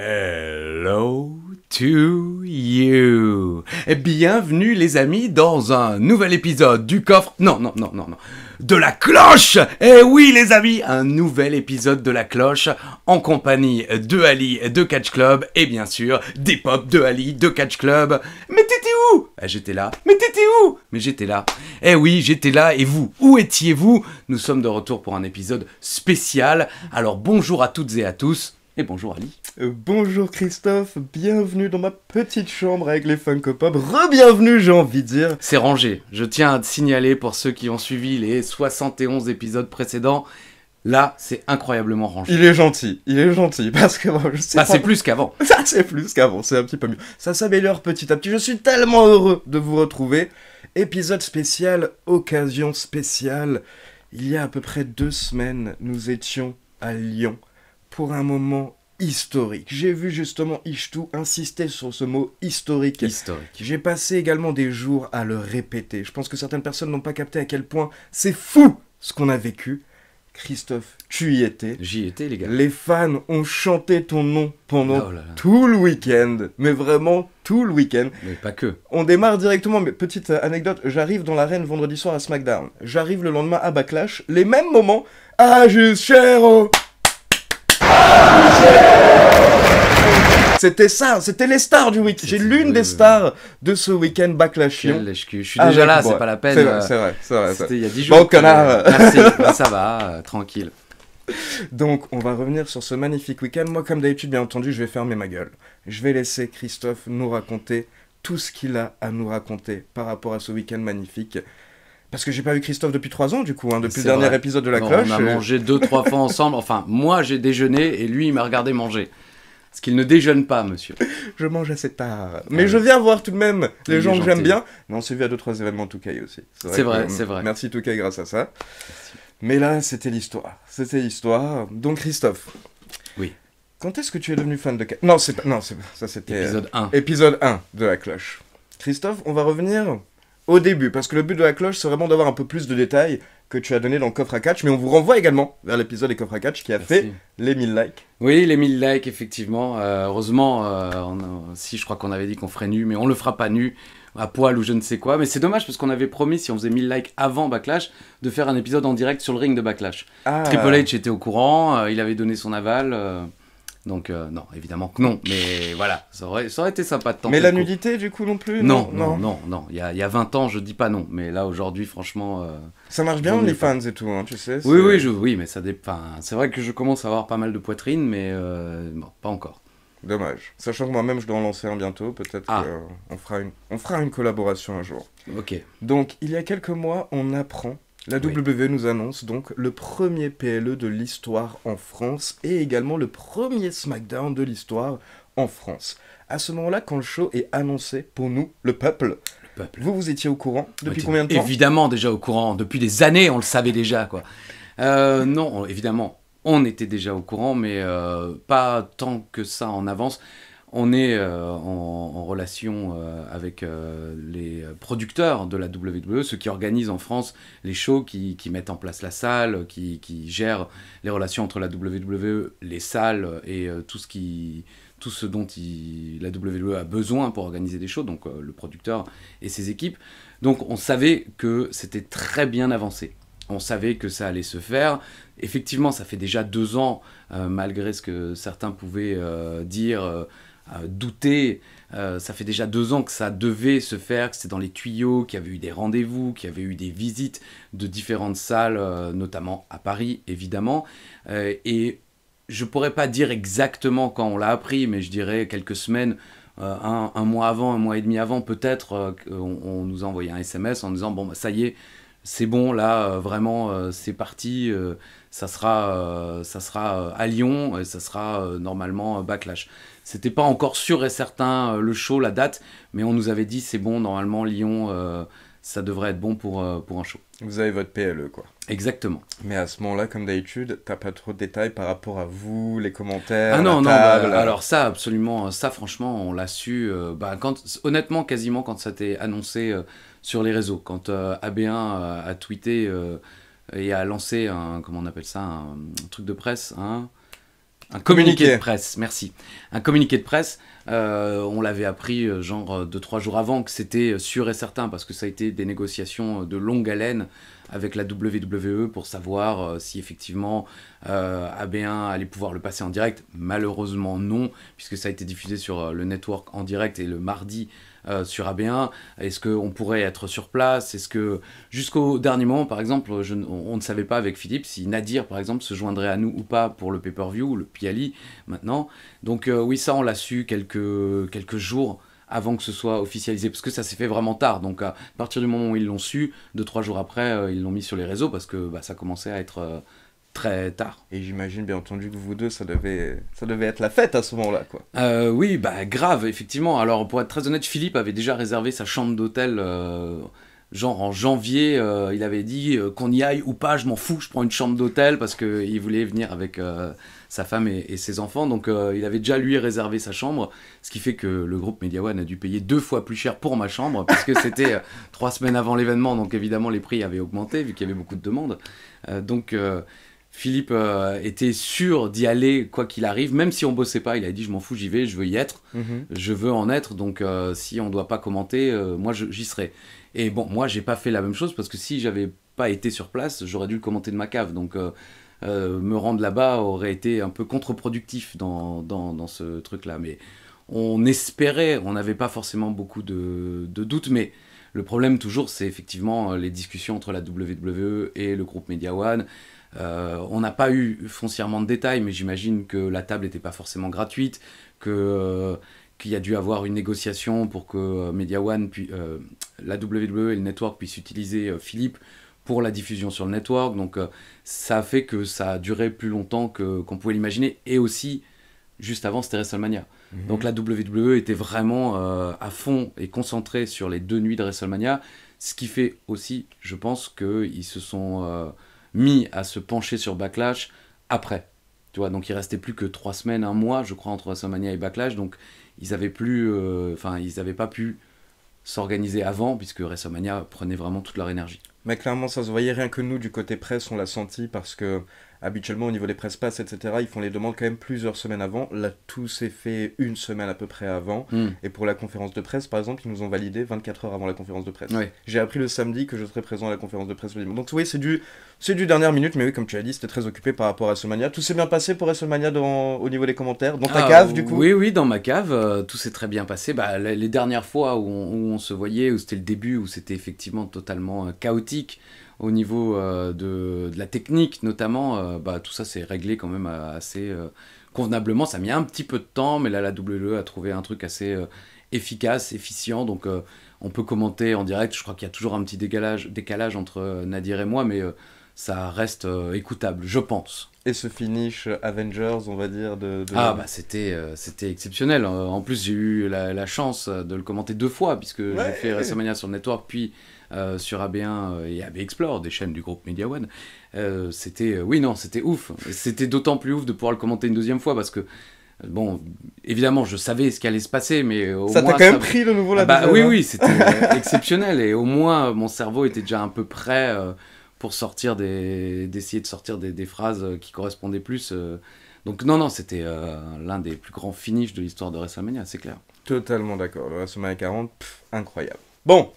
Hello to you. Bienvenue les amis dans un nouvel épisode du coffre. Non, non, non, non, non. De la cloche Eh oui les amis, un nouvel épisode de la cloche en compagnie de Ali de Catch Club et bien sûr des pop de Ali de Catch Club. Mais t'étais où ah, J'étais là. Mais t'étais où Mais j'étais là. Eh oui, j'étais là et vous, où étiez-vous Nous sommes de retour pour un épisode spécial. Alors bonjour à toutes et à tous. Et bonjour Ali. Euh, bonjour Christophe, bienvenue dans ma petite chambre avec les Funko Pop. Rebienvenue, j'ai envie de dire. C'est rangé. Je tiens à te signaler pour ceux qui ont suivi les 71 épisodes précédents. Là, c'est incroyablement rangé. Il est gentil, il est gentil, parce que je sais bah, c'est plus qu'avant. Ça, c'est plus qu'avant, c'est un petit peu mieux. Ça s'améliore petit à petit. Je suis tellement heureux de vous retrouver. Épisode spécial, occasion spéciale. Il y a à peu près deux semaines, nous étions à Lyon pour un moment historique. J'ai vu justement Ishtou insister sur ce mot historique. Historique. J'ai passé également des jours à le répéter. Je pense que certaines personnes n'ont pas capté à quel point c'est fou ce qu'on a vécu. Christophe, tu y étais. J'y étais, les gars. Les fans ont chanté ton nom pendant oh tout le week-end. Mais vraiment tout le week-end. Mais pas que. On démarre directement. petite euh, anecdote, j'arrive dans l'arène vendredi soir à SmackDown. J'arrive le lendemain à Backlash. Les mêmes moments. Ah, juste cher. C'était ça, c'était les stars du week-end. J'ai l'une des stars de ce week-end Backlash. Je suis déjà là, c'est pas la peine. Euh, c'est vrai, c'est C'était il y a 10 jours. Bon connard. Ben, ça va, euh, tranquille. Donc, on va revenir sur ce magnifique week-end. Moi, comme d'habitude, bien entendu, je vais fermer ma gueule. Je vais laisser Christophe nous raconter tout ce qu'il a à nous raconter par rapport à ce week-end magnifique. Parce que j'ai pas vu Christophe depuis trois ans, du coup, hein, depuis le dernier épisode de La non, On a mangé deux, trois fois ensemble. Enfin, moi, j'ai déjeuné et lui, il m'a regardé manger. Parce qu'il ne déjeune pas, monsieur. je mange assez tard. Ah Mais je viens voir tout de même les gens que j'aime bien. Non, on s'est vu à deux, trois événements Toukaï aussi. C'est vrai, c'est vrai, vrai. Merci Toukaï grâce à ça. Mais là, c'était l'histoire. C'était l'histoire. Donc, Christophe. Oui. Quand est-ce que tu es devenu fan de Non, c'est pas. Non, Ça, c'était. Épisode 1. Euh, épisode 1 de La Cloche. Christophe, on va revenir au début, parce que le but de la cloche, c'est vraiment d'avoir un peu plus de détails que tu as donné dans le coffre à catch, mais on vous renvoie également vers l'épisode des coffres à catch qui a fait les 1000 likes. Oui, les 1000 likes, effectivement. Euh, heureusement, euh, si je crois qu'on avait dit qu'on ferait nu, mais on le fera pas nu, à poil ou je ne sais quoi. Mais c'est dommage parce qu'on avait promis, si on faisait 1000 likes avant Backlash, de faire un épisode en direct sur le ring de Backlash. Ah. Triple H était au courant, euh, il avait donné son aval. Donc euh, non, évidemment que non, mais voilà, ça aurait, ça aurait été sympa de tenter. Mais la nudité du coup non plus Non, non, non, non. Il, y a, il y a 20 ans, je dis pas non, mais là aujourd'hui, franchement... Euh, ça marche bien les fans et tout, hein, tu sais Oui, oui, je, oui, mais ça dépend. C'est vrai que je commence à avoir pas mal de poitrine, mais euh, bon, pas encore. Dommage. Sachant que moi-même, je dois en lancer un bientôt, peut-être ah. qu'on fera, une, on fera une collaboration un jour. Ok. Donc, il y a quelques mois, on apprend la WWE nous annonce donc le premier PLE de l'histoire en France et également le premier SmackDown de l'histoire en France. À ce moment-là, quand le show est annoncé pour nous, le peuple, vous vous étiez au courant depuis combien de temps Évidemment déjà au courant, depuis des années on le savait déjà quoi. Euh, non, évidemment, on était déjà au courant, mais euh, pas tant que ça en avance. On est euh, en, relation euh, avec euh, les producteurs de la WWE, ceux qui organisent en France les shows, qui, mettent en place la salle, qui, gèrent les relations entre la WWE, les salles et tout ce, tout ce dont la WWE a besoin pour organiser des shows, donc le producteur et ses équipes. Donc on savait que c'était très bien avancé on savait que ça allait se faire. Effectivement, ça fait déjà deux ans, malgré ce que certains pouvaient dire, douter. Euh, ça fait déjà deux ans que ça devait se faire, que c'était dans les tuyaux, qu'il y avait eu des rendez-vous, qu'il y avait eu des visites de différentes salles, euh, notamment à Paris, évidemment. Euh, et je pourrais pas dire exactement quand on l'a appris, mais je dirais quelques semaines, un, mois avant, un mois et demi avant, peut-être, on, nous a envoyé un SMS en disant, bon, bah, ça y est, c'est bon, là, vraiment, c'est parti, ça sera, ça sera à Lyon, et ça sera normalement Backlash. C'était pas encore sûr et certain euh, le show, la date, mais on nous avait dit c'est bon, normalement Lyon, euh, ça devrait être bon pour, euh, pour un show. Vous avez votre PLE, quoi. Exactement. Mais à ce moment-là, comme d'habitude, t'as pas trop de détails par rapport à vous, les commentaires. Ah non, la non, bah, alors ça, absolument, ça, franchement, on l'a su, bah, quand, honnêtement, quasiment quand ça t'est annoncé sur les réseaux. Quand AB1 a tweeté et a lancé un, comment on appelle ça, un, un truc de presse, hein, un communiqué, de presse, merci. Un communiqué de presse, euh, on l'avait appris euh, genre euh, deux, trois jours avant que c'était sûr et certain, parce que ça a été des négociations de longue haleine avec la WWE pour savoir si effectivement AB1 allait pouvoir le passer en direct. Malheureusement non, puisque ça a été diffusé sur le network en direct et le mardi euh, sur AB1 Est-ce qu'on pourrait être sur place Est-ce que jusqu'au dernier moment, par exemple, on, ne savait pas avec Philippe si Nadir, par exemple, se joindrait à nous ou pas pour le pay-per-view, le Piali maintenant. Donc euh, oui, ça, on l'a su quelques, jours avant que ce soit officialisé, parce que ça s'est fait vraiment tard. Donc à partir du moment où ils l'ont su, deux trois jours après, euh, ils l'ont mis sur les réseaux parce que bah, ça commençait à être très tard. Et j'imagine bien entendu que vous deux, ça devait, ça devait être la fête à ce moment-là, quoi. Euh, oui, bah grave, effectivement. Alors pour être très honnête, Philippe avait déjà réservé sa chambre d'hôtel. Euh, genre en janvier, euh, il avait dit euh, qu'on y aille ou pas, je m'en fous, je prends une chambre d'hôtel parce qu'il voulait venir avec sa femme et, ses enfants. Donc il avait déjà lui réservé sa chambre, ce qui fait que le groupe Media One a dû payer deux fois plus cher pour ma chambre, Parce que c'était trois semaines avant l'événement, donc évidemment les prix avaient augmenté vu qu'il y avait beaucoup de demandes. donc Philippe euh, était sûr d'y aller quoi qu'il arrive, même si on bossait pas. Il a dit je m'en fous, j'y vais, je veux y être, mhm. je veux en être. Donc euh, si on doit pas commenter, euh, moi j'y serai. Et bon, moi j'ai pas fait la même chose parce que si j'avais pas été sur place, j'aurais dû le commenter de ma cave. Donc me rendre là-bas aurait été un peu contre-productif dans, ce truc-là. Mais on espérait, on n'avait pas forcément beaucoup de, de doutes, mais le problème toujours, c'est effectivement les discussions entre la WWE et le groupe Media One. Euh, on n'a pas eu foncièrement de détails, mais j'imagine que la table n'était pas forcément gratuite, que euh, qu'il y a dû avoir une négociation pour que euh, Media One, puis, la WWE et le network puissent utiliser Philippe pour la diffusion sur le network. Donc ça a fait que ça a duré plus longtemps que, qu'on pouvait l'imaginer. Et aussi, juste avant, c'était WrestleMania. Mhm. Donc la WWE était vraiment à fond et concentrée sur les deux nuits de WrestleMania, ce qui fait aussi, je pense, qu'ils se sont mis à se pencher sur Backlash après. Tu vois, donc il restait plus que trois semaines, un mois, je crois, entre WrestleMania et Backlash. Donc ils avaient plus, euh, enfin, ils n'avaient pas pu s'organiser avant, puisque WrestleMania prenait vraiment toute leur énergie. Mais clairement, ça se voyait rien que nous du côté presse, on l'a senti parce que habituellement au niveau des presse passes etc ils font les demandes quand même plusieurs semaines avant là tout s'est fait une semaine à peu près avant hmm. et pour la conférence de presse par exemple ils nous ont validé 24 heures avant la conférence de presse j'ai appris le samedi que je serai présent à la conférence de presse donc oui c'est du c'est du dernière minute mais oui comme tu as dit c'était très occupé par rapport à WrestleMania tout s'est bien passé pour WrestleMania dans, au niveau des commentaires dans ta ah, cave du coup oui oui dans ma cave euh, tout s'est très bien passé bah, les, dernières fois où on, se voyait où c'était le début où c'était effectivement totalement euh, chaotique au niveau euh, de, la technique notamment, euh, bah, tout ça s'est réglé quand même euh, assez convenablement. Ça a mis un petit peu de temps, mais là la WWE a trouvé un truc assez efficace, efficient. Donc on peut commenter en direct. Je crois qu'il y a toujours un petit décalage, décalage entre Nadir et moi, mais ça reste écoutable, je pense. Et ce finish Avengers, on va dire, de... Ah bah c'était, c'était exceptionnel. en plus j'ai eu la, chance de le commenter deux fois, puisque j'ai fait WrestleMania sur le network, puis euh, sur AB1 euh, et AB Explore, des chaînes du groupe Media One. Euh, c'était, oui, non, c'était ouf. C'était d'autant plus ouf de pouvoir le commenter une deuxième fois parce que Bon, évidemment, je savais ce qui allait se passer, mais au ça t'a quand même pris le nouveau la ah bah, Oui, hein oui, c'était exceptionnel. Et au moins, mon cerveau était déjà un peu prêt pour sortir des, d'essayer de sortir des, phrases qui correspondaient plus. Donc non, non, c'était l'un des plus grands finishes de l'histoire de WrestleMania, c'est clair. Totalement d'accord. Le WrestleMania 40, incroyable. Bon,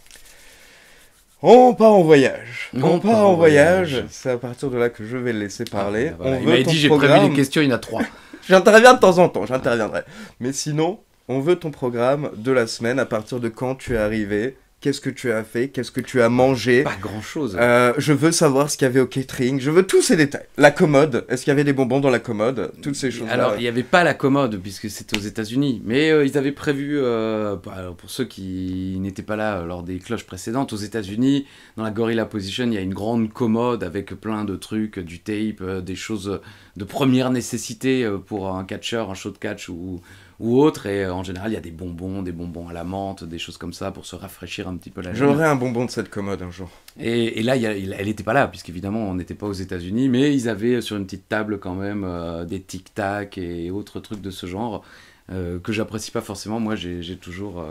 on part en voyage. On, part, en voyage. C'est à partir de là que je vais le laisser parler. Ah, bah il m'a dit j'ai prévu les questions, il y en a trois. J'interviens de temps en temps, j'interviendrai. Mais sinon, on veut ton programme de la semaine à partir de quand tu es arrivé Qu'est-ce que tu as fait Qu'est-ce que tu as mangé Pas grand-chose. Euh, je veux savoir ce qu'il y avait au catering. Je veux tous ces détails. La commode. Est-ce qu'il y avait des bonbons dans la commode Toutes ces choses. -là. Alors, il n'y avait pas la commode puisque c'était aux États-Unis. Mais euh, ils avaient prévu, euh, bah, pour ceux qui n'étaient pas là lors des cloches précédentes, aux États-Unis, dans la Gorilla Position, il y a une grande commode avec plein de trucs, du tape, des choses de première nécessité pour un catcheur, un show de catch ou ou autre. Et euh, en général, il y a des bonbons, des bonbons à la menthe, des choses comme ça pour se rafraîchir un petit peu la J'aurais un bonbon de cette commode un jour. Et, et là, elle n'était pas là, puisqu'évidemment, on n'était pas aux États-Unis, mais ils avaient euh, sur une petite table quand même euh, des tic-tac et autres trucs de ce genre euh, que j'apprécie pas forcément. Moi, j'ai toujours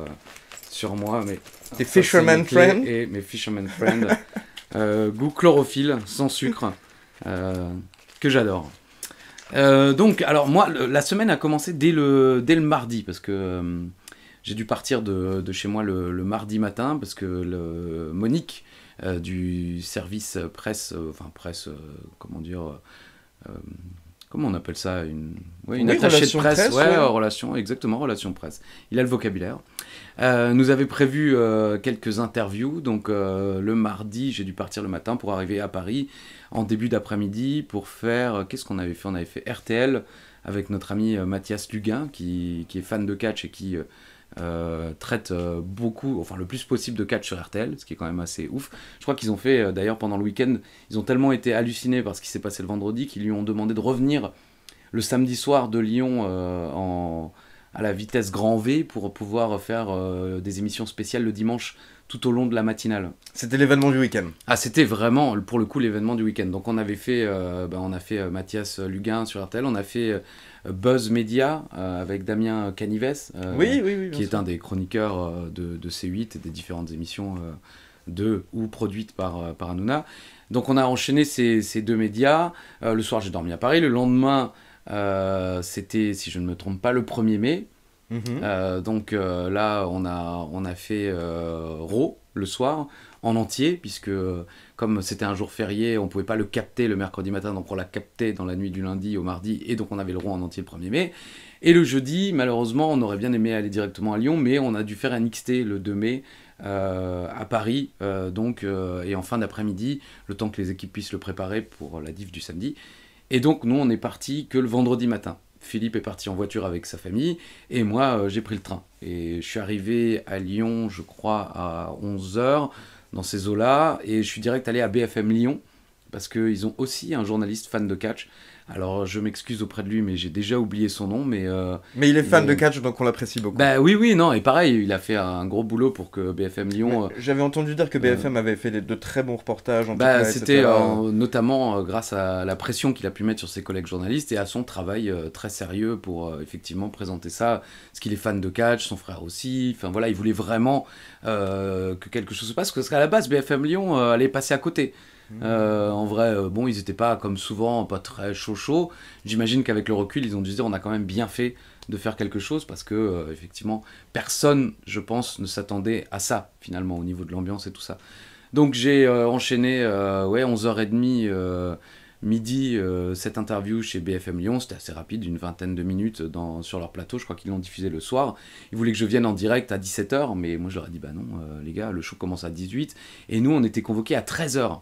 sur moi mes. Fisherman Friends, Et mes Fisherman friends goût chlorophylle, sans sucre, que j'adore. Euh, donc, alors moi, la semaine a commencé dès le, dès le mardi, parce que euh, j'ai dû partir de, de chez moi le, mardi matin, parce que le, Monique euh, du service presse, enfin presse, comment dire, comment on appelle ça Une, une attachée de presse, ouais. relation, exactement, relation presse. Il a le vocabulaire. nous avait prévu quelques interviews, donc le mardi, j'ai dû partir le matin pour arriver à Paris en début d'après-midi pour faire. Euh, qu'est-ce qu'on avait fait On avait fait RTL avec notre ami euh, Mathias Luguin, qui, est fan de catch et qui euh, traite beaucoup, enfin le plus possible de catch sur RTL, ce qui est quand même assez ouf. Je crois qu'ils ont fait, d'ailleurs, pendant le week-end, ils ont tellement été hallucinés par ce qui s'est passé le vendredi qu'ils lui ont demandé de revenir le samedi soir de Lyon à la vitesse grand V pour pouvoir faire des émissions spéciales le dimanche tout au long de la matinale. C'était l'événement du week-end. Ah, c'était vraiment pour le coup l'événement du week-end. Donc on avait fait, euh, bah, on a fait euh, Mathias Luguin sur RTL, on a fait euh, Buzz Media avec Damien Canives, qui est un des chroniqueurs de, C8 et des différentes émissions de ou produites par par Donc on a enchaîné ces, ces deux médias. le soir j'ai dormi à Paris. Le lendemain c'était, si je ne me trompe pas, le 1er mai. Mhm. Euh, donc euh, là, on a, on a fait euh, ro le soir en entier, puisque comme c'était un jour férié, on pouvait pas le capter le mercredi matin, donc on l'a capté dans la nuit du lundi au mardi, et donc on avait le ro en entier le 1er mai. Et le jeudi, malheureusement, on aurait bien aimé aller directement à Lyon, mais on a dû faire un XT le 2 mai à Paris, donc, et en fin d'après-midi, le temps que les équipes puissent le préparer pour la diff du samedi. Et donc, nous, on est parti que le vendredi matin. Philippe est parti en voiture avec sa famille et moi euh, j'ai pris le train. Et je suis arrivé à Lyon, je crois, à 11h dans ces eaux-là et je suis direct allé à BFM Lyon parce qu'ils ont aussi un journaliste fan de catch alors, je m'excuse auprès de lui, mais j'ai déjà oublié son nom. Mais, euh, mais il est fan de catch, donc on l'apprécie beaucoup. Bah oui, oui, non. Et pareil, il a fait un gros boulot pour que BFM Lyon. Euh, j'avais entendu dire que euh, BFM avait fait de très bons reportages. En bah, c'était notamment grâce à la pression qu'il a pu mettre sur ses collègues journalistes et à son travail très sérieux pour effectivement présenter ça. Parce qu'il est fan de catch, son frère aussi. Enfin voilà, il voulait vraiment que quelque chose se passe. Parce qu'à la base, BFM Lyon allait passer à côté. Euh, en vrai, euh, bon, ils n'étaient pas, comme souvent, pas très chaud chaud. J'imagine qu'avec le recul, ils ont dû se dire on a quand même bien fait de faire quelque chose parce que, euh, effectivement, personne, je pense, ne s'attendait à ça, finalement, au niveau de l'ambiance et tout ça. Donc j'ai enchaîné, ouais, 11h30, midi, cette interview chez BFM Lyon. C'était assez rapide, une vingtaine de minutes dans, sur leur plateau. Je crois qu'ils l'ont diffusé le soir. Ils voulaient que je vienne en direct à 17h, mais moi je leur ai dit, bah non, les gars, le show commence à 18h. Et nous, on était convoqués à 13h.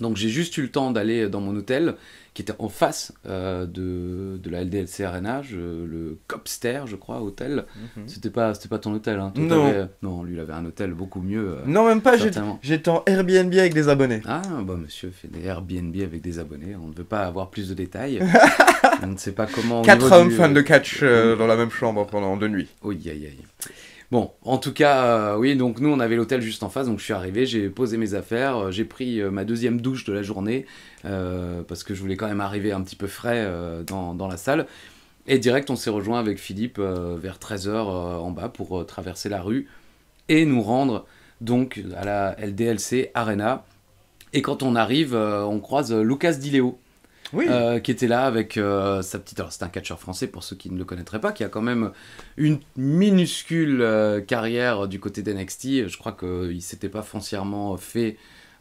Donc j'ai juste eu le temps d'aller dans mon hôtel qui était en face euh, de, de, la LDLC Arena, le Copster, je crois, hôtel. Mhm. C'était pas pas ton hôtel. Hein. non. non, lui, il avait un hôtel beaucoup mieux. Euh, non, même pas, j'étais en Airbnb avec des abonnés. Ah, bah monsieur fait des Airbnb avec des abonnés. On ne veut pas avoir plus de détails. On ne sait pas comment... Quatre hommes fans de catch euh, dans la même chambre pendant deux nuits. Oui, aïe, aïe. Bon, en tout cas, euh, oui, donc nous on avait l'hôtel juste en face, donc je suis arrivé, j'ai posé mes affaires, euh, j'ai pris euh, ma deuxième douche de la journée, parce que je voulais quand même arriver un petit peu frais dans, dans, la salle. Et direct, on s'est rejoint avec Philippe vers 13h en bas pour traverser la rue et nous rendre donc à la LDLC Arena. Et quand on arrive, on croise Lucas Dileo, oui. Euh, qui était là avec euh, sa petite. Alors, c'est un catcheur français pour ceux qui ne le connaîtraient pas, qui a quand même une minuscule euh, carrière du côté d'NXT. Je crois qu'il ne s'était pas foncièrement fait.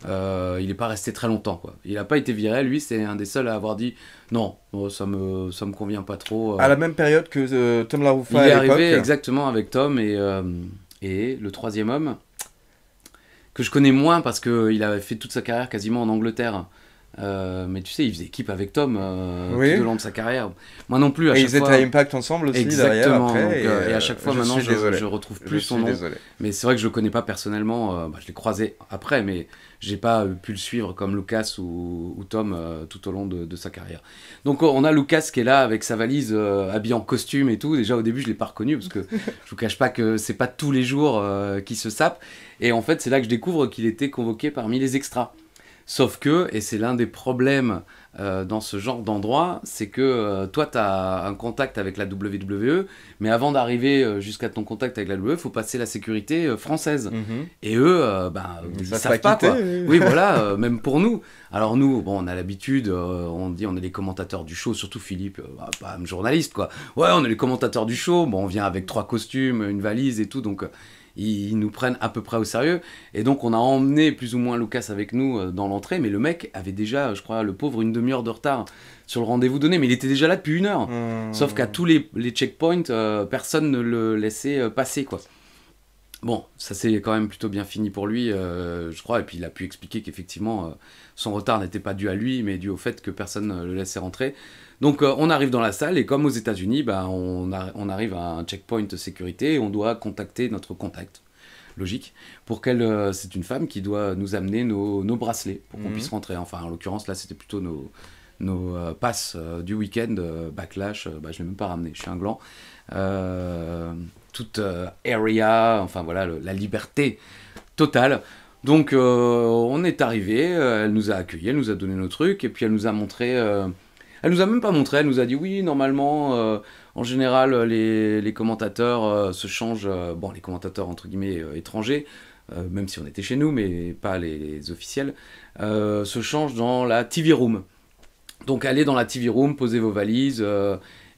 il n'est pas resté très longtemps. Quoi. Il n'a pas été viré. Lui, c'est un des seuls à avoir dit non, oh, ça me, ça me convient pas trop. À la même période que Tom LaRuffa. Il est arrivé exactement avec Tom et, et le troisième homme que je connais moins parce qu'il avait fait toute sa carrière quasiment en Angleterre. Euh, mais tu sais, il faisait équipe avec Tom euh, tout au long de sa carrière. Moi non plus. À et ils étaient à Impact ensemble aussi. Exactement. Euh, et, à chaque fois maintenant, je, retrouve plus son nom. Désolé. Mais c'est vrai que je le connais pas personnellement. Bah, je l'ai croisé après, mais j'ai pas pu le suivre comme Lucas ou, Tom tout au long de, sa carrière. Donc on a Lucas qui est là avec sa valise, habillé en costume et tout. Déjà au début, je l'ai pas reconnu parce que je vous cache pas que c'est pas tous les jours qu'il se sape. Et en fait, c'est là que je découvre qu'il était convoqué parmi les extras. Sauf que, et c'est l'un des problèmes euh, dans ce genre d'endroit, c'est que euh, toi, tu as un contact avec la WWE, mais avant d'arriver euh, jusqu'à ton contact avec la WWE, il faut passer la sécurité française. Mhm. Et eux, ben, ils savent pas, oui, voilà, même pour nous. Alors nous, bon, on a l'habitude, on dit on est les commentateurs du show, surtout Philippe, bah, pas un journaliste, quoi. Ouais, on est les commentateurs du show, bon, on vient avec trois costumes, une valise et tout, donc ils nous prennent à peu près au sérieux. Et donc on a emmené plus ou moins Lucas avec nous euh, dans l'entrée, mais le mec avait déjà, je crois, le pauvre, une demi-heure de retard sur le rendez-vous donné, mais il était déjà là depuis une heure. Mmh. Sauf qu'à tous les, checkpoints, euh, personne ne le laissait euh, passer, quoi. Bon, ça s'est quand même plutôt bien fini pour lui, je crois, et puis il a pu expliquer qu'effectivement, son retard n'était pas dû à lui, mais dû au fait que personne ne le laissait rentrer. Donc euh, on arrive dans la salle et comme aux États-Unis, bah, on, arrive à un checkpoint sécurité et on doit contacter notre contact. Logique. Pour qu'elle, euh, c'est une femme qui doit nous amener nos, bracelets pour qu'on mhm. puisse rentrer. Enfin, en l'occurrence, là, c'était plutôt nos, nos euh, passes du week-end, backlash. Bah, je ne l'ai même pas ramené, je suis un gland. toute area, enfin voilà, la liberté totale. Donc on est arrivé, elle nous a accueillis, elle nous a donné nos trucs et puis elle nous a montré elle nous a même pas montré, elle nous a dit oui, normalement, euh, en général, euh, les, commentateurs euh, se changent, bon, les commentateurs entre guillemets étrangers, même si on était chez nous, mais pas les, les officiels, se changent dans la TV Room. Donc allez dans la TV Room, posez vos valises.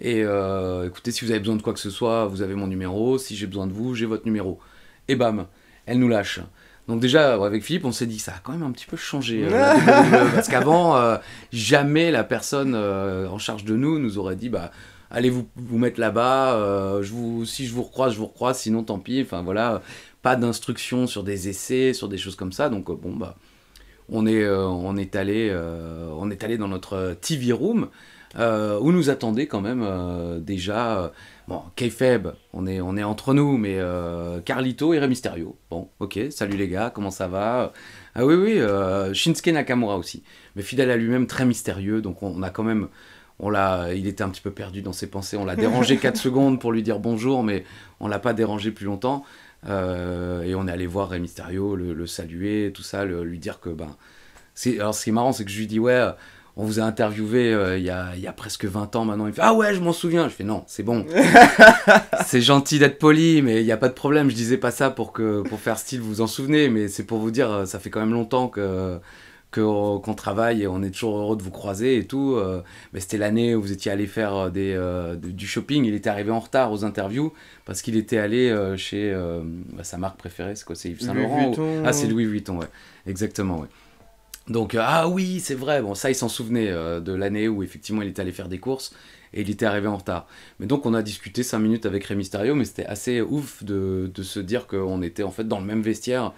et écoutez, si vous avez besoin de quoi que ce soit, vous avez mon numéro. Si j'ai besoin de vous, j'ai votre numéro. Et bam, elle nous lâche. Donc déjà, euh, avec Philippe, on s'est dit, ça a quand même un petit peu changé. Euh, euh, parce qu'avant, jamais la personne en charge de nous nous aurait dit, bah, allez vous, vous mettre là-bas, si je vous recroise, je vous recroise, sinon tant pis. Enfin voilà, pas d'instructions sur des essais, sur des choses comme ça. Donc bon, bah, on est, on est allé, on est allé dans notre TV room où nous attendait quand même déjà Bon, on est, on est entre nous, mais euh, Carlito et Rey Mysterio. Bon, ok, salut les gars, comment ça va Ah oui, oui, euh, Shinsuke Nakamura aussi. Mais fidèle à lui-même, très mystérieux, donc on, a quand même... On l'a, il était un petit peu perdu dans ses pensées, on l'a dérangé 4 secondes pour lui dire bonjour, mais on l'a pas dérangé plus longtemps. Euh, et on est allé voir Rey Mysterio, le, saluer, tout ça, lui dire que... ben Alors ce qui est marrant, c'est que je lui dis, ouais on vous a interviewé euh, il, y a, presque 20 ans maintenant. Il fait Ah ouais, je m'en souviens. Je fais Non, c'est bon. c'est gentil d'être poli, mais il n'y a pas de problème. Je disais pas ça pour, faire style, vous vous en souvenez, mais c'est pour vous dire euh, ça fait quand même longtemps que qu'on travaille et on est toujours heureux de vous croiser et tout. Euh. mais c'était l'année où vous étiez allé faire du shopping. Il était arrivé en retard aux interviews parce qu'il était allé chez bah, sa marque préférée. C'est quoi C'est Yves Saint Laurent Louis Ah, c'est Louis Vuitton, ouais. Exactement, ouais. Donc, euh, ah oui, c'est vrai, bon, ça, il s'en souvenait euh, de l'année où effectivement il était allé faire des courses et il était arrivé en retard. Mais donc, on a discuté 5 minutes avec Ré Mysterio, mais c'était assez ouf de, se dire qu'on était en fait dans le même vestiaire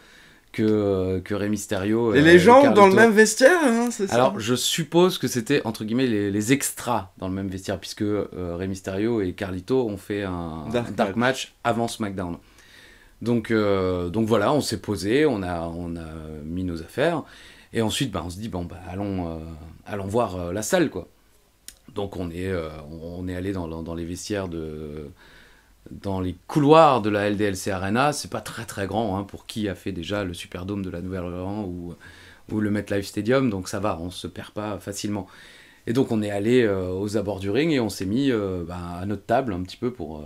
que, que Rey Mysterio. Et, les euh, gens dans le même vestiaire, hein, Alors, je suppose que c'était, entre guillemets, les, extras dans le même vestiaire, puisque Rey Mysterio et Carlito ont fait un dark, match avant SmackDown. Donc, donc voilà, on s'est posé, on a, on a mis nos affaires, et ensuite, bah, on se dit, bon, bah, allons, euh, allons voir euh, la salle, quoi. Donc on est, euh, on est allé dans, les vestiaires de dans les couloirs de la LDLC Arena, c'est pas très très grand hein, pour qui a fait déjà le Superdome de la Nouvelle-Orléans ou, ou le MetLife Stadium, donc ça va, on se perd pas facilement. Et donc on est allé aux abords du ring et on s'est mis bah, à notre table un petit peu pour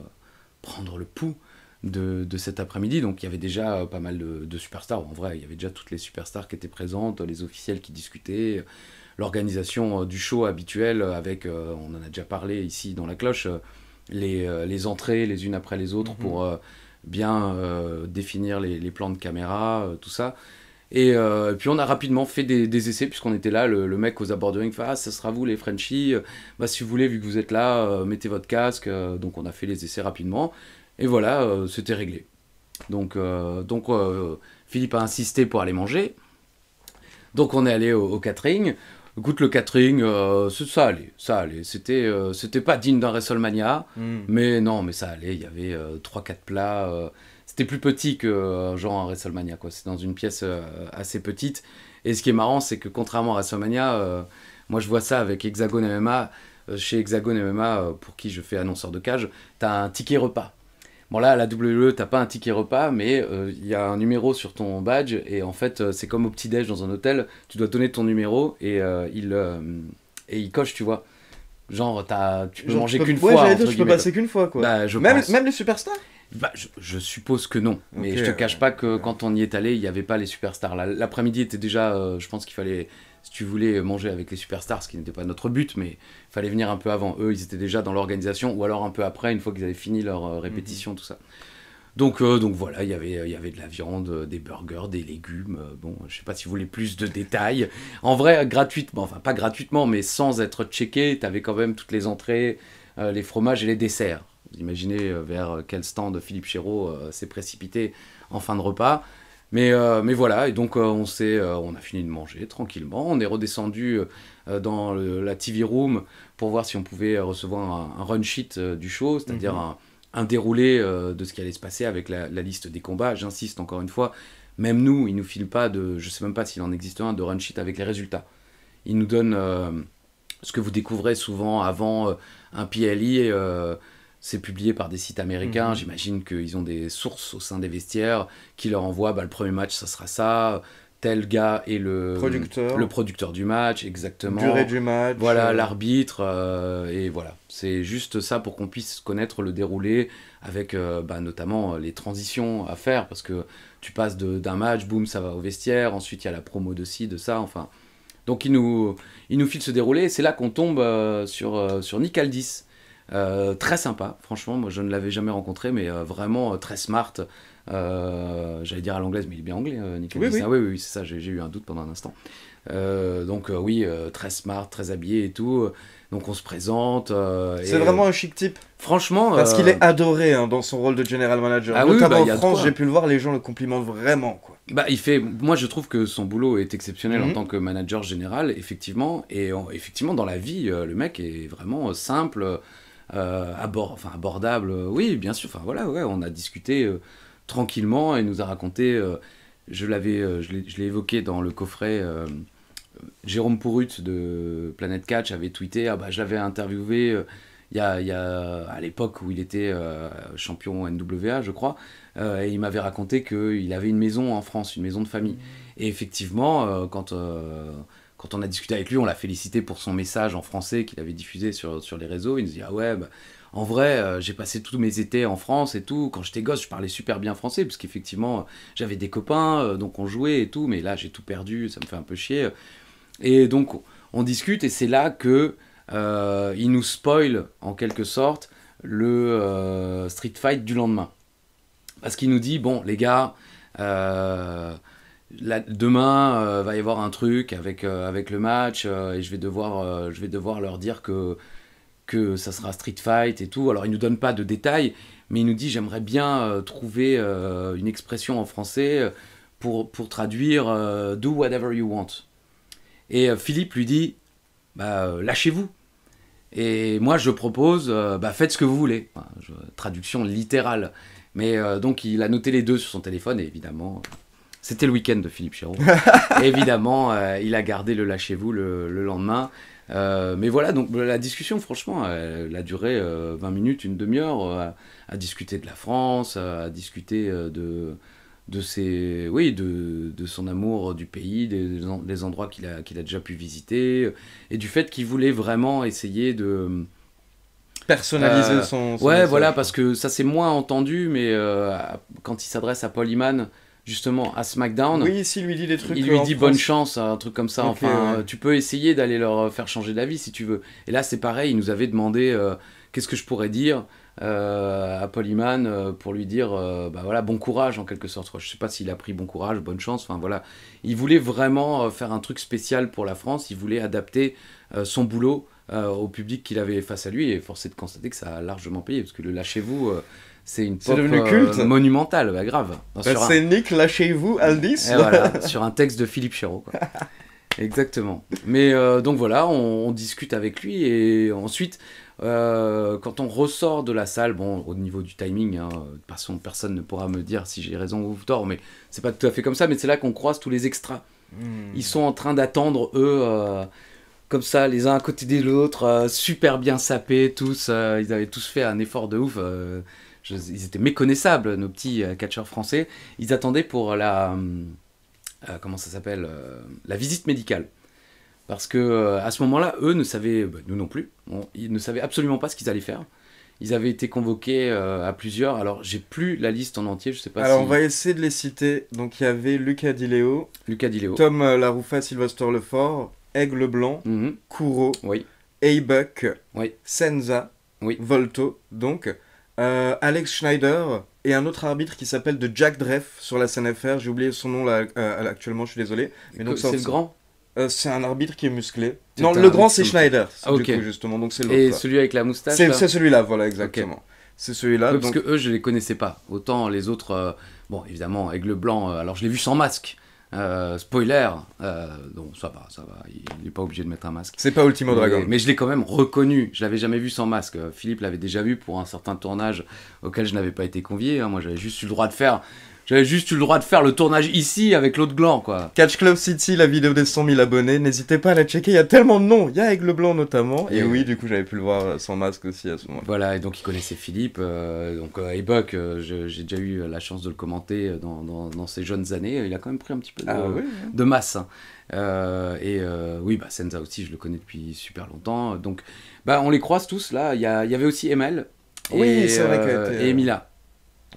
prendre le pouls de, de cet après-midi. Donc il y avait déjà euh, pas mal de, superstars. En vrai, il y avait déjà toutes les superstars qui étaient présentes, les officiels qui discutaient, l'organisation euh, du show habituel avec, euh, on en a déjà parlé ici dans la cloche, les, les entrées les unes après les autres mhm. pour bien définir les, plans de caméra, tout ça. Et, puis on a rapidement fait des, essais puisqu'on était là, le, mec aux abords de ring ah, ça sera vous les Frenchies, bah si vous voulez vu que vous êtes là, mettez votre casque, donc on a fait les essais rapidement. Et voilà, euh, c'était réglé. Donc, euh, donc euh, Philippe a insisté pour aller manger. Donc on est allé au, catering. Goûte le catering, ça allait, ça allait. C'était, c'était pas digne d'un WrestleMania, hmm. mais non, mais ça allait. Il y avait 3-4 plats. c'était plus petit que genre un WrestleMania, quoi. C'est dans une pièce assez petite. Et ce qui est marrant, c'est que contrairement à WrestleMania, moi je vois ça avec Hexagone MMA chez Hexagone MMA, pour qui je fais annonceur de cage, tu as un ticket repas. Bon là, à la WWE, t'as pas un ticket repas, mais il euh, y a un numéro sur ton badge et en fait, euh, c'est comme au petit déj dans un hôtel, tu dois donner ton numéro et euh, il et il coche, tu vois. Genre, as, tu peux manger qu'une ouais, fois. Dire, je peux passer qu'une fois, quoi. Bah, je même, même les superstars bah, je, suppose que non. Mais je te cache pas que quand on y est allé, il n'y avait pas les superstars. L'après-midi était déjà, je pense qu'il fallait si tu voulais manger avec les superstars, ce qui n'était pas notre but, mais il fallait venir un peu avant. Eux, ils étaient déjà dans l'organisation, ou alors un peu après, une fois qu'ils avaient fini leur euh, mhm. répétition, tout ça. Donc, euh, donc voilà, il y avait, y avait de la viande, euh, des burgers, des légumes. Bon, je ne sais pas si vous voulez plus de détails. En vrai, gratuitement, enfin pas gratuitement, mais sans être checké, tu avais quand même toutes les entrées, les fromages et les desserts. imaginez vers quel stand Philippe Chéreau s'est précipité en fin de repas. Euh, mais, voilà, et donc euh, on, euh, on a fini de manger tranquillement. On est redescendu dans la TV room pour voir si on pouvait recevoir un, run sheet du show, c'est-à-dire mhm. un, déroulé de ce qui allait se passer avec la, liste des combats. J'insiste encore une fois, même nous, ils nous filent pas de, je ne sais même pas s'il en existe un, de run sheet avec les résultats. Ils nous donnent ce que vous découvrez souvent avant un PLI c'est publié par des sites américains. Mhm. J'imagine qu'ils ont des sources au sein des vestiaires qui leur envoient bah, le premier match, ça sera ça. Tel gars est le producteur, du match, exactement. Durée du match. Voilà, euh. l'arbitre. Euh, et voilà. C'est juste ça pour qu'on puisse connaître le déroulé avec euh, bah, notamment les transitions à faire parce que tu passes d'un match, boum, ça va au vestiaire. Ensuite, il y a la promo de ci, de ça. Enfin. Donc, il nous, il nous file ce déroulé c'est là qu'on tombe sur, sur Nick Aldis euh, très sympa, franchement, moi je ne l'avais jamais rencontré, mais euh, vraiment euh, très smart. J'allais dire à l'anglaise, mais il est bien anglais, Nicolas. Ah oui oui. oui, c'est ça, j'ai eu un doute pendant un instant. donc oui, très smart, très habillé et tout. Donc on se présente. c'est vraiment un chic type. Franchement. Parce qu'il est adoré hein, dans son rôle de general manager. Ah, oui bah, en France, j'ai pu le voir, les gens le complimentent vraiment. Quoi. Bah, il fait. Moi, je trouve que son boulot est exceptionnel en mhm. tant que manager général, effectivement. Et effectivement, dans la vie, le mec est vraiment simple. Euh, enfin, abordable, euh, oui, bien sûr. Enfin, voilà, ouais, on a discuté euh, tranquillement et nous a raconté. je l'avais, je l'ai évoqué dans le coffret. Jérôme Pourut de Planète Catch avait tweeté ah bah je interviewé il a, à l'époque où il était champion NWA je crois et il m'avait raconté qu'il avait une maison en France une maison de famille et effectivement quand quand on a discuté avec lui, on l'a félicité pour son message en français qu'il avait diffusé sur, les réseaux. Il nous dit Ah ouais, bah, en vrai, euh, j'ai passé tous mes étés en France et tout. Quand j'étais gosse, je parlais super bien français, parce qu'effectivement, j'avais des copains, euh, donc on jouait et tout. Mais là, j'ai tout perdu, ça me fait un peu chier. Et donc, on discute, et c'est là que euh, il nous spoil, en quelque sorte, le Street Fight du lendemain. Parce qu'il nous dit Bon, les gars, demain il euh, va y avoir un truc avec, euh, avec le match euh, et je vais, devoir, je vais devoir leur dire que, que ça sera Street Fight et tout. Alors il nous donne pas de détails, mais il nous dit j'aimerais bien trouver une expression en français pour, pour traduire do whatever you want. Et Philippe lui dit bah, lâchez-vous. Et moi je propose bah, faites ce que vous voulez. traduction littérale. Mais donc il a noté les deux sur son téléphone et évidemment. C'était le week-end de Philippe Chéron. Évidemment, euh, il a gardé le lâchez-vous le, lendemain. Euh, mais voilà, donc la discussion, franchement, elle, a duré 20 euh, minutes, une demi-heure, à, discuter de la France, à, discuter de, de, ses, oui, de, de, son amour du pays, des, des endroits qu'il a, qu'il a déjà pu visiter, et du fait qu'il voulait vraiment essayer de personnaliser son, Ouais, voilà, parce que ça c'est moins entendu, mais quand il s'adresse à Paul Iman, justement à SmackDown. Oui, s'il lui dit des trucs. Il lui euh, dit bonne chance, un truc comme ça. enfin, euh, tu peux essayer d'aller leur euh, faire changer d'avis si tu veux. Et là, c'est pareil. Il nous avait demandé qu'est-ce que je pourrais dire. à Polyman pour lui dire bah voilà bon courage en quelque sorte je sais pas s'il a pris bon courage bonne chance enfin voilà il voulait vraiment faire un truc spécial pour la France il voulait adapter son boulot au public qu'il avait face à lui et forcé de constater que ça a largement payé parce que le lâchez-vous c'est une pop devenu euh, monumentale, bah, grave. Hein, c'est Nick, lâchez-vous, Aldis. Eh, sur un texte de Philippe Chéreau. Exactement. Mais euh, donc voilà, on, discute avec lui et ensuite, euh, quand on ressort de la salle, bon, au niveau du timing, hein, personne, personne ne pourra me dire si j'ai raison ou tort, mais c'est pas tout à fait comme ça, mais c'est là qu'on croise tous les extras. Hmm. Ils sont en train d'attendre, eux, comme ça, les uns à côté des autres, super bien sapés, tous. ils avaient tous fait un effort de ouf ils étaient méconnaissables, nos petits euh, catcheurs français. Ils attendaient pour la. Euh, euh, comment ça s'appelle La visite médicale. Parce que à ce moment-là, eux ne savaient, bah, nous non plus, ils ne savaient absolument pas ce qu'ils allaient faire. Ils avaient été convoqués à plusieurs. Alors, j'ai plus la liste en entier, je sais pas Alors, on va essayer de les citer. Donc, il y avait Lucas Dileo, Lucas Leo. Tom Laroufa, Sylvester Lefort, Aigle Blanc, mm oui. Aybuck, oui. Senza, oui. Volto, donc, euh, Alex Schneider et un autre arbitre qui s'appelle de Jack Dreff sur la scène FR. J'ai oublié son nom là euh, actuellement, je suis désolé. Mais donc c'est le grand. Euh, c'est un arbitre qui est musclé. Non, le grand c'est Schneider. Ah, ok. justement, donc c'est Et celui avec la moustache. C'est celui-là, voilà, exactement. C'est celui-là. Parce que eux, je les connaissais pas. Autant les autres, bon, évidemment, Aigle Blanc. alors je l'ai vu sans masque. Euh, spoiler, euh, ça va, ça il n'est pas obligé de mettre un masque. C'est pas Ultimo Dragon. Mais, je l'ai quand même reconnu, je l'avais jamais vu sans masque. Euh, Philippe l'avait déjà vu pour un certain tournage auquel je n'avais pas été convié, hein. moi j'avais juste eu le droit de faire j'avais juste eu le droit de faire le tournage ici avec l'autre gland, quoi. Catch Club City, la vidéo des 100 000 abonnés, n'hésitez pas à la checker, il y a tellement de noms. Il y a Aigle Blanc notamment. Et, oui, du coup, j'avais pu le voir euh, sans masque aussi à ce moment-là. Voilà, et donc il connaissait Philippe. Euh, donc, euh, euh j'ai déjà eu la chance de le commenter dans, dans, ses jeunes années. Il a quand même pris un petit peu de, ah masse. Hein. et oui, bah, Senza aussi, je le connais depuis super longtemps. Donc, bah, on les croise tous là. Il y, y, avait aussi Emel. Oui, oui, vrai et Emila.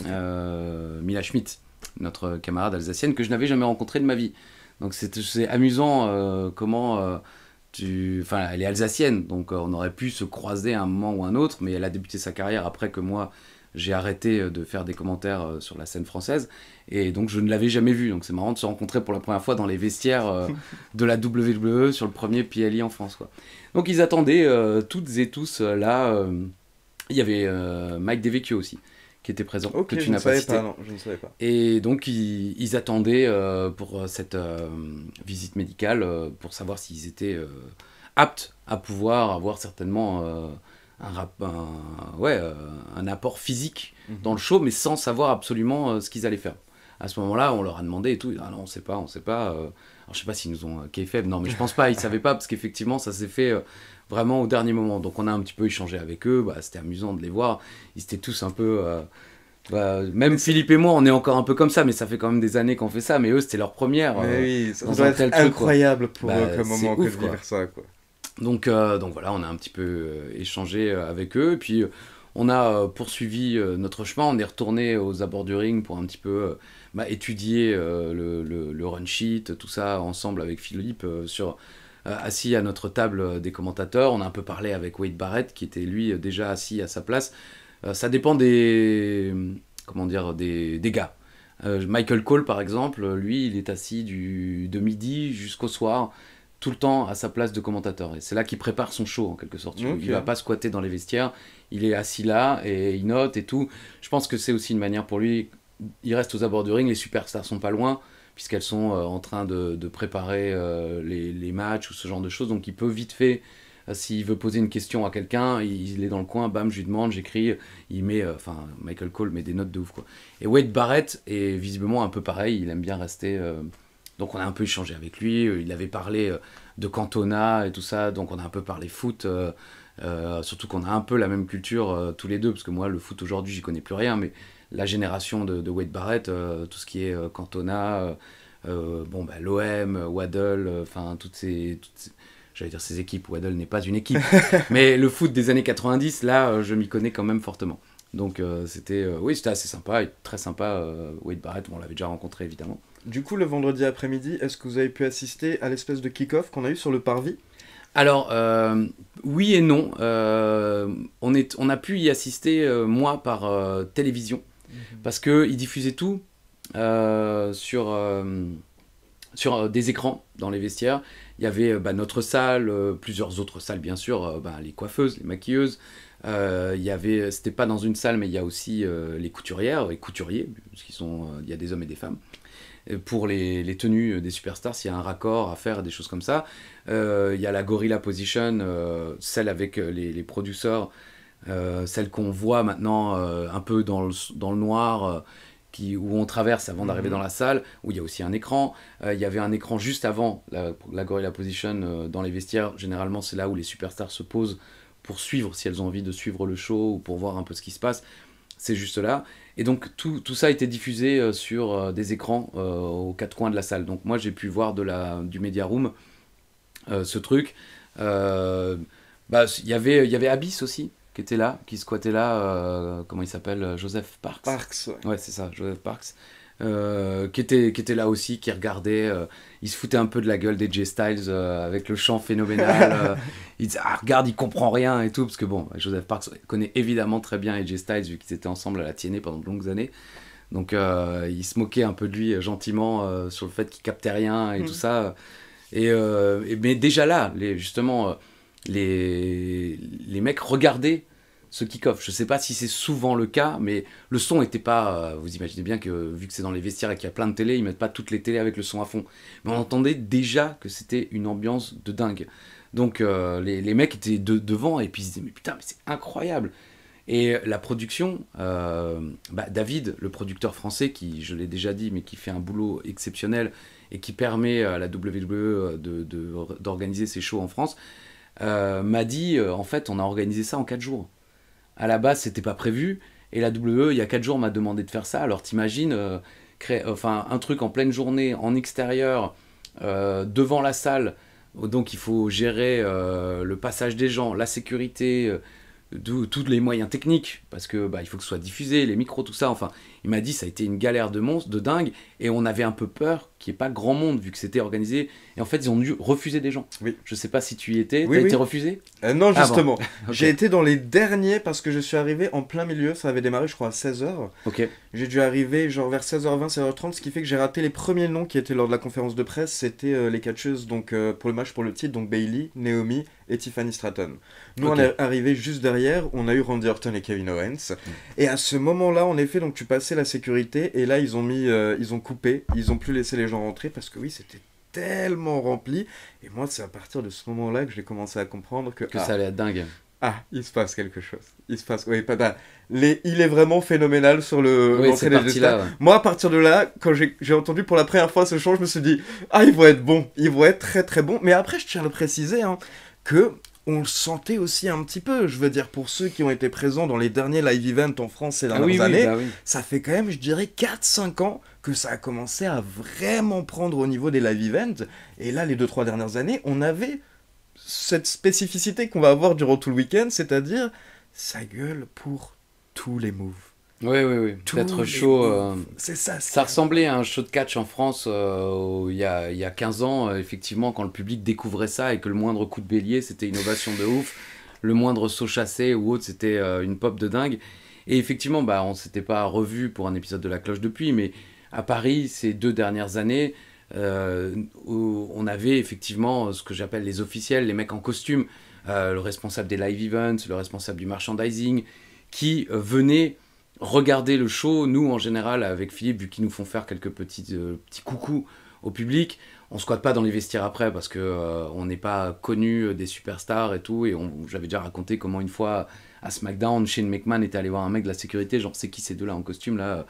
Euh, Mila Schmidt, notre camarade alsacienne, que je n'avais jamais rencontrée de ma vie. Donc c'est amusant euh, comment... Euh, tu... Enfin, elle est alsacienne, donc on aurait pu se croiser un moment ou un autre, mais elle a débuté sa carrière après que moi j'ai arrêté de faire des commentaires sur la scène française, et donc je ne l'avais jamais vue. Donc c'est marrant de se rencontrer pour la première fois dans les vestiaires de la WWE sur le premier PLI en France. Donc ils attendaient toutes et tous là. Il y avait Mike Devecchio aussi qui était présent, que tu n'as pas cité. je ne savais pas. Et donc, ils, attendaient euh, pour euh, cette euh, visite médicale pour savoir s'ils étaient aptes à pouvoir avoir certainement un, ouais, un apport physique mhm. dans le show, mais sans savoir absolument ce qu'ils allaient faire. À ce moment-là, on leur a demandé et tout. Ah non, on ne sait pas, on ne sait pas. Alors, je sais pas s'ils nous ont fait. faible. Non, mais je pense pas. Ils ne savaient pas parce qu'effectivement, ça s'est fait vraiment au dernier moment. Donc on a un petit peu échangé avec eux, bah, c'était amusant de les voir. Ils étaient tous un peu... Euh, bah, même Philippe et moi, on est encore un peu comme ça, mais ça fait quand même des années qu'on fait ça. Mais eux, c'était leur première. Euh, oui, ça, doit être incroyable pour bah, moment que de ça. Quoi. Donc, euh, donc voilà, on a un petit peu échangé avec eux. puis on a poursuivi notre chemin. On est retourné aux abords du ring pour un petit peu bah, étudier le, le, le, run sheet, tout ça ensemble avec Philippe sur euh, assis à notre table euh, des commentateurs. On a un peu parlé avec Wade Barrett, qui était lui euh, déjà assis à sa place. ça dépend des, comment dire, des, des gars. Michael Cole, par exemple, lui, il est assis du, de midi jusqu'au soir, tout le temps à sa place de commentateur. Et c'est là qu'il prépare son show, en quelque sorte. Il Il va pas squatter dans les vestiaires, il est assis là et il note et tout. Je pense que c'est aussi une manière pour lui. Il reste aux abords du ring, les superstars sont pas loin puisqu'elles sont euh, en train de, préparer euh, les, matchs ou ce genre de choses. Donc il peut vite fait euh, s'il veut poser une question à quelqu'un, il est dans le coin, bam, je lui demande, j'écris, il met, enfin, Michael Cole met des notes de ouf, quoi. Et Wade Barrett est visiblement un peu pareil, il aime bien rester. donc on a un peu échangé avec lui, il avait parlé de Cantona et tout ça, donc on a un peu parlé foot, surtout qu'on a un peu la même culture tous les deux, parce que moi, le foot aujourd'hui, j'y connais plus rien, mais la génération de, de Wade Barrett, euh, tout ce qui est euh, Cantona, euh, bon, bah, l'OM, Waddle, enfin, toutes ces. j'allais dire ces équipes, Waddle n'est pas une équipe, mais le foot des années 90, là, je m'y connais quand même fortement. Donc c'était oui, c'était assez sympa, très sympa. Wade Barrett, on l'avait déjà rencontré évidemment. Du coup, le vendredi après-midi, est-ce que vous avez pu assister à l'espèce de kick-off qu'on a eu sur le parvis Alors oui et non. on, est, on a pu y assister moi par télévision. Mhm. Parce qu'ils diffusaient tout euh, sur, euh, sur euh, des écrans dans les vestiaires. Il y avait bah, notre salle, plusieurs autres salles bien sûr, bah, les coiffeuses, les maquilleuses. Il y avait, c'était pas dans une salle, mais il y a aussi les couturières, les couturiers, parce qu'il y a des hommes et des femmes pour les, les, tenues des superstars, s'il y a un raccord à faire, des choses comme ça. Il y a la Gorilla Position, celle avec les, les producteurs euh, celle qu'on voit maintenant euh, un peu dans le, dans le noir. Euh, qui, où on traverse avant d'arriver mhm. dans la salle, où il y a aussi un écran. il y avait un écran juste avant la, la Gorilla Position dans les vestiaires. Généralement, c'est là où les superstars se posent pour suivre, si elles ont envie de suivre le show ou pour voir un peu ce qui se passe. C'est juste là. Et donc, tout, tout ça a été diffusé sur des écrans aux quatre coins de la salle. Donc, moi, j'ai pu voir de la, du Media Room ce truc. Bah, y Il y avait Abyss aussi, qui était là, qui squattait là, euh, comment il s'appelle euh, Joseph Parks. Parks, ouais. c'est ça, Joseph Parks. Euh, qui, était, qui était là aussi, qui regardait, il se foutait un peu de la gueule des styles avec le chant phénoménal. il disait, ah, regarde, il comprend rien et tout, parce que bon, Joseph Parks connaît évidemment très bien AJ styles vu qu'ils étaient ensemble à la TNA pendant de longues années. Donc il se moquait un peu de lui gentiment sur le fait qu'il captait rien et tout mm. ça. Et, mais déjà là, les, justement les, les mecs regardaient ce kick-off. Je ne sais pas si c'est souvent le cas, mais le son n'était pas. Euh, vous imaginez bien que, vu que c'est dans les vestiaires et qu'il y a plein de télé, ils mettent pas toutes les télés avec le son à fond. Mais on entendait déjà que c'était une ambiance de dingue. Donc euh, les, mecs étaient devant et puis ils disaient Mais putain, mais c'est incroyable Et la production, euh, bah, David, le producteur français, qui, je l'ai déjà dit, mais qui fait un boulot exceptionnel et qui permet à la WWE d'organiser de, ses shows en France, m'a dit En fait, on a organisé ça en 4 jours à la base, c'était pas prévu. Et la WE, il y a quatre jours, m'a demandé de faire ça. Alors t'imagines, euh, créer, enfin, un truc en pleine journée, en extérieur, euh, devant la salle. Donc il faut gérer euh, le passage des gens, la sécurité, tous les moyens techniques, parce que bah, il faut que ce soit diffusé, les micros, tout ça. Enfin, il m'a dit ça a été une galère de monstre, de dingue, et on avait un peu peur qui est pas grand monde vu que c'était organisé et en fait ils ont dû refuser des gens. Oui. Je sais pas si tu y étais, oui, t'as été refusé euh, Non justement, j'ai été dans les derniers parce que je suis arrivé en plein milieu, ça avait démarré je crois à 16h. OK. J'ai dû arriver genre vers 16h20, 16h30 ce qui fait que j'ai raté les premiers noms qui étaient lors de la conférence de presse, c'était euh, les catcheuses donc euh, pour le match pour le titre donc Bailey, Naomi et Tiffany Stratton. Nous on est arrivé juste derrière, on a eu Randy Orton et Kevin Owens et à ce moment-là en effet donc tu passais la sécurité et là ils ont mis ils ont coupé, ils ont plus laissé les gens rentrer parce que oui, c'était tellement rempli. Et moi, c'est à partir de ce moment-là que j'ai commencé à comprendre que. Que ah, ça allait être dingue. Ah, il se passe quelque chose. Il se passe. Oui, pas bah, les, il est vraiment phénoménal sur le oui, Moi, à partir de là, quand j'ai entendu pour la première fois ce chant, je me suis dit Ah, ils vont être bons. Ils vont être très très bons. Mais après, je tiens à le préciser hein, que on le sentait aussi un petit peu. Je veux dire, pour ceux qui ont été présents dans les derniers live events en France ces ah dernières années, bah ça fait quand même, je dirais, 4-5 ans que ça a commencé à vraiment prendre au niveau des live events. Et là, les deux, trois dernières années, on avait cette spécificité qu'on va avoir durant tout le week-end, c'est-à-dire sa gueule pour tous les moves. Oui, oui, oui. D'être chaud. Euh, c'est ça. Ça ressemblait à un show de catch en France euh, il, y a, il y 15 ans, euh, effectivement, quand le public découvrait ça et que le moindre coup de bélier, c'était une ovation de ouf. Le moindre saut chassé ou autre, c'était une pop de dingue. Et effectivement, bah, on s'était pas revu pour un épisode de La Cloche depuis, mais à Paris ces deux dernières années, euh, on avait effectivement euh, ce que j'appelle les officiels, les mecs en costume, euh, le responsable des live events, le responsable du merchandising, qui venaient regarder le show. Nous, en général, avec Philippe, vu qu'ils nous font faire quelques petits, petits coucous au public, on squatte pas dans les vestiaires après parce que on n'est pas connu des superstars et tout. Et j'avais déjà raconté comment une fois à SmackDown, Shane McMahon était allé voir un mec de la sécurité, genre c'est qui ces deux là en costume là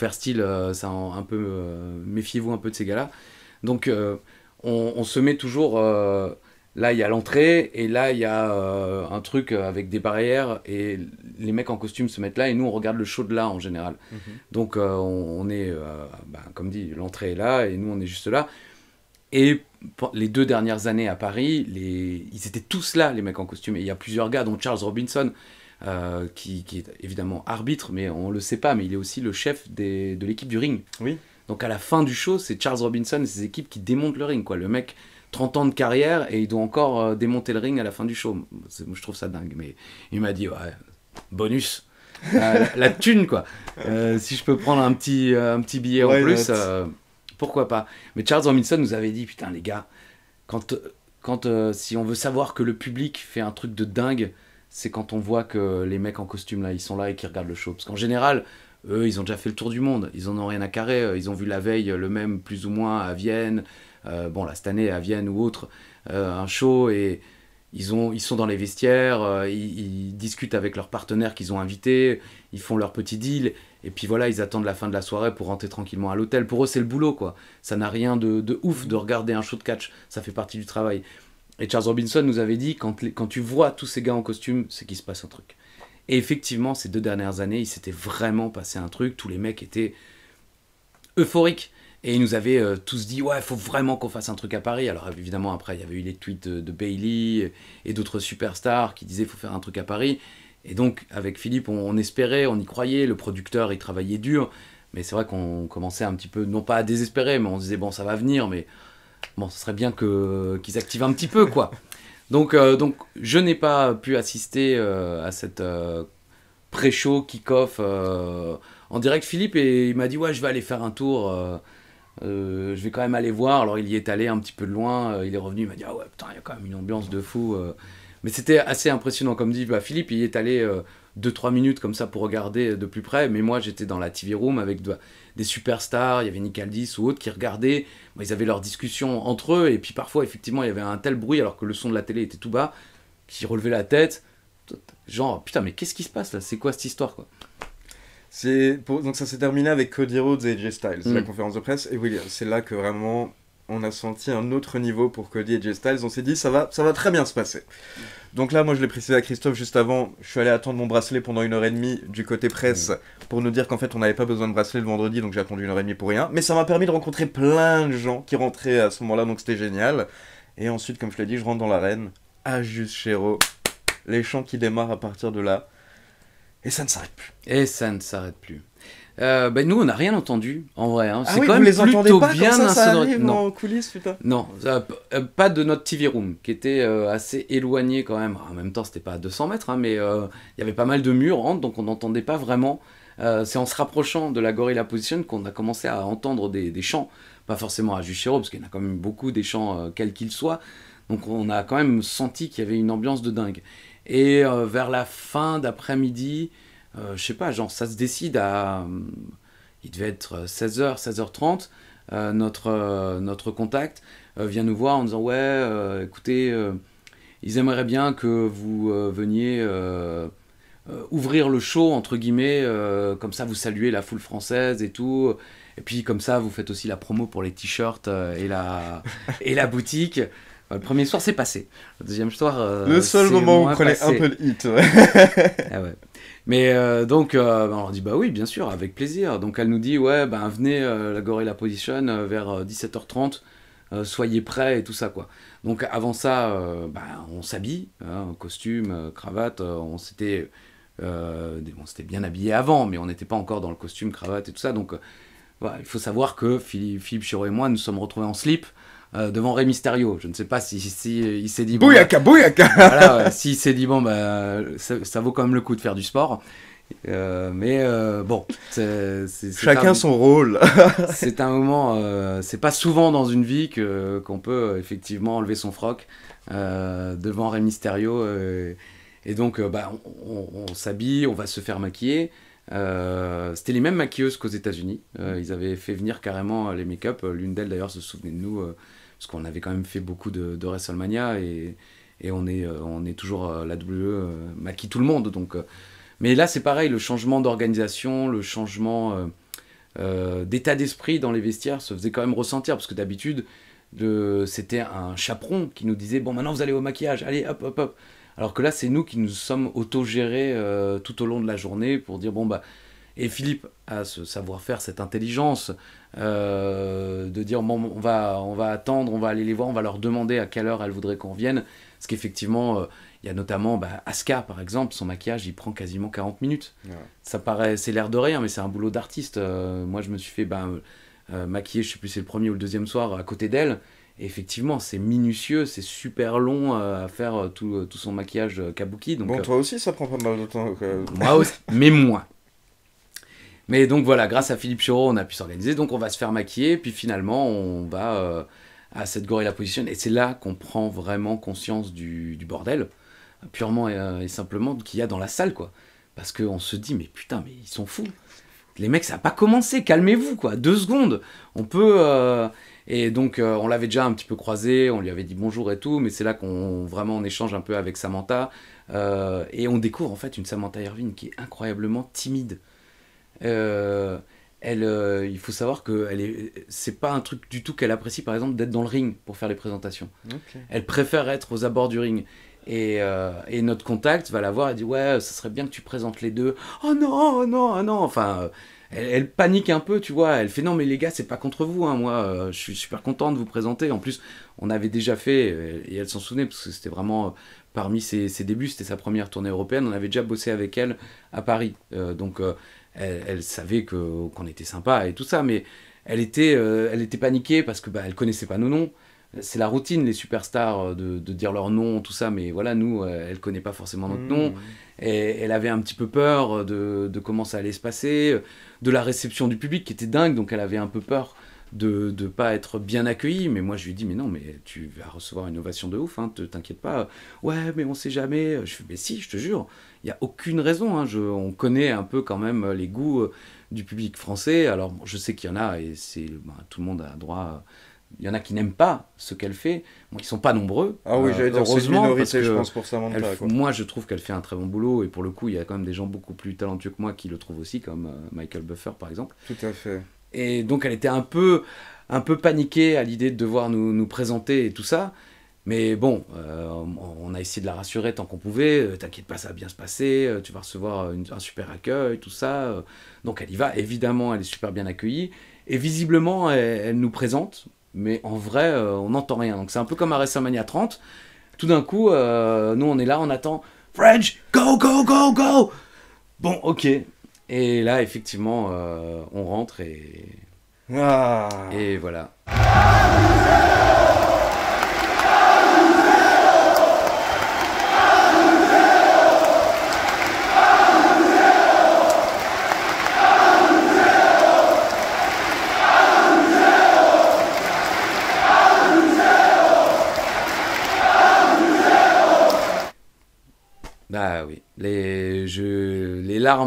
faire style, euh, ça un peu euh, méfiez-vous un peu de ces gars-là. Donc euh, on, se met toujours là il y a l'entrée et là il y a un truc avec des barrières et les mecs en costume se mettent là et nous on regarde le show de là en général. Mhm. Donc on, est, bah, comme dit, l'entrée est là et nous on est juste là. Et les deux dernières années à Paris, les... ils étaient tous là, les mecs en costume. Et il y a plusieurs gars, dont Charles Robinson, euh, qui, est évidemment arbitre, mais on le sait pas, mais il est aussi le chef de l'équipe du ring. Oui. Donc à la fin du show, c'est Charles Robinson et ses équipes qui démontent le ring, quoi. Le mec, 30 ans de carrière et il doit encore euh, démonter le ring à la fin du show. je trouve ça dingue, mais il m'a dit, ouais, bonus. Euh, la, thune, quoi. si je peux prendre un petit, un petit billet en plus, pourquoi pas. Mais Charles Robinson nous avait dit, putain, les gars, quand, quand si on veut savoir que le public fait un truc de dingue, c'est quand on voit que les mecs en costume, là, ils sont là et qui regardent le show. Parce qu'en général, eux, ils ont déjà fait le tour du monde, ils en ont rien à carrer, euh, ils ont vu la veille euh, le même, plus ou moins, à Vienne, euh, bon, là, cette année, à Vienne ou autre, un show et ils, ont, ils sont dans les vestiaires, ils, discutent avec leurs partenaires qu'ils ont invités, ils font leur petit deal, et puis voilà, ils attendent la fin de la soirée pour rentrer tranquillement à l'hôtel. Pour eux, c'est le boulot, quoi. Ça n'a rien de, de, ouf de regarder un show de catch, ça fait partie du travail. Et Charles Robinson nous avait dit quand, tu vois tous ces gars en costume, c'est qu'il se passe un truc. Et effectivement, ces deux dernières années, il s'était vraiment passé un truc. Tous les mecs étaient euphoriques. Et ils nous avaient euh, tous dit ouais, il faut vraiment qu'on fasse un truc à Paris. Alors évidemment, après, il y avait eu les tweets de, Bailey et d'autres superstars qui disaient Il faut faire un truc à Paris. Et donc, avec Philippe, on, on espérait, on y croyait. Le producteur, il travaillait dur. Mais c'est vrai qu'on commençait un petit peu, non pas à désespérer, mais on disait bon, ça va venir, mais bon, ce serait bien qu'ils activent un petit peu, quoi. Donc, euh, donc je n'ai pas pu assister euh, à cette euh, pré-show kick-off en direct. Philippe et il m'a dit ouais, je vais aller faire un tour. je vais quand même aller voir. Alors il y est allé un petit peu de loin. il est revenu. Il m'a dit ah ouais putain, il y a quand même une ambiance de fou. Mais c'était assez impressionnant, comme dit bah, Philippe, il est allé 2-3 minutes comme ça pour regarder de plus près, mais moi j'étais dans la TV room avec deux... Bah, des superstars, il y avait Nicaldis ou autres qui regardaient, ils avaient leurs discussions entre eux, et puis parfois, effectivement, il y avait un tel bruit alors que le son de la télé était tout bas, qui relevait la tête, genre, putain, mais qu'est-ce qui se passe là C'est quoi cette histoire quoi donc ça s'est terminé avec Cody Rhodes et AJ Styles, la mm. conférence de presse. Et oui, c'est là que vraiment on a senti un autre niveau pour Cody et Jay Styles. On s'est dit, ça va, ça va très bien se passer. Donc là, moi, je l'ai précisé à Christophe juste avant, je suis allé attendre mon bracelet pendant une heure et demie du côté presse mm. pour nous dire qu'en fait, on n'avait pas besoin de bracelet le vendredi, donc j'ai attendu une heure et demie pour rien. Mais ça m'a permis de rencontrer plein de gens qui rentraient à ce moment-là, donc c'était génial. Et ensuite, comme je l'ai dit, je rentre dans l'arène, à Juste les chants qui démarrent à partir de là. Et ça ne s'arrête plus. Et ça ne s'arrête plus. Euh, ben, nous, on n'a rien entendu, en vrai. Hein. Ah c'est les pas bien ça, arrive non. en coulisses, Non, euh, pas de notre TV room, qui était euh, assez éloigné quand même. En même temps, c'était pas à 200 mètres, hein, mais il y avait pas mal de murs, entre donc on n'entendait pas vraiment. c'est en se rapprochant de la Gorilla Position qu'on a commencé à entendre des, chants. Pas forcément à Juchero, parce qu'il y en a quand même beaucoup des chants, quels qu'ils soient. Donc on a quand même senti qu'il y avait une ambiance de dingue. Et vers la fin d'après-midi, euh, je sais pas, genre ça se décide à... Euh, il devait être 16h, euh, 16h30, notre, notre contact vient nous voir en disant ouais, écoutez, ils aimeraient bien que vous veniez ouvrir le show, entre guillemets, comme ça vous saluez la foule française et tout. Et puis comme ça, vous faites aussi la promo pour les t-shirts et, la, et la boutique. Le premier soir, c'est passé. Le deuxième soir. le seul moment où on prenait un peu le hit. ah ouais. Mais euh, donc, euh, bah, on leur dit bah oui, bien sûr, avec plaisir. Donc elle nous dit ouais, ben bah, venez euh, la Gorilla Position euh, vers 17h30, soyez prêts et tout ça quoi. Donc avant ça, bah, on s'habille, hein, costume, cravate, on s'était bien habillé avant, mais on n'était pas encore dans le costume, cravate et tout ça. Donc il faut savoir que Philippe, Philippe et moi, nous sommes retrouvés en slip euh, devant Rey Mysterio. Je ne sais pas si, euh, il s'est dit. Bon, bouillaka, bah, s'est dit, bon, bah, ça, vaut quand même le coup de faire du sport. Euh, mais bon, c'est, chacun son rôle. c'est un moment, c'est pas souvent dans une vie que, qu'on peut effectivement enlever son froc devant Rey Mysterio. et donc, bah, on, s'habille, on va se faire maquiller. c'était les mêmes maquilleuses qu'aux États-Unis. ils avaient fait venir carrément les make-up. L'une d'elles, d'ailleurs, se souvenait de nous parce qu'on avait quand même fait beaucoup de, WrestleMania et, on, est, euh, toujours euh, la WWE euh, maquille tout le monde. Donc, mais là, c'est pareil, le changement d'organisation, le changement d'état d'esprit dans les vestiaires se faisait quand même ressentir, parce que d'habitude, c'était un chaperon qui nous disait Bon, maintenant vous allez au maquillage, allez hop, hop, hop. Alors que là, c'est nous qui nous sommes autogérés tout au long de la journée pour dire Bon, bah. Et Philippe a ce savoir-faire, cette intelligence euh, de dire bon, on, va, on va attendre, on va aller les voir, on va leur demander à quelle heure elles voudraient qu'on vienne. Parce qu'effectivement, euh, il y a notamment bah, par exemple, son maquillage, il prend quasiment 40 minutes. Ça paraît, c'est l'air de rien, mais c'est un boulot d'artiste. Euh, moi, je me suis fait bah, maquiller, je sais plus, c'est le premier ou le deuxième soir à côté d'elle effectivement, c'est minutieux, c'est super long à faire tout, son maquillage kabuki. Donc, bon, toi aussi, ça prend pas mal de temps. Moi aussi, mais moi Mais donc voilà, grâce à Philippe Chiro, on a pu s'organiser. Donc on va se faire maquiller, puis finalement, on va euh, à cette Gorilla Position. Et c'est là qu'on prend vraiment conscience du, bordel, purement euh, et, simplement, qu'il y a dans la salle, quoi. Parce qu'on se dit, mais putain, mais ils sont fous. Les mecs, ça n'a pas commencé, calmez-vous, quoi. Deux secondes. On peut. Euh, et donc, on l'avait déjà un petit peu croisé, on lui avait dit bonjour et tout, mais c'est là qu'on vraiment on échange un peu avec Samantha. et on découvre en fait une Samantha Irvine qui est incroyablement timide. Euh, elle, euh, il faut savoir que elle est, c'est pas un truc du tout qu'elle apprécie, par exemple, d'être dans le ring pour faire les présentations. Elle préfère être aux abords du ring. Euh, et, notre contact va la voir et dit ouais, ça serait bien que tu présentes les deux. Oh non, oh non, oh non. Enfin, elle, panique un peu, tu vois. Elle fait non mais les gars, c'est pas contre vous. Hein. moi, je suis super content de vous présenter. En plus, on avait déjà fait et, elle s'en souvenait parce que c'était vraiment parmi ses, ses, débuts, c'était sa première tournée européenne. On avait déjà bossé avec elle à Paris, donc elle, savait qu'on était sympa et tout ça, mais elle était, euh, elle était paniquée parce que bah, elle connaissait pas nos noms. C'est la routine, les superstars, euh, de, dire leur nom, tout ça, mais voilà, nous, euh, elle connaît pas forcément notre mmh. nom. Et elle avait un petit peu peur de, de, comment ça allait se passer, de la réception du public qui était dingue, donc elle avait un peu peur de ne pas être bien accueillie. Mais moi, je lui dis, mais non, mais tu vas recevoir une ovation de ouf, hein, t'inquiète pas. Ouais, mais on ne sait jamais. Je mais si, je te jure il n'y a aucune raison. Hein. on connaît un peu quand même euh, les goûts euh, du public français. Alors, je sais qu'il y en a, et c'est bah, tout le monde a droit. Euh, il y en a qui n'aiment pas ce qu'elle fait. Bon, ils sont pas nombreux. Ah oui, j'allais dire, c'est minorité, je pense, pour Moi, je trouve qu'elle fait un très bon boulot. Et pour le coup, il y a quand même des gens beaucoup plus talentueux que moi qui le trouvent aussi, comme Michael Buffer, par exemple. Tout à fait. Et donc, elle était un peu, un peu paniquée à l'idée de devoir nous, nous présenter et tout ça. Mais bon, euh, on a essayé de la rassurer tant qu'on pouvait. Euh, t'inquiète pas, ça va bien se passer. Euh, tu vas recevoir un super accueil, tout ça. Donc elle y va. Évidemment, elle est super bien accueillie. Et visiblement, elle, nous présente. Mais en vrai, on n'entend rien. Donc c'est un peu comme à Mania 30. Tout d'un coup, nous, on est là, on attend. French, go, go, go, go Bon, ok. Et là, effectivement, on rentre et. Ah. Et voilà.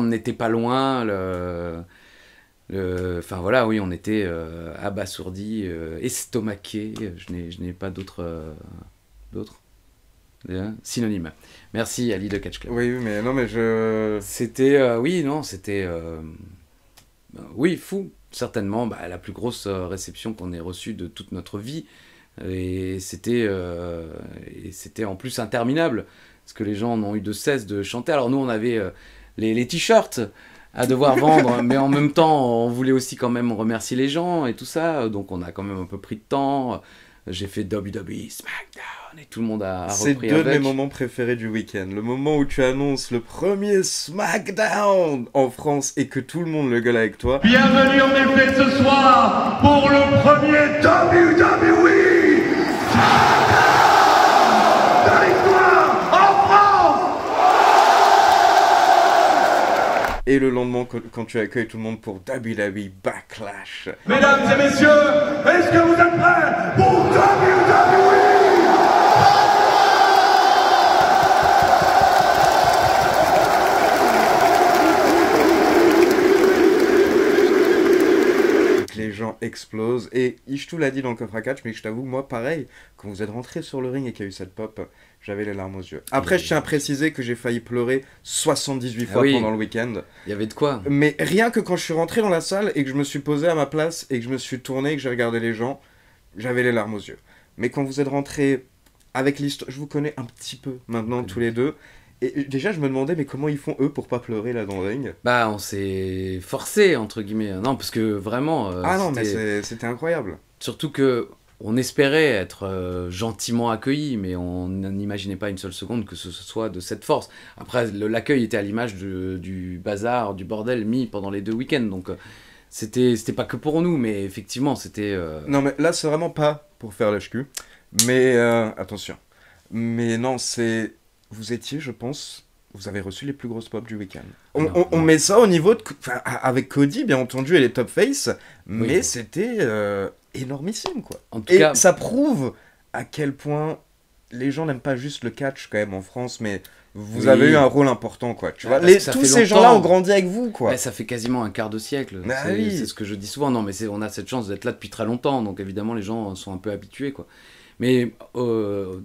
n'était pas loin. Enfin voilà, oui, on était euh, abasourdis, euh, abasourdi, Je n'ai pas d'autres euh, d'autres hein, synonyme. Merci Ali de Catch Club. Oui, mais non, mais je. C'était oui, non, c'était ben, oui fou certainement bah, la plus grosse réception qu'on ait reçue de toute notre vie et c'était Et c'était en plus interminable parce que les gens n'ont eu de cesse de chanter. Alors nous on avait les, t-shirts à devoir vendre, mais en même temps, on voulait aussi quand même remercier les gens et tout ça, donc on a quand même un peu pris de temps. J'ai fait WWE SmackDown et tout le monde a, repris C'est deux de mes moments préférés du week-end. Le moment où tu annonces le premier SmackDown en France et que tout le monde le gueule avec toi. Bienvenue en effet ce soir pour le premier WWE Et le lendemain, quand tu accueilles tout le monde pour WWE Backlash. Mesdames et messieurs, est-ce que vous êtes prêts pour WWE les gens explosent. Et Ishtou l'a dit dans le coffre à catch, mais je t'avoue, moi, pareil, quand vous êtes rentré sur le ring et qu'il y a eu cette pop, j'avais les larmes aux yeux. Après, je tiens à préciser que j'ai failli pleurer 78 ah fois pendant le week-end. Il y avait de quoi Mais rien que quand je suis rentré dans la salle et que je me suis posé à ma place et que je me suis tourné et que j'ai regardé les gens, j'avais les larmes aux yeux. Mais quand vous êtes rentré avec l'histoire, je vous connais un petit peu maintenant tous les deux. Et déjà, je me demandais, mais comment ils font eux pour pas pleurer là dans le ring Bah, on s'est forcé entre guillemets. Non, parce que vraiment. Euh, ah non, mais c'était incroyable. Surtout que on espérait être euh, gentiment accueilli, mais on n'imaginait pas une seule seconde que ce soit de cette force. Après, l'accueil était à l'image du bazar, du bordel mis pendant les deux week-ends, donc euh, c'était pas que pour nous, mais effectivement, c'était. Euh, non, mais là, c'est vraiment pas pour faire l'HQ, mais attention. Mais non, c'est. Vous étiez, je pense, vous avez reçu les plus grosses pop du week-end. On, met ça au niveau de. avec Cody, bien entendu, et les top face, mais c'était énormissime, quoi. Et ça prouve à quel point les gens n'aiment pas juste le catch, quand même, en France, mais vous avez eu un rôle important, quoi. Tu ah, vois, les, tous ces gens-là ont grandi avec vous, quoi. ça fait quasiment un quart de siècle. Bah c'est ce que je dis souvent. Non, mais on a cette chance d'être là depuis très longtemps, donc évidemment, les gens sont un peu habitués, quoi. Mais, euh,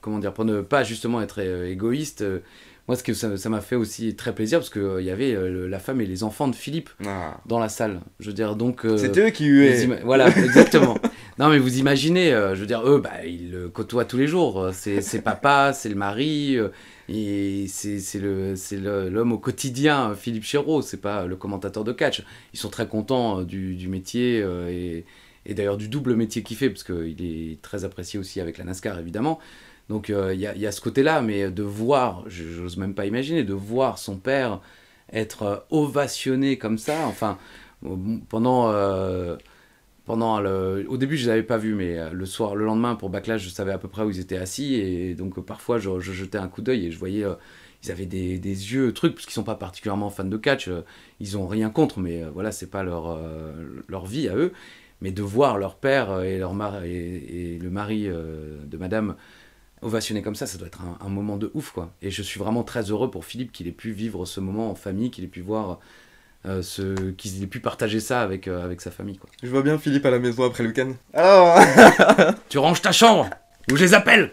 comment dire, pour ne pas justement être euh, égoïste, euh, moi, ce que ça m'a fait aussi très plaisir, parce qu'il euh, y avait euh, la femme et les enfants de Philippe ah. dans la salle. Je veux dire, donc. Euh, eux qui Voilà, exactement. non, mais vous imaginez, je veux dire, eux, bah, ils le côtoient tous les jours. C'est papa, c'est le mari, et c'est l'homme au quotidien, Philippe Chéreau, c'est pas le commentateur de catch. Ils sont très contents du, métier et, et d'ailleurs du double métier qu'il fait, parce qu'il est très apprécié aussi avec la NASCAR, évidemment. Donc euh, il y, a ce côté-là, mais de voir, n'ose même pas imaginer, de voir son père être euh, ovationné comme ça, enfin, euh, pendant... pendant Au début, je ne les avais pas vus, mais le soir, le lendemain, pour Backlash, je savais à peu près où ils étaient assis. Et donc, parfois, je, jetais un coup d'œil et je voyais ils avaient des, yeux, trucs, parce qu'ils sont pas particulièrement fans de catch, ils n'ont rien contre, mais voilà, c'est pas leur, vie à eux. Mais de voir leur père et, leur et, le mari de madame ovationné comme ça, ça doit être un, moment de ouf, quoi. Et je suis vraiment très heureux pour Philippe qu'il ait pu vivre ce moment en famille, qu'il ait pu voir euh, ce... qu'il ait pu partager ça avec, euh, avec sa famille, quoi. Je vois bien Philippe à la maison après le week-end. Alors ah Tu ranges ta chambre Ou je les appelle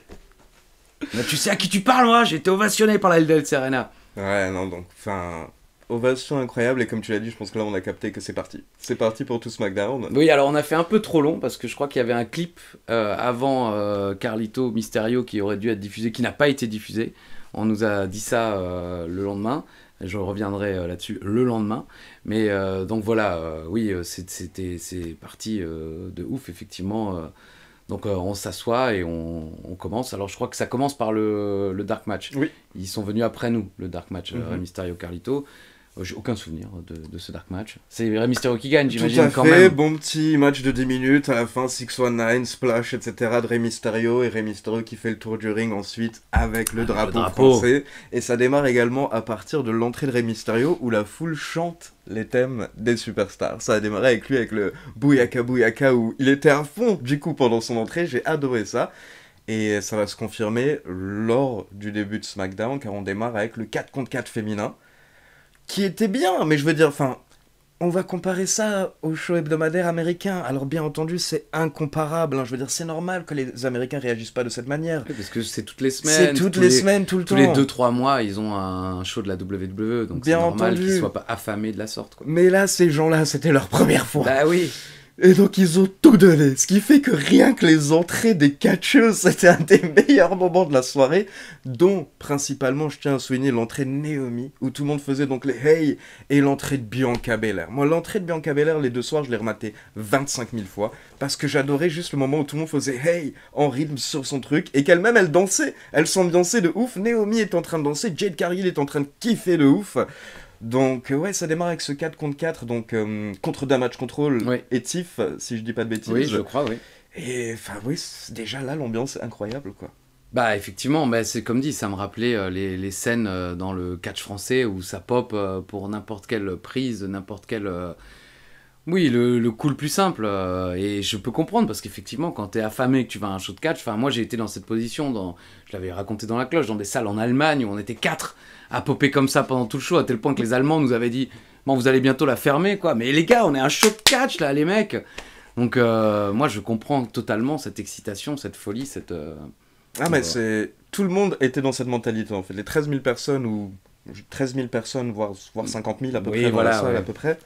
Tu sais à qui tu parles, moi J'ai été ovationné par la LDL Serena. Ouais, non, donc, enfin ovation incroyable et comme tu l'as dit, je pense que là on a capté que c'est parti. C'est parti pour tout SmackDown. Oui, alors on a fait un peu trop long parce que je crois qu'il y avait un clip euh, avant euh, Carlito Mysterio qui aurait dû être diffusé, qui n'a pas été diffusé. On nous a dit ça euh, le lendemain. Je reviendrai là-dessus le lendemain. Mais donc voilà, oui, c'était c'est parti de ouf effectivement. Donc on s'assoit et on, commence. Alors je crois que ça commence par le, le Dark Match. Oui. Ils sont venus après nous, le Dark Match, mm-hmm. Mysterio Carlito. J'ai aucun souvenir de, ce dark match. C'est Rey Mysterio qui gagne, j'imagine quand fait. Bon petit match de 10 minutes, à la fin 619, splash, etc. de Rey Mysterio et Rey Mysterio qui fait le tour du ring ensuite avec le, ah, drapeau, français. Et ça démarre également à partir de l'entrée de Rey Mysterio où la foule chante les thèmes des superstars. Ça a démarré avec lui avec le Bouyaka Bouyaka où il était à fond du coup pendant son entrée. J'ai adoré ça. Et ça va se confirmer lors du début de SmackDown car on démarre avec le 4 contre 4 féminin qui était bien, mais je veux dire, enfin, on va comparer ça au show hebdomadaire américain. Alors bien entendu, c'est incomparable. Hein. Je veux dire, c'est normal que les Américains réagissent pas de cette manière. parce que c'est toutes les semaines. C'est toutes les, semaines, tout le tous temps. Tous les 2-3 mois, ils ont un show de la WWE, donc c'est normal qu'ils soient pas affamés de la sorte. Mais là, ces gens-là, c'était leur première fois. Bah oui. Et donc ils ont tout donné, ce qui fait que rien que les entrées des catcheuses, c'était un des meilleurs moments de la soirée, dont principalement je tiens à souligner l'entrée de Naomi, où tout le monde faisait donc les hey, et l'entrée de Bianca Belair. Moi l'entrée de Bianca Belair, les deux soirs, je l'ai rematée 25 000 fois, parce que j'adorais juste le moment où tout le monde faisait hey, en rythme sur son truc, et qu'elle-même elle dansait, elle s'ambiançait de ouf, Naomi est en train de danser, Jade Cargill est en train de kiffer de ouf. Donc, euh, ouais, ça démarre avec ce 4 contre 4, donc euh, contre Damage Control et Tiff, si je dis pas de bêtises. Oui, je crois, oui. Et enfin, oui, déjà là, l'ambiance est incroyable, quoi. Bah effectivement, c'est comme dit, ça me rappelait euh, les, les, scènes dans le catch français où ça pop pour n'importe quelle prise, n'importe quelle oui, le, coup le plus simple, euh, et je peux comprendre, parce qu'effectivement, quand es affamé et que tu vas à un show de catch, moi j'ai été dans cette position, dans, je l'avais raconté dans la cloche, dans des salles en Allemagne où on était quatre à popper comme ça pendant tout le show, à tel point que les Allemands nous avaient dit Bon, vous allez bientôt la fermer, quoi. Mais les gars, on est un show de catch là, les mecs Donc, euh, moi je comprends totalement cette excitation, cette folie, cette. Euh, ah, mais c'est. Tout le monde était dans cette mentalité en fait. Les 13 000 personnes ou personnes, voire, voire 50 000 à peu près voilà, à peu près.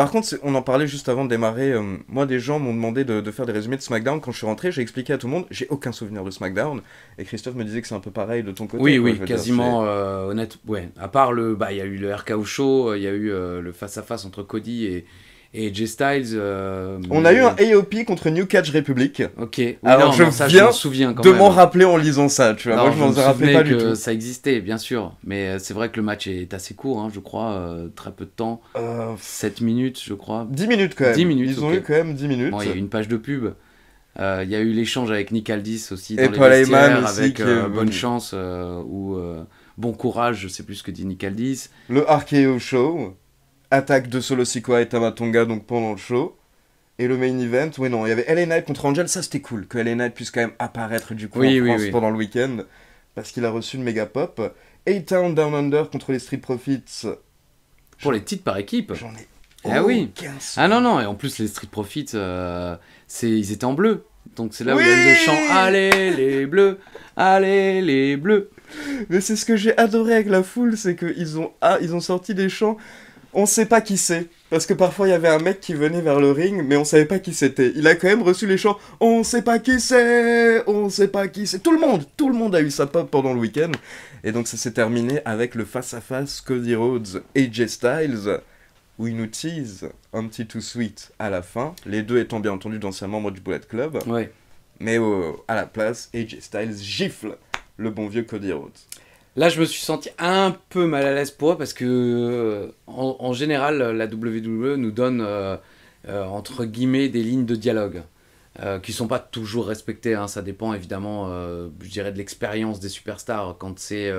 Par contre, on en parlait juste avant de démarrer. Euh, moi, des gens m'ont demandé de, faire des résumés de SmackDown. Quand je suis rentré, j'ai expliqué à tout le monde, j'ai aucun souvenir de SmackDown. Et Christophe me disait que c'est un peu pareil de ton côté. Oui, oui, quasiment euh, honnête. Ouais. À part le, bah, il y a eu le RKO show, euh, il y a eu le face à face entre Cody et, et Jay Styles. Euh, on a eu un AOP contre New Catch Republic. Ok. Ah alors je, me souviens quand de m'en rappeler en lisant ça. Tu vois, moi je, m'en rappelais pas que du tout. Ça existait, bien sûr. Mais euh, c'est vrai que le match est assez court, hein, je crois. Euh, très peu de temps. 7 minutes, je crois. 10 minutes quand même. 10 minutes. Ils ont eu quand même 10 minutes. il y a eu une page de pub. Il y a eu l'échange avec Nick Aldis aussi. Dans Et les Paul Avec Bonne Chance ou Bon Courage, je sais plus ce que dit Nick Aldis. Le RKO Show attaque de Solo Sikoa et Tamatonga donc pendant le show. Et le main event, oui non, il y avait LA Knight contre Angel, ça c'était cool, que LA Knight puisse quand même apparaître du coup pendant le week-end, parce qu'il a reçu le méga pop. eight town Down Under contre les Street Profits. Pour les titres par équipe J'en ai. Ah oui Ah non, non, et en plus les Street Profits, euh, c'est... ils étaient en bleu. Donc c'est là où il y le chant Allez les bleus Allez les bleus Mais c'est ce que j'ai adoré avec la foule, c'est qu'ils ont, ah, ils ont sorti des chants on sait pas qui c'est. Parce que parfois il y avait un mec qui venait vers le ring, mais on savait pas qui c'était. Il a quand même reçu les chants On sait pas qui c'est On sait pas qui c'est Tout le monde Tout le monde a eu sa pop pendant le week-end. Et donc ça s'est terminé avec le face-à-face Cody Rhodes et Jay Styles, où il nous tease un petit tout sweet à la fin, les deux étant bien entendu d'anciens membres du Bullet Club. Mais à la place, AJ Styles gifle le bon vieux Cody Rhodes. Là, je me suis senti un peu mal à l'aise pour parce que, euh, en, général, la WWE nous donne, euh, euh, entre guillemets, des lignes de dialogue qui qui sont pas toujours respectées. Hein. Ça dépend évidemment, je dirais, de l'expérience des superstars. Quand c'est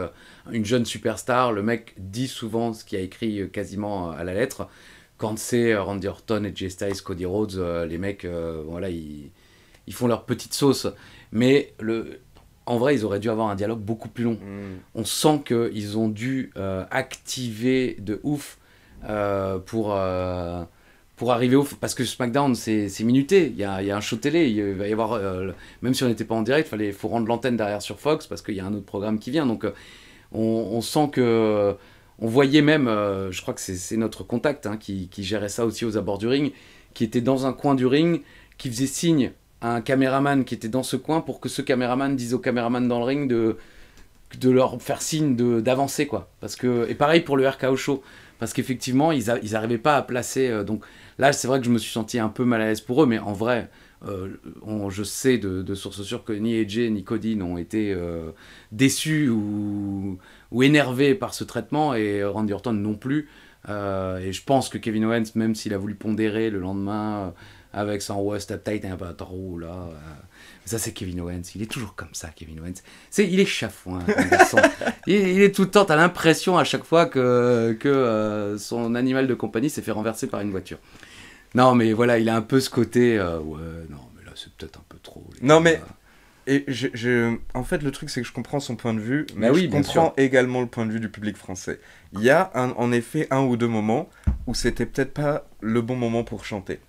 une jeune superstar, le mec dit souvent ce qu'il a écrit quasiment à la lettre. Quand c'est Randy Orton et Jay Styles, Cody Rhodes, les mecs, voilà, ils, ils font leur petite sauce. Mais le, en vrai, ils auraient dû avoir un dialogue beaucoup plus long. Mm. On sent qu'ils ont dû euh, activer de ouf euh, pour, euh, pour arriver au. Parce que SmackDown, c'est minuté. Il y a, y a, un show télé. Il va y avoir. même si on n'était pas en direct, il faut rendre l'antenne derrière sur Fox parce qu'il y a un autre programme qui vient. Donc, on, sent que. On voyait même, je crois que c'est notre contact hein, qui gérait ça aussi aux abords du ring, qui était dans un coin du ring, qui faisait signe un caméraman qui était dans ce coin pour que ce caméraman dise au caméraman dans le ring de, de leur faire signe d'avancer quoi. Parce que et pareil pour le RKO show parce qu'effectivement ils n'arrivaient pas à placer euh, donc là c'est vrai que je me suis senti un peu mal à l'aise pour eux mais en vrai euh, je sais de, de sources sûres que ni AJ ni Cody n'ont été euh, déçus ou, ou, énervés par ce traitement et Randy Orton non plus et je pense que Kevin Owens même s'il a voulu pondérer le lendemain avec son west Up peut-être un peu trop, là. Euh. ça, c'est Kevin Owens. Il est toujours comme ça, Kevin Owens. C'est, il est chafouin. il, est tout le temps. T'as l'impression à chaque fois que, que euh, son animal de compagnie s'est fait renverser par une voiture. Non, mais voilà, il a un peu ce côté. Euh, ouais, non, mais là, c'est peut-être un peu trop. Non, mais. Et en fait, le truc, c'est que je comprends son point de vue, bah mais oui, je comprends également le point de vue du public français. Il y a en effet un ou deux moments où c'était peut-être pas le bon moment pour chanter.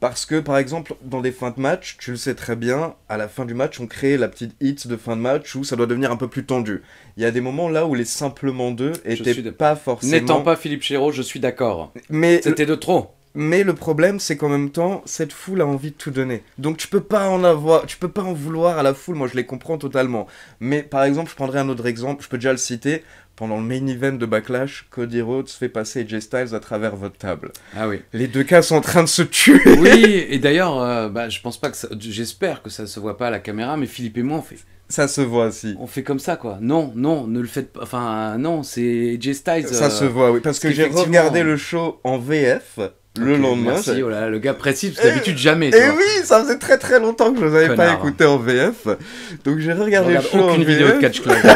Parce que, par exemple, dans des fins de match, tu le sais très bien, à la fin du match, on crée la petite hit de fin de match où ça doit devenir un peu plus tendu. Il y a des moments là où les simplement deux étaient pas forcément. N'étant pas Philippe Chéreau, je suis d'accord. C'était de trop. Mais le problème, c'est qu'en même temps, cette foule a envie de tout donner. Donc tu peux pas en avoir, tu peux pas en vouloir à la foule. Moi, je les comprends totalement. Mais par exemple, je prendrai un autre exemple. Je peux déjà le citer pendant le main event de Backlash, Cody Rhodes fait passer Jay Styles à travers votre table. Ah oui. Les deux cas sont en train de se tuer. Oui, et d'ailleurs, euh, bah, je pense pas que ça... j'espère que ça se voit pas à la caméra, mais Philippe et moi on fait. Ça se voit, si. On fait comme ça, quoi. Non, non, ne le faites pas. Enfin, non, c'est Jay Styles. Ça euh, se voit, oui. Parce, que j'ai regardé le show en VF. Le lendemain. Merci, oh le gars précis, parce que eh, d'habitude jamais. Et eh oui, ça faisait très très longtemps que je ne avais pas écouté en VF. Donc j'ai regardé le show. en VF. vidéo de Catch Club,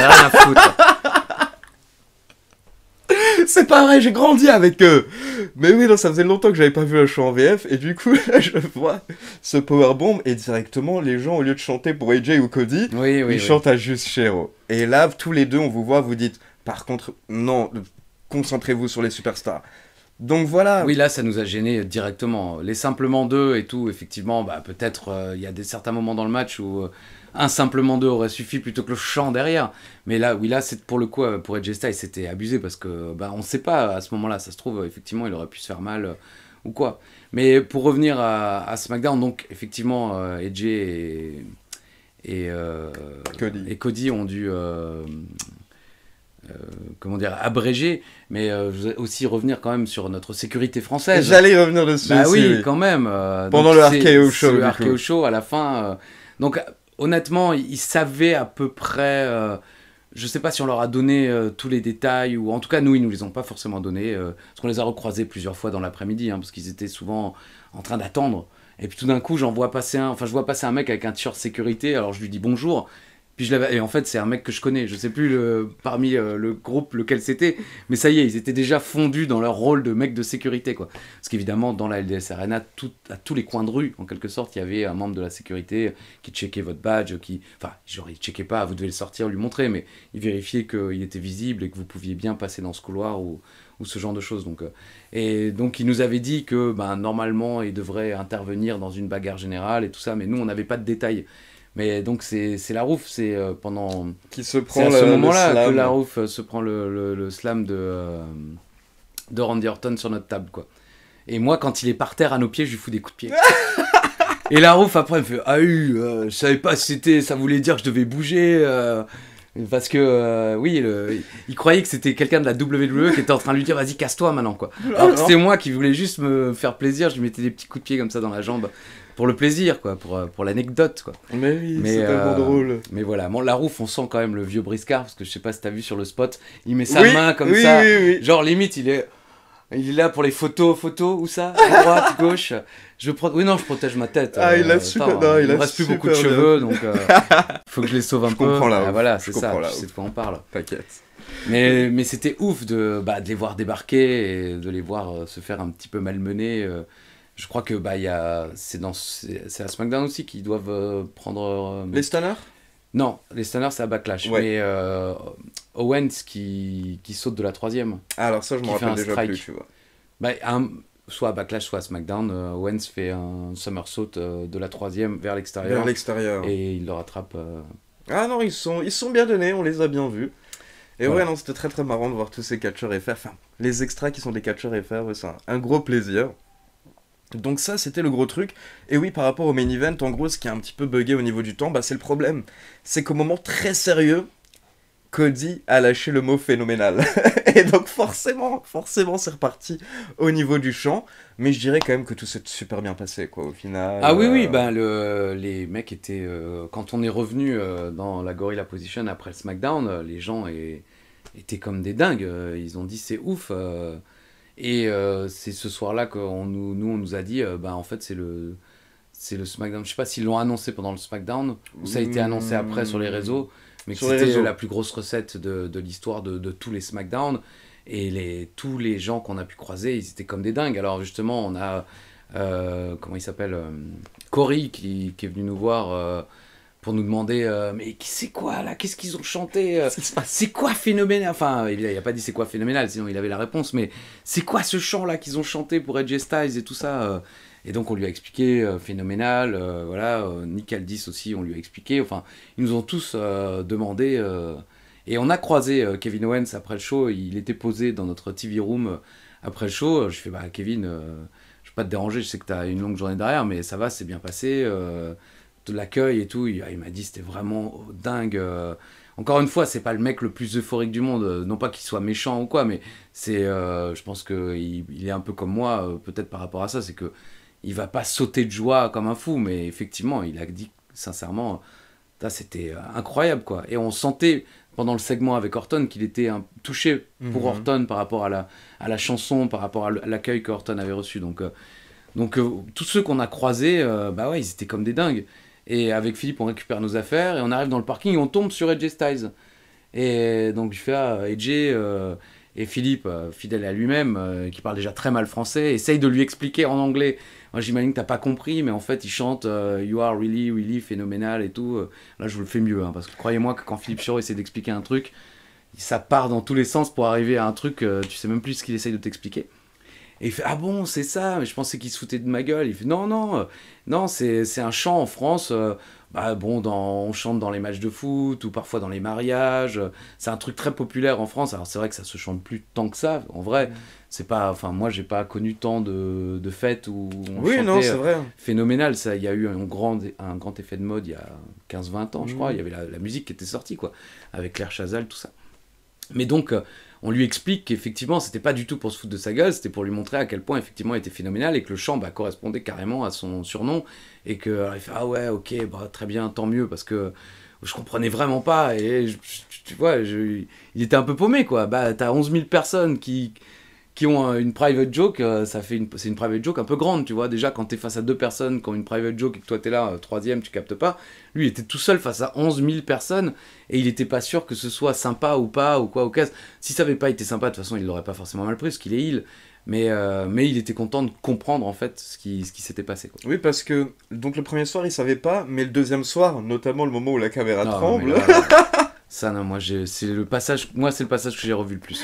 C'est pas j'ai grandi avec eux. Mais oui, non, ça faisait longtemps que j'avais pas vu le show en VF, et du coup, là, je vois ce powerbomb, et directement, les gens, au lieu de chanter pour AJ ou Cody, ils chantent à juste Shero. Et là, tous les deux, on vous voit, vous dites, par contre, non, concentrez-vous sur les superstars. Donc voilà. Oui, là, ça nous a gêné directement. Les simplement deux et tout, effectivement, bah, peut-être euh, il y a des, certains moments dans le match où... Euh, un simplement deux aurait suffi plutôt que le chant derrière. Mais là, oui, là, c'est pour le coup, euh, pour Edge style c'était abusé parce que bah, on sait pas à ce moment-là. Ça se trouve, effectivement, il aurait pu se faire mal euh, ou quoi. Mais pour revenir à, à SmackDown, donc effectivement, euh, Edge et, et, Cody. ont dû. Euh, comment dire, abrégé, mais aussi revenir quand même sur notre sécurité française. J'allais revenir dessus. Bah oui, quand même. Pendant le RKO Show. Le RKO Show, à la fin. donc, honnêtement, ils savaient à peu près. Je euh, je sais pas si on leur a donné euh, tous les détails, ou en tout cas, nous, ils nous les ont pas forcément donnés, euh, parce qu'on les a recroisés plusieurs fois dans l'après-midi, hein, parce qu'ils étaient souvent en train d'attendre. Et puis tout d'un coup, j'en vois passer un, enfin, je vois passer un mec avec un t-shirt sécurité, alors je lui dis bonjour, l'avais et en fait c'est un mec que je connais, je sais plus parmi euh, le groupe lequel c'était, mais ça y est, ils étaient déjà fondus dans leur rôle de mec de sécurité quoi. Parce qu'évidemment dans la LDS Arena, à tous les coins de rue en quelque sorte, il y avait un membre de la sécurité qui checkait votre badge, qui enfin genre il checkait pas, vous devez le sortir, lui montrer, mais il vérifiait qu'il était visible et que vous pouviez bien passer dans ce couloir ou, ce genre de choses. Donc, euh, et donc il nous avait dit que ben, normalement il devrait intervenir dans une bagarre générale et tout ça, mais nous on n'avait pas de détails. Mais donc c'est la c'est euh, pendant. Qui se prend ce moment-là que la euh, se prend le, slam de, euh, de Randy Orton sur notre table, quoi. Et moi, quand il est par terre à nos pieds, je lui fous des coups de pied. Et Larouf, après, il me fait Ah, eu, je savais pas si c'était. Ça voulait dire que je devais bouger. parce que, oui, il croyait que c'était quelqu'un de la WWE qui était en train de lui dire Vas-y, casse-toi maintenant, quoi. Alors c'est moi qui voulais juste me faire plaisir. Je lui mettais des petits coups de pied comme ça dans la jambe pour le plaisir, quoi, pour, euh, pour l'anecdote, quoi. Mais oui, c'est tellement euh, drôle. Mais voilà, la roue, on sent quand même le vieux briscard, parce que je sais pas si t'as vu sur le spot, il met sa main comme ça. Genre, limite, il est. Il est là pour les photos, photos, où ça à Droite, gauche je Oui, non, je protège ma tête. Ah, il a euh, super. Hein. il, il a reste plus beaucoup de cheveux, donc il faut que je les sauve un je peu. Ah, comprends là, voilà, c'est ça, là, de quoi on parle. T'inquiète. Mais, mais c'était ouf de, bah, de les voir débarquer et de les voir se faire un petit peu malmener je crois que bah, a, c'est, à SmackDown aussi qu'ils doivent euh, prendre. Euh, les stunners Non, les stunners, c'est à Backlash. Mais euh, Owens qui, qui saute de la troisième. Ah, alors ça, je m'en rappelle déjà plus, tu vois. Bah, soit à Backlash, soit à SmackDown, Owens fait un somersault de la troisième vers l'extérieur. Vers l'extérieur. Et il le rattrape. Ah non, ils sont, ils sont bien donnés, on les a bien vus. Et ouais, non, c'était très très marrant de voir tous ces catcheurs FR. Enfin, les extras qui sont des catcheurs FR, c'est un, un, gros plaisir. Donc ça, c'était le gros truc. Et oui, par rapport au main event, en gros, ce qui est un petit peu buggé au niveau du temps, bah, c'est le problème. C'est qu'au moment très sérieux, Cody a lâché le mot phénoménal. et donc forcément, forcément, c'est reparti au niveau du chant. Mais je dirais quand même que tout s'est super bien passé, quoi, au final. Ah oui, oui, euh, ben, les mecs étaient... Euh, quand on est revenu euh, dans la Gorilla Position après le SmackDown, les gens étaient comme des dingues. Ils ont dit, c'est ouf et euh, c'est ce soir-là qu'on nous, nous, on nous a dit, euh, bah, en fait, c'est le, c'est le SmackDown. Je sais pas s'ils l'ont annoncé pendant le SmackDown ou ça a été annoncé après sur les hmm. réseaux, mais c'était la plus grosse recette de, de l'histoire de, de, tous les SmackDown. Et les, tous les gens qu'on a pu croiser, ils étaient comme des dingues. Alors, justement, on a, euh, comment il s'appelle Cory qui, qui, est venu nous voir pour nous demander euh, mais c'est quoi là Qu'est-ce qu'ils ont chanté euh? C'est quoi phénoménal Enfin, il n'a pas dit c'est quoi phénoménal, sinon il avait la réponse, mais c'est quoi ce chant là qu'ils ont chanté pour Edge Styles et tout ça euh? Et donc on lui a expliqué phénoménal, voilà, Nick Aldis aussi, on lui a expliqué. Enfin, ils nous ont tous demandé. et on a croisé Kevin Owens après le show, il était posé dans notre TV room après le show. Je fais bah Kevin, je vais pas te déranger, je sais que tu as une longue journée derrière, mais ça va, c'est bien passé l'accueil et tout, il, m'a dit c'était vraiment dingue. Euh. Encore une fois, c'est pas le mec le plus euphorique du monde, euh, non pas qu'il soit méchant ou quoi, mais c'est, euh, je pense qu'il il est un peu comme moi, peut-être par rapport à ça, c'est que il va pas sauter de joie comme un fou, mais effectivement, il a dit sincèrement, c'était incroyable quoi. Et on sentait pendant le segment avec Orton qu'il était touché pour mhm. Orton Horton par rapport à la, à la chanson, par rapport à l'accueil que avait reçu. Donc, donc tous ceux qu'on a croisés, bah ouais, ils étaient comme des dingues. Et avec Philippe, on récupère nos affaires et on arrive dans le parking et on tombe sur Edge Styles. Et donc je fais ah, Edge euh, et Philippe, euh, fidèle à lui-même, euh, qui parle déjà très mal français, essaye de lui expliquer en anglais. J'imagine que t'as pas compris, mais en fait il chante You are really, really phénoménal et tout. Là je vous le fais mieux, hein, parce que croyez-moi que quand Philippe Chiro essaie d'expliquer un truc, ça part dans tous les sens pour arriver à un truc, tu sais même plus ce qu'il essaye de t'expliquer. Et il fait Ah bon, c'est ça Mais je pensais qu'il se foutait de ma gueule. Il fait Non, non, euh, non, c'est un chant en France. Euh, bah bon, dans, on chante dans les matchs de foot ou parfois dans les mariages. C'est un truc très populaire en France. Alors c'est vrai que ça se chante plus tant que ça. En vrai, mm. c'est pas. Enfin, moi, j'ai pas connu tant de, de fêtes où on oui, non, c'est vrai. Euh, phénoménal. Ça, il y a eu un grand, un grand effet de mode il y a 15-20 ans, je crois. Mm. Il y avait la, la, musique qui était sortie, quoi, avec Claire Chazal, tout ça. Mais donc, on lui explique qu'effectivement, c'était pas du tout pour se foutre de sa gueule, c'était pour lui montrer à quel point effectivement il était phénoménal et que le chant bah, correspondait carrément à son surnom. Et que euh, fait Ah ouais, ok, bah, très bien, tant mieux, parce que je comprenais vraiment pas. Et tu vois, il était un peu paumé, quoi. Bah, t'as 11 000 personnes qui, qui ont euh, une private joke, euh, ça fait une, c'est une private joke un peu grande, tu vois. Déjà, quand t'es face à deux personnes qui une private joke et que toi t'es là, euh, troisième, tu captes pas. Lui, il était tout seul face à 11 000 personnes et il était pas sûr que ce soit sympa ou pas, ou quoi, ou cas Si ça avait pas été sympa, de toute façon, il l'aurait pas forcément mal pris, parce qu'il est il. Mais, mais il était content de comprendre en fait ce qui, ce qui s'était passé. Quoi. Oui, parce que donc le premier soir, il savait pas, mais le deuxième soir, notamment le moment où la caméra ah, tremble. Ça, non, moi, c'est le passage, moi, c'est le passage que j'ai revu le plus.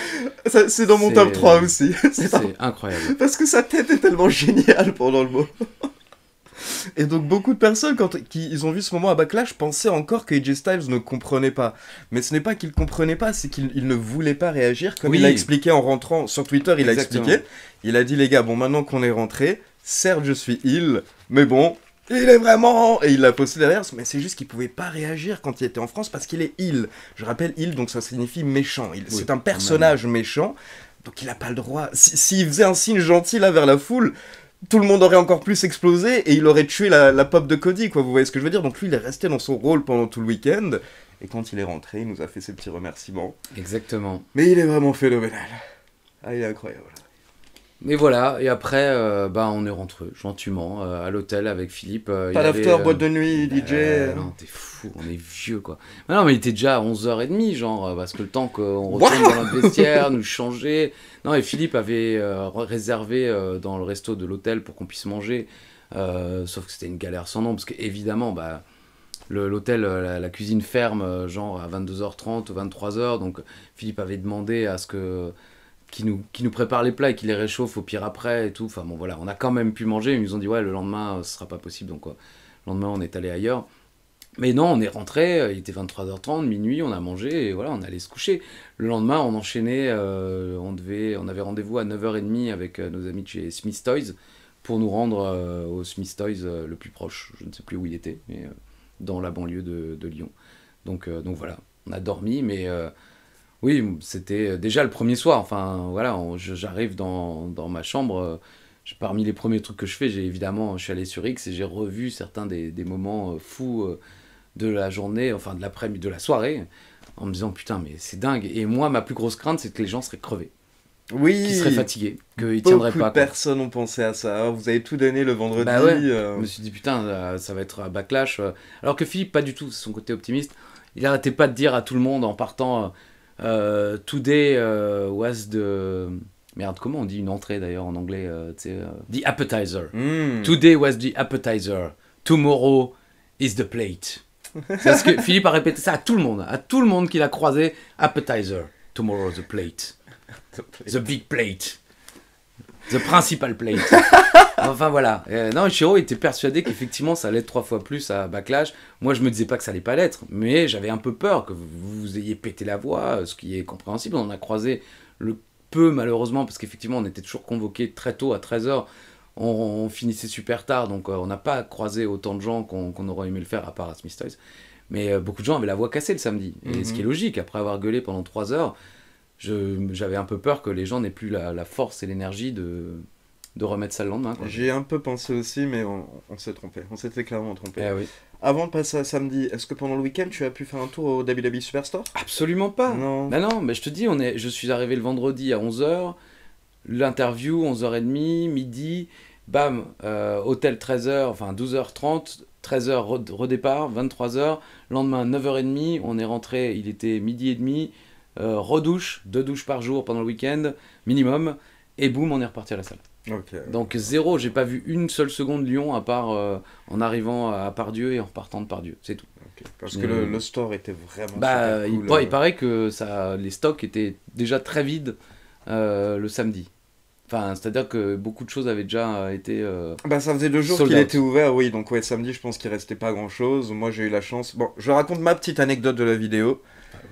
C'est dans mon top 3 aussi. Euh, c'est incroyable. Parce que sa tête est tellement géniale pendant le mot. Et donc beaucoup de personnes, quand qui, ils ont vu ce moment à Backlash, pensaient encore que Styles ne comprenait pas. Mais ce n'est pas qu'il ne comprenait pas, c'est qu'il ne voulait pas réagir. Comme il a expliqué en rentrant sur Twitter, il a expliqué. Il a dit les gars, bon maintenant qu'on est rentré, certes je suis il, mais bon, il est vraiment Et il l'a posté derrière, mais c'est juste qu'il pouvait pas réagir quand il était en France parce qu'il est il. Je rappelle il, donc ça signifie méchant. Il, c'est un personnage méchant, donc il n'a pas le droit. S'il faisait un signe gentil là vers la foule, tout le monde aurait encore plus explosé et il aurait tué la, pop de Cody, quoi. Vous voyez ce que je veux dire Donc lui, il est resté dans son rôle pendant tout le week-end. Et quand il est rentré, il nous a fait ses petits remerciements. Exactement. Mais il est vraiment phénoménal. Ah, il est incroyable. Mais voilà, et après, euh, bah, on est rentré gentiment euh, à l'hôtel avec Philippe. Pas euh, d'after, boîte de nuit, bah, DJ. non, t'es fou, on est vieux quoi. Mais non, mais il était déjà à 11h30, genre, parce que le temps qu'on retourne dans la vestiaire, nous changer. Non, et Philippe avait réservé dans le resto de l'hôtel pour qu'on puisse manger. sauf que c'était une galère sans nom, parce qu'évidemment, bah l'hôtel, la, la, cuisine ferme genre à 22h30 ou 23h. Donc Philippe avait demandé à ce que qui nous, qui nous prépare les plats et qui les réchauffe au pire après et tout. Enfin bon voilà, on a quand même pu manger. Ils nous ont dit ouais le lendemain euh, ce sera pas possible donc euh, le lendemain on est allé ailleurs. Mais non, on est rentré, euh, il était 23h30, minuit, on a mangé et voilà, on allait se coucher. Le lendemain, on enchaînait, on, devait, on avait rendez-vous à 9h30 avec nos amis de chez Smith Toys pour nous rendre au Smith Toys le plus proche. Je ne sais plus où il était, mais dans la banlieue de, de Lyon. Donc, donc voilà, on a dormi, mais oui, c'était euh, déjà le premier soir. Enfin, voilà, j'arrive dans, ma chambre. Euh, parmi les premiers trucs que je fais, j'ai évidemment, je suis allé sur X et j'ai revu certains des, moments euh, fous de la journée, enfin de l'après-midi, de la soirée, en me disant putain, mais c'est dingue. Et moi, ma plus grosse crainte, c'est que les gens seraient crevés. Oui. Qui seraient fatigués, qu'ils tiendraient pas. Personne n'ont pensé à ça. vous avez tout donné le vendredi. Bah ouais. Je me suis dit putain, ça va être un backlash. Alors que Philippe, pas du tout, son côté optimiste. Il n'arrêtait pas de dire à tout le monde en partant euh, today euh, was the Merde, comment on dit une entrée d'ailleurs en anglais euh, The appetizer. Hmm. Today was the appetizer. Tomorrow is the plate. C'est Parce que Philippe a répété ça à tout le monde, à tout le monde qu'il a croisé. Appetizer. Tomorrow the plate. the, plate. the big plate. The principal plate. enfin voilà. Euh, non, Shiro était persuadé qu'effectivement ça allait être trois fois plus à Backlash. Moi je me disais pas que ça allait pas l'être, mais j'avais un peu peur que vous, ayez pété la voix, ce qui est compréhensible. On a croisé le peu malheureusement, parce qu'effectivement on était toujours convoqué très tôt à 13h. On, finissait super tard, donc euh, on n'a pas croisé autant de gens qu'on aurait aimé le faire à part à Smith Mais euh, beaucoup de gens avaient la voix cassée le samedi. Et ce qui est mhm. logique, après avoir gueulé pendant trois heures, j'avais un peu peur que les gens n'aient plus la, force et l'énergie de, de remettre ça le lendemain. J'ai un peu pensé aussi, mais on, s'est trompé. On s'était clairement trompé. Eh oui. Avant de passer à samedi, est-ce que pendant le week-end, tu as pu faire un tour au WWE Superstore Absolument pas Non. Bah non, mais je te dis, on est, je suis arrivé le vendredi à 11h, l'interview 11h30, midi, bam, euh, hôtel 13h, enfin 12h30, 13h redépart, 23h, lendemain 9h30, on est rentré, il était midi et demi, euh, redouche, deux douches par jour pendant le week-end, minimum, et boum, on est reparti à la salle. Donc zéro, j'ai pas vu une seule seconde Lyon à part euh, en arrivant à Pardieu et en repartant de Pardieu, c'est tout. Parce que euh, le, store était vraiment. Bah, il, paraît que ça, les stocks étaient déjà très vides le samedi. Enfin, c'est-à-dire que beaucoup de choses avaient déjà été. bah, ça faisait deux jours qu'il était ouvert, oui. Donc, ouais, samedi, je pense qu'il restait pas grand-chose. Moi, j'ai eu la chance. Bon, je raconte ma petite anecdote de la vidéo.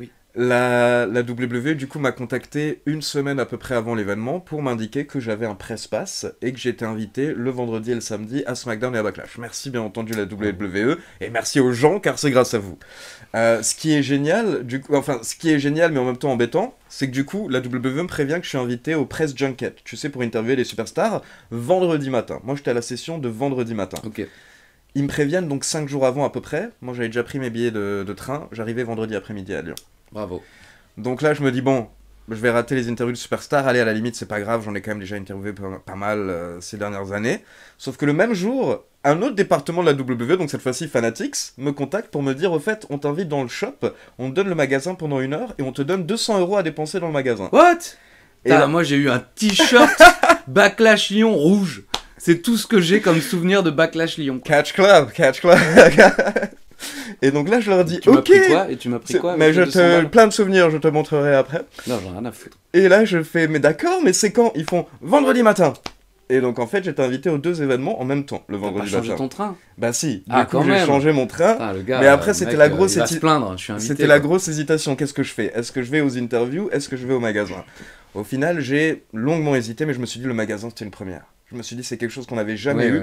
oui. La, WWE, du coup m'a contacté une semaine à peu près avant l'événement pour m'indiquer que j'avais un presse-pass et que j'étais invité le vendredi et le samedi à SmackDown et à Backlash. Merci bien entendu la WWE et merci aux gens car c'est grâce à vous. Euh, ce qui est génial, du coup, enfin ce qui est génial mais en même temps embêtant, c'est que du coup, la WWE me prévient que je suis invité au press junket, tu sais, pour interviewer les superstars, vendredi matin. Moi, j'étais à la session de vendredi matin. Ok. Ils me préviennent donc 5 jours avant à peu près. Moi, j'avais déjà pris mes billets de train. J'arrivais vendredi après-midi à Lyon. Bravo. Donc là, je me dis, bon, je vais rater les interviews de superstars. Allez, à la limite, c'est pas grave, j'en ai quand même déjà interviewé pas mal euh, ces dernières années. Sauf que le même jour, un autre département de la WWE, donc cette fois-ci Fanatics, me contacte pour me dire au fait, on t'invite dans le shop, on te donne le magasin pendant une heure et on te donne 200 euros à dépenser dans le magasin. What Et là, moi, j'ai eu un t-shirt Backlash Lyon rouge. C'est tout ce que j'ai comme souvenir de Backlash Lyon. Catch Club, Catch Club. Et donc là, je leur dis, ok. et tu m'as pris quoi Mais je te plein de souvenirs, je te montrerai après. Non, rien Et là, je fais, mais d'accord, mais c'est quand Ils font vendredi matin. Et donc en fait, j'étais invité aux deux événements en même temps, le vendredi matin. as changé ton train Bah si, ah, du j'ai changé mon train. Ah, mais après c'était la euh, grosse C'était la grosse hésitation, qu'est-ce que je fais Est-ce que je vais aux interviews Est-ce que je vais au magasin Au final, j'ai longuement hésité mais je me suis dit le magasin c'était une première. Je me suis dit, c'est quelque chose qu'on n'avait jamais eu.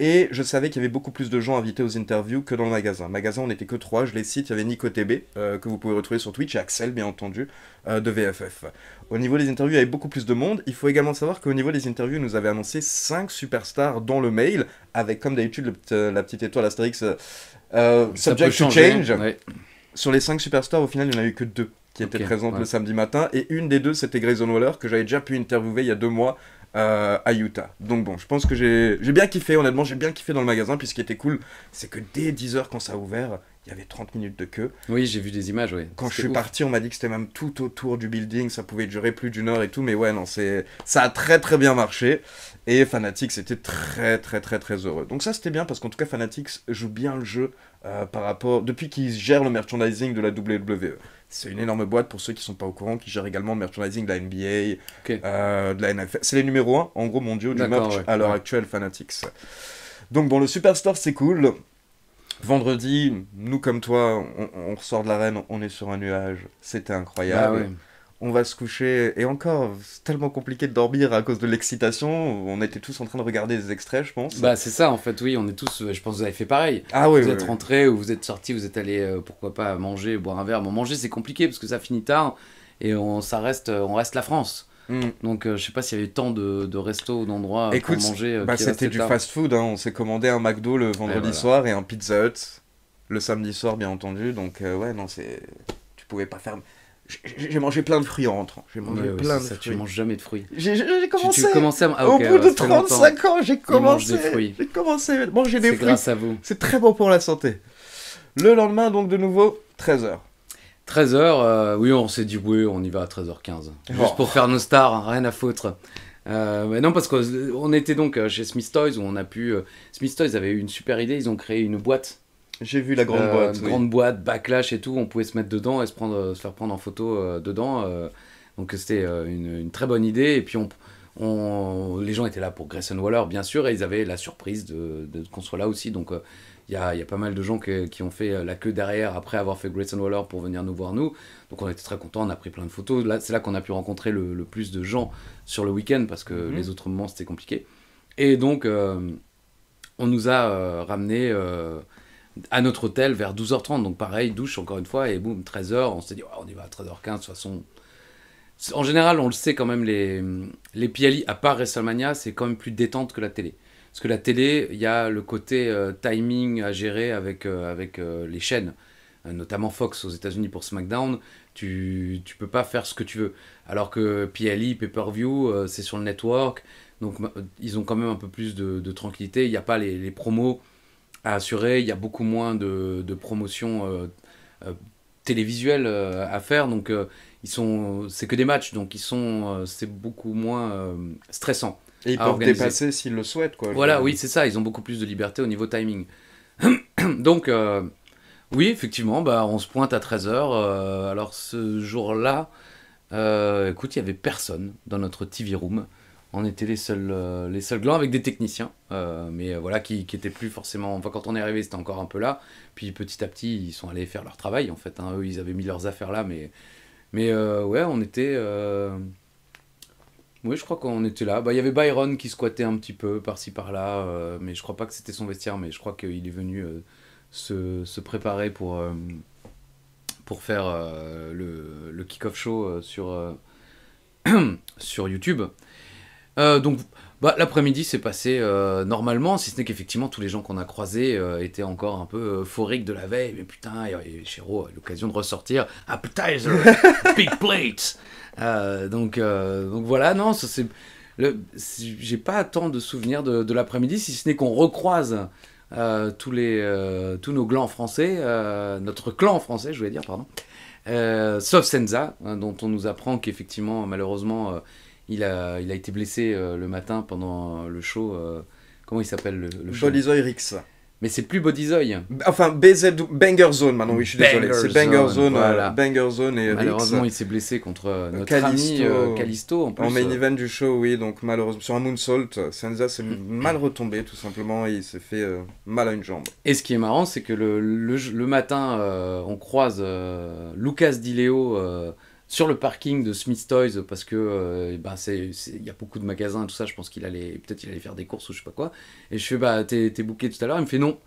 Et je savais qu'il y avait beaucoup plus de gens invités aux interviews que dans le magasin. Magasin, on n'était que trois, je les cite. Il y avait Nico TB, euh, que vous pouvez retrouver sur Twitch, et Axel, bien entendu, euh, de VFF. Au niveau des interviews, il y avait beaucoup plus de monde. Il faut également savoir qu'au niveau des interviews, nous avait annoncé cinq superstars dans le mail, avec comme d'habitude euh, la petite étoile Astérix Subject to Change. Sur les cinq superstars, au final, il n'y en a eu que deux qui étaient présentes le samedi matin. Et une des deux, c'était Grayson Waller, que j'avais déjà pu interviewer il y a deux mois euh, à Utah. Donc bon, je pense que j'ai bien kiffé, honnêtement, j'ai bien kiffé dans le magasin. Puis ce qui était cool, c'est que dès 10h, quand ça a ouvert, il y avait 30 minutes de queue. Oui, j'ai vu des images, oui. Quand je suis parti, on m'a dit que c'était même tout autour du building, ça pouvait durer plus d'une heure et tout, mais ouais, non, ça a très très bien marché. Et Fanatics était très très très très heureux. Donc ça, c'était bien, parce qu'en tout cas, Fanatics joue bien le jeu euh, par rapport... Depuis qu'ils gèrent le merchandising de la WWE. C'est une énorme boîte pour ceux qui sont pas au courant, qui gère également le merchandising de la NBA, euh, de la NFL. C'est les numéros 1, en gros mondiaux, du merch à l'heure actuelle, Fanatics. Donc bon, le Superstore, c'est cool. Vendredi, nous comme toi, on, ressort de l'arène, on est sur un nuage. C'était incroyable. Bah on va se coucher. Et encore, c'est tellement compliqué de dormir à cause de l'excitation. On était tous en train de regarder des extraits, je pense. Bah, c'est ça, en fait, oui, on est tous. Je pense vous avez fait pareil. Ah oui. Vous êtes rentrés ou vous êtes sortis, vous êtes allés, euh, pourquoi pas, manger, boire un verre. Bon, manger, c'est compliqué parce que ça finit tard et on, ça reste, euh, on reste la France. Hmm. Donc, euh, je sais pas s'il y avait tant de, de restos ou d'endroits pour manger. Bah, c'était du fast-food. Hein. On s'est commandé un McDo le vendredi soir et un Pizza Hut le samedi soir, bien entendu. Donc, ouais, non, c'est. Tu pouvais pas faire j'ai mangé plein de fruits en rentrant. J'ai mangé plein de fruits. Tu manges jamais de fruits. J'ai commencé. J'ai commencé à... Au bout de 35 ans, j'ai commencé. J'ai commencé à manger des fruits. C'est grâce à vous. C'est très bon pour la santé. Le lendemain, donc de nouveau, 13h. Euh, 13h, oui, on s'est dit, oui, on y va à 13h15. Juste pour faire nos stars, hein, rien à foutre. Euh, mais non, parce qu'on euh, était donc chez Smith Toys où on a pu. Smith Toys avait eu une super idée, ils ont créé une boîte j'ai vu la grande euh, boîte. Grande boîte, backlash et tout, on pouvait se mettre dedans et se, prendre, euh, se faire prendre en photo euh, dedans. donc c'était une, très bonne idée. Et puis on, les gens étaient là pour Grayson Waller, bien sûr, et ils avaient la surprise de, qu'on soit là aussi. Donc il y a, y, a, pas mal de gens qui ont fait la queue derrière après avoir fait Grayson Waller pour venir nous voir nous. Donc on était très contents, on a pris plein de photos. Là, c'est là qu'on a pu rencontrer le, plus de gens sur le week-end parce que mhm. les autres moments c'était compliqué. Et donc on nous a ramené à notre hôtel vers 12h30. Donc pareil, douche encore une fois, et boum, 13h, on s'est dit, oh, on y va à 13h15, de toute façon. En général, on le sait quand même, les, les PLI, à part WrestleMania, c'est quand même plus détente que la télé. Parce que la télé, il y a le côté euh, timing à gérer avec, euh, avec euh, les chaînes, notamment Fox aux États-Unis pour SmackDown. Tu, tu peux pas faire ce que tu veux. Alors que PLI, pay-per-view, c'est sur le network. Donc ils ont quand même un peu plus de, tranquillité. Il n'y a pas les promos à assurer, il y a beaucoup moins de, promotions euh, euh, télévisuelles euh, à faire, donc ils sont, c'est que des matchs, donc ils sont, c'est beaucoup moins stressant. Et ils peuvent dépasser s'ils le souhaitent, quoi. Voilà, oui, c'est ça, ils ont beaucoup plus de liberté au niveau timing. donc oui, effectivement, bah, on se pointe à 13h. alors ce jour-là, écoute, il n'y avait personne dans notre TV room on était les seuls, euh, les seuls glands avec des techniciens, euh, mais euh, voilà, qui, n'étaient plus forcément. Enfin, quand on est arrivé, c'était encore un peu là. Puis petit à petit, ils sont allés faire leur travail, en fait. Hein. Eux, ils avaient mis leurs affaires là, mais, mais ouais, on était. Oui, je crois qu'on était là. Bah, il y avait Byron qui squattait un petit peu par-ci par-là, mais je crois pas que c'était son vestiaire, mais je crois qu'il est venu se, préparer pour, pour faire le, kick-off show sur, sur YouTube. Euh, donc bah, l'après-midi s'est passé euh, normalement, si ce n'est qu'effectivement tous les gens qu'on a croisés euh, étaient encore un peu euphoriques de la veille. Mais putain, il Chéro a eu l'occasion de ressortir appetizer, big plates donc, donc voilà, non, c'est, j'ai pas tant de souvenirs de, l'après-midi, si ce n'est qu'on recroise tous les, tous nos glands français, notre clan français, je voulais dire, pardon. sauf Senza, hein, dont on nous apprend qu'effectivement, malheureusement il a, il a été blessé euh, le matin pendant euh, le show. Euh, comment il s'appelle le, show Bodyzoy Rix. Mais c'est plus Bodyzoy. Enfin, BZ, Banger Zone maintenant, oui, je suis désolé. C'est Banger Zone, Banger Zone et Malheureusement, il s'est blessé contre notre ami Callisto en plus. En main event du show, oui, donc malheureusement, sur un moonsault, Senza s'est mm. mal retombé tout simplement et il s'est fait mal à une jambe. Et ce qui est marrant, c'est que le, le, matin, on croise Lucas Dileo sur le parking de Smith Toys parce que ben il y a beaucoup de magasins et tout ça je pense qu'il allait peut-être il allait faire des courses ou je sais pas quoi et je fais bah t'es booké tout à l'heure il me fait non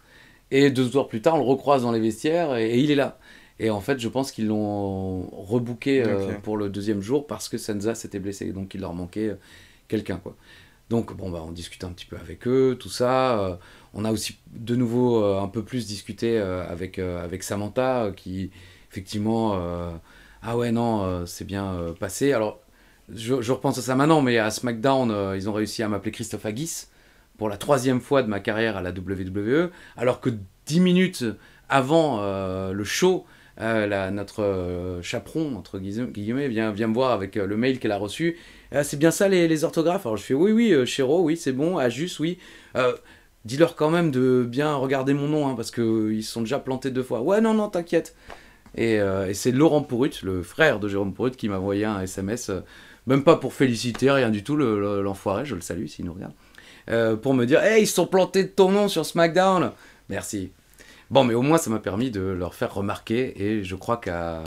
et deux heures plus tard on le recroise dans les vestiaires et, il est là et en fait je pense qu'ils l'ont rebooké euh, pour le deuxième jour parce que Senza s'était blessé donc il leur manquait euh, quelqu'un quoi donc bon bah on discute un petit peu avec eux tout ça on a aussi de nouveau un peu plus discuté avec avec Samantha qui effectivement ah ouais, non, euh, c'est bien euh, passé. Alors, je, repense à ça maintenant, mais à SmackDown, euh, ils ont réussi à m'appeler Christophe Aguis pour la troisième fois de ma carrière à la WWE, alors que dix minutes avant le show, notre chaperon, entre guillemets, vient, vient me voir avec le mail qu'elle a reçu. c'est bien ça les, orthographes Alors je fais oui, oui, Chéro, oui, c'est bon, Ajus, oui. Dis-leur quand même de bien regarder mon nom, hein, parce qu'ils se sont déjà plantés deux fois. Ouais, non, non, t'inquiète. Euh, et, c'est Laurent Pourut, le frère de Jérôme Pourut, qui m'a envoyé un SMS, euh, même pas pour féliciter, rien du tout, l'enfoiré, je le salue s'il nous regarde, euh, pour me dire Hey, ils sont plantés de ton nom sur SmackDown Merci. Bon, mais au moins, ça m'a permis de leur faire remarquer, et je crois qu'à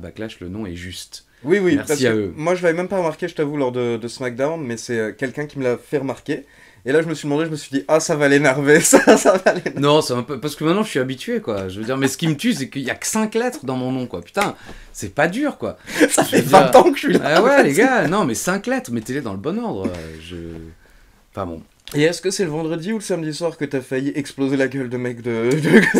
Backlash, le nom est juste. Oui, oui, Merci parce moi, je l'avais même pas remarqué, je t'avoue, lors de SmackDown, mais c'est quelqu'un qui me l'a fait remarquer. Et là, je me suis demandé, je me suis dit, ah, ça va l'énerver, ça, ça va l'énerver. Non, peu... parce que maintenant, je suis habitué, quoi. Je veux dire, mais ce qui me tue, c'est qu'il y a que 5 lettres dans mon nom, quoi. Putain, c'est pas dur, quoi. Ça fait 20 ans que je suis là. Ah ouais, les gars, non, mais 5 lettres, mettez-les dans le bon ordre. Euh, je. Enfin bon. Et est-ce que c'est le vendredi ou le samedi soir que t'as failli exploser la gueule de mec de...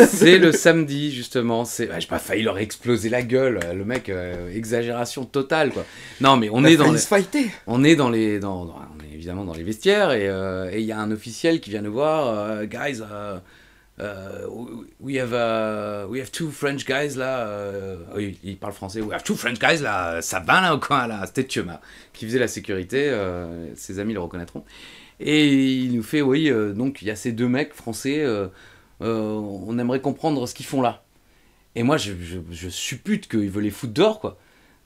C'est le samedi, justement. C'est... j'ai pas failli leur exploser la gueule. Euh, le mec, euh, exagération totale, quoi. Non, mais on est dans... Les... on est dans les dans les vestiaires, euh, et il y a un officiel qui vient nous voir, euh, guys, euh, we have we have two French guys là, oh, il, parle français, we have two French guys là, ça va là au coin là, c'était Thioma qui faisait la sécurité, ses amis le reconnaîtront, et il nous fait, oui, donc il y a ces deux mecs français, on aimerait comprendre ce qu'ils font là, et moi je, je suppute qu'ils veulent les foutre dehors quoi.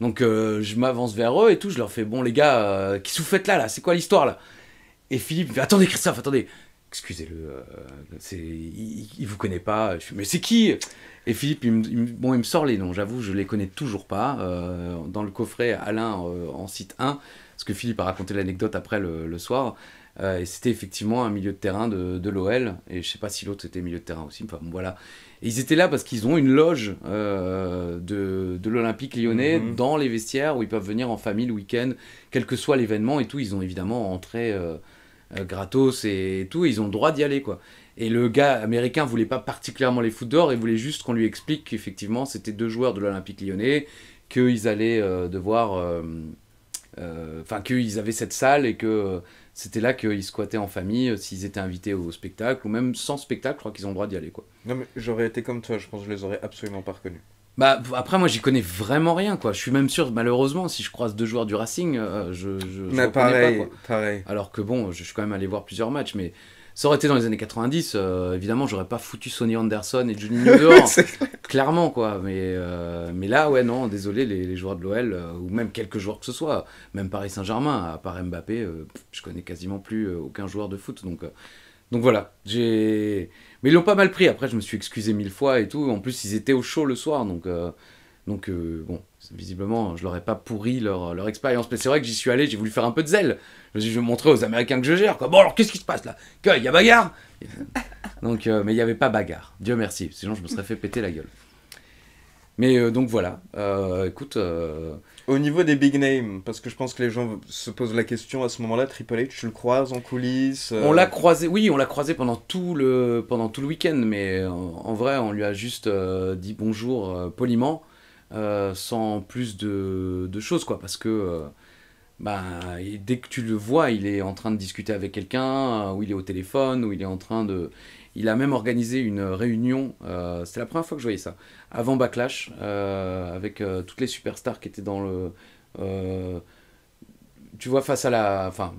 Donc euh, je m'avance vers eux et tout, je leur fais bon les gars, qui euh, qu'est-ce que vous faites là là C'est quoi l'histoire là Et Philippe me fait attendez Christophe, attendez, excusez-le, euh, c'est, il, vous connaît pas. Je fais, mais c'est qui Et Philippe, il me, bon il me sort les noms, j'avoue je les connais toujours pas. dans le coffret Alain en site 1, parce que Philippe a raconté l'anecdote après le, soir. et c'était effectivement un milieu de terrain de, l'OL, et je sais pas si l'autre c'était milieu de terrain aussi, enfin voilà ils étaient là parce qu'ils ont une loge euh, de, l'Olympique lyonnais mhm. dans les vestiaires où ils peuvent venir en famille le week-end, quel que soit l'événement et tout. Ils ont évidemment entré euh, euh, gratos et, tout. ils ont le droit d'y aller, quoi. Et le gars américain voulait pas particulièrement les foutre d'or, et voulait juste qu'on lui explique qu'effectivement c'était deux joueurs de l'Olympique lyonnais, qu'ils allaient devoir. Enfin, qu'ils avaient cette salle et que c'était là qu'ils squattaient en famille, euh, s'ils étaient invités au spectacle, ou même sans spectacle, je crois qu'ils ont le droit d'y aller. Quoi. Non, mais j'aurais été comme toi, je pense que je les aurais absolument pas reconnus. Bah, après, moi, j'y connais vraiment rien, quoi. Je suis même sûr, malheureusement, si je croise deux joueurs du Racing, euh, je, je, pas, quoi. pareil. Alors que bon, je suis quand même allé voir plusieurs matchs, mais ça aurait été dans les années 90, évidemment, euh, évidemment, j'aurais pas foutu Sonny Anderson et Juninho dehors. clairement, quoi. Euh, mais, là, ouais, non, désolé, les, joueurs de l'OL, euh, ou même quelques joueurs que ce soit, même Paris Saint-Germain, à part Mbappé, je connais quasiment plus aucun joueur de foot. Donc, voilà. j'ai Mais ils l'ont pas mal pris. Après, je me suis excusé mille fois et tout. En plus, ils étaient au chaud le soir. Donc, donc bon, visiblement, je leur ai pas pourri leur, expérience. Mais c'est vrai que j'y suis allé, j'ai voulu faire un peu de zèle. Je me suis montrer aux Américains que je gère. Quoi. Bon, alors qu'est-ce qui se passe là Il y a bagarre Donc, euh, mais il n'y avait pas bagarre. Dieu merci, sinon je me serais fait péter la gueule. Mais euh, donc voilà, euh, écoute. Au niveau des big names, parce que je pense que les gens se posent la question à ce moment-là, Triple H, tu le croises en coulisses On l'a croisé, oui, on l'a croisé pendant tout le, le week-end, mais en, vrai, on lui a juste dit bonjour poliment. Euh, sans plus de, choses, quoi, parce que euh, bah, dès que tu le vois, il est en train de discuter avec quelqu'un, euh, ou il est au téléphone, ou il est en train de... Il a même organisé une réunion, c'est la première fois que je voyais ça, avant Backlash, avec toutes les superstars qui étaient dans le... tu vois, face à la... Enfin,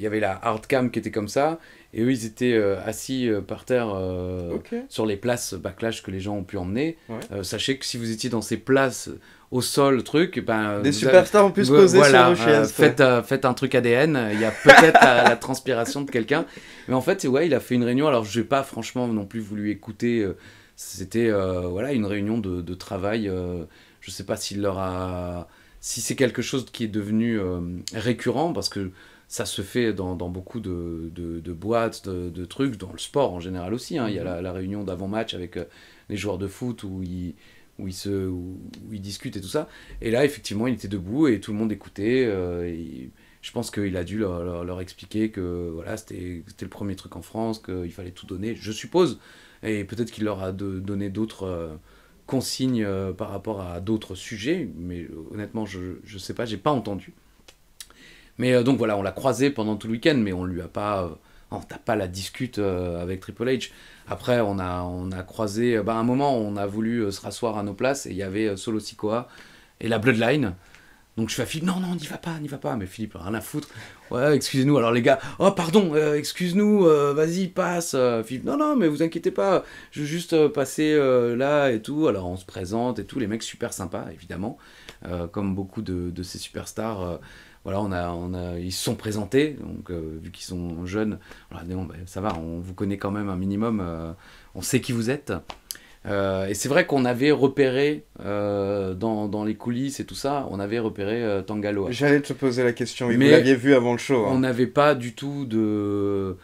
il y avait la hardcam qui était comme ça, et eux, ils étaient euh, assis euh, par terre euh, sur les places backlash que les gens ont pu emmener. sachez que si vous étiez dans ces places au sol truc ben des superstars ont pu se poser voilà, sur fait faites, un truc ADN il y a peut-être la, transpiration de quelqu'un mais en fait ouais il a fait une réunion alors j'ai pas franchement non plus voulu écouter c'était voilà une réunion de, de travail je sais pas s'il leur a si c'est quelque chose qui est devenu récurrent parce que ça se fait dans, beaucoup de, boîtes, de, trucs, dans le sport en général aussi. Hein. Il y a mm-hmm. la, réunion d'avant-match avec euh, les joueurs de foot où ils, se, discutent et tout ça. Et là, effectivement, il était debout et tout le monde écoutait. Euh, je pense qu'il a dû leur, expliquer que voilà, c'était le premier truc en France, qu'il fallait tout donner, je suppose. Et peut-être qu'il leur a donné d'autres euh, consignes par rapport à d'autres sujets, mais honnêtement, je ne sais pas, j'ai pas entendu. Mais euh, donc voilà, on l'a croisé pendant tout le week-end, mais on lui a pas. Euh, on n'a pas la discute euh, avec Triple H. Après, on a, on a croisé. Bah, un moment, on a voulu se rasseoir à nos places et il y avait Solo Sikoa et la Bloodline. Donc je fais à Philippe, non, non, n'y va pas, n'y va pas. Mais Philippe, rien à foutre. Ouais, excusez-nous. Alors les gars, oh pardon, excuse-nous, vas-y, passe. Philippe, non, non, mais vous inquiétez pas, je veux juste passer là et tout. Alors on se présente et tout, les mecs super sympas, évidemment. comme beaucoup de, de ces superstars, voilà, on a, ils se sont présentés, donc euh, vu qu'ils sont jeunes, on ben, ça va, on vous connaît quand même un minimum, euh, on sait qui vous êtes. Euh, et c'est vrai qu'on avait repéré dans, les coulisses et tout ça, on avait repéré Tangaloa. J'allais te poser la question, mais vous l'aviez vu avant le show. Hein. On n'avait pas du tout de.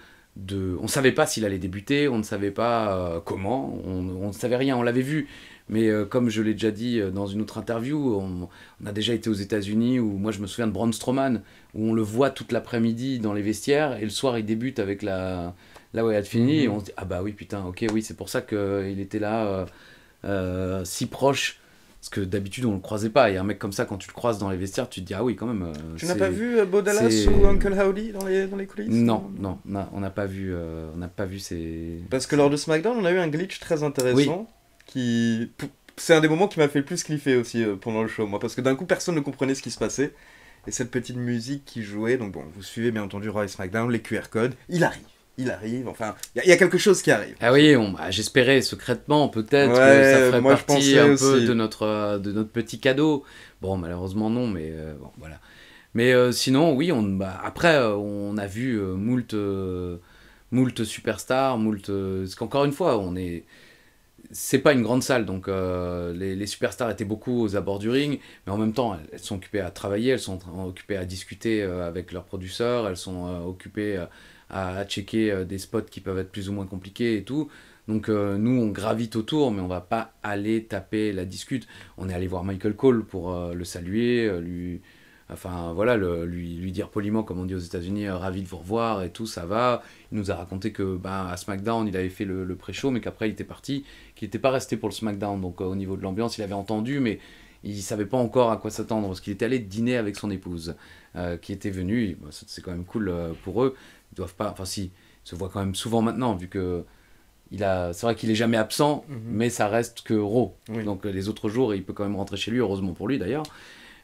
on ne savait pas s'il allait débuter, on ne savait pas comment, on ne savait rien, on l'avait vu mais euh, comme je l'ai déjà dit euh, dans une autre interview, on, a déjà été aux États-Unis où moi je me souviens de Braun Strowman, où on le voit toute l'après-midi dans les vestiaires et le soir il débute avec la, la Way Out Fini et mhm. on se dit Ah bah oui, putain, ok, oui, c'est pour ça qu'il euh, était là si proche. Parce que d'habitude, on le croisait pas. Et un mec comme ça, quand tu le croises dans les vestiaires, tu te dis Ah oui, quand même. tu n'as pas vu Dallas ou Uncle Howdy dans les, dans les coulisses Non, non, on n'a pas vu, on pas vu ces. Parce que lors de SmackDown, on a eu un glitch très intéressant qui c'est un des moments qui m'a fait le plus cliffer aussi euh, pendant le show, moi, parce que d'un coup, personne ne comprenait ce qui se passait. Et cette petite musique qui jouait, donc bon, vous suivez bien entendu Roy SmackDown, les QR codes, il arrive. Il arrive, enfin, il y, a quelque chose qui arrive. Ah oui, bah, j'espérais secrètement peut-être que ça ferait partie un peu de notre, euh, de notre petit cadeau. Bon, malheureusement non, mais euh, bon, voilà. Mais sinon, oui, on, bah, après, on a vu moult, moult superstars, moult... parce qu'encore une fois, on est c'est pas une grande salle, donc euh, les, superstars étaient beaucoup aux abords du ring, mais en même temps, elles sont occupées à travailler, elles sont occupées à discuter euh, avec leurs producteurs, elles sont euh, occupées à, checker des spots qui peuvent être plus ou moins compliqués et tout. Donc nous, on gravite autour, mais on va pas aller taper la discute. On est allé voir Michael Cole pour le saluer, lui, Enfin voilà, lui, dire poliment, comme on dit aux États-Unis, euh, ravi de vous revoir et tout, ça va. Il nous a raconté que ben, à SmackDown, il avait fait le, pré-show, mais qu'après il était parti, qu'il n'était pas resté pour le SmackDown. Donc euh, au niveau de l'ambiance, il avait entendu, mais il ne savait pas encore à quoi s'attendre parce qu'il était allé dîner avec son épouse euh, qui était venue. Ben, c'est quand même cool pour eux. Ils doivent pas. Enfin si, ils se voient quand même souvent maintenant vu que il c'est vrai qu'il est jamais absent mhm. mais ça reste que Raw donc les autres jours il peut quand même rentrer chez lui heureusement pour lui d'ailleurs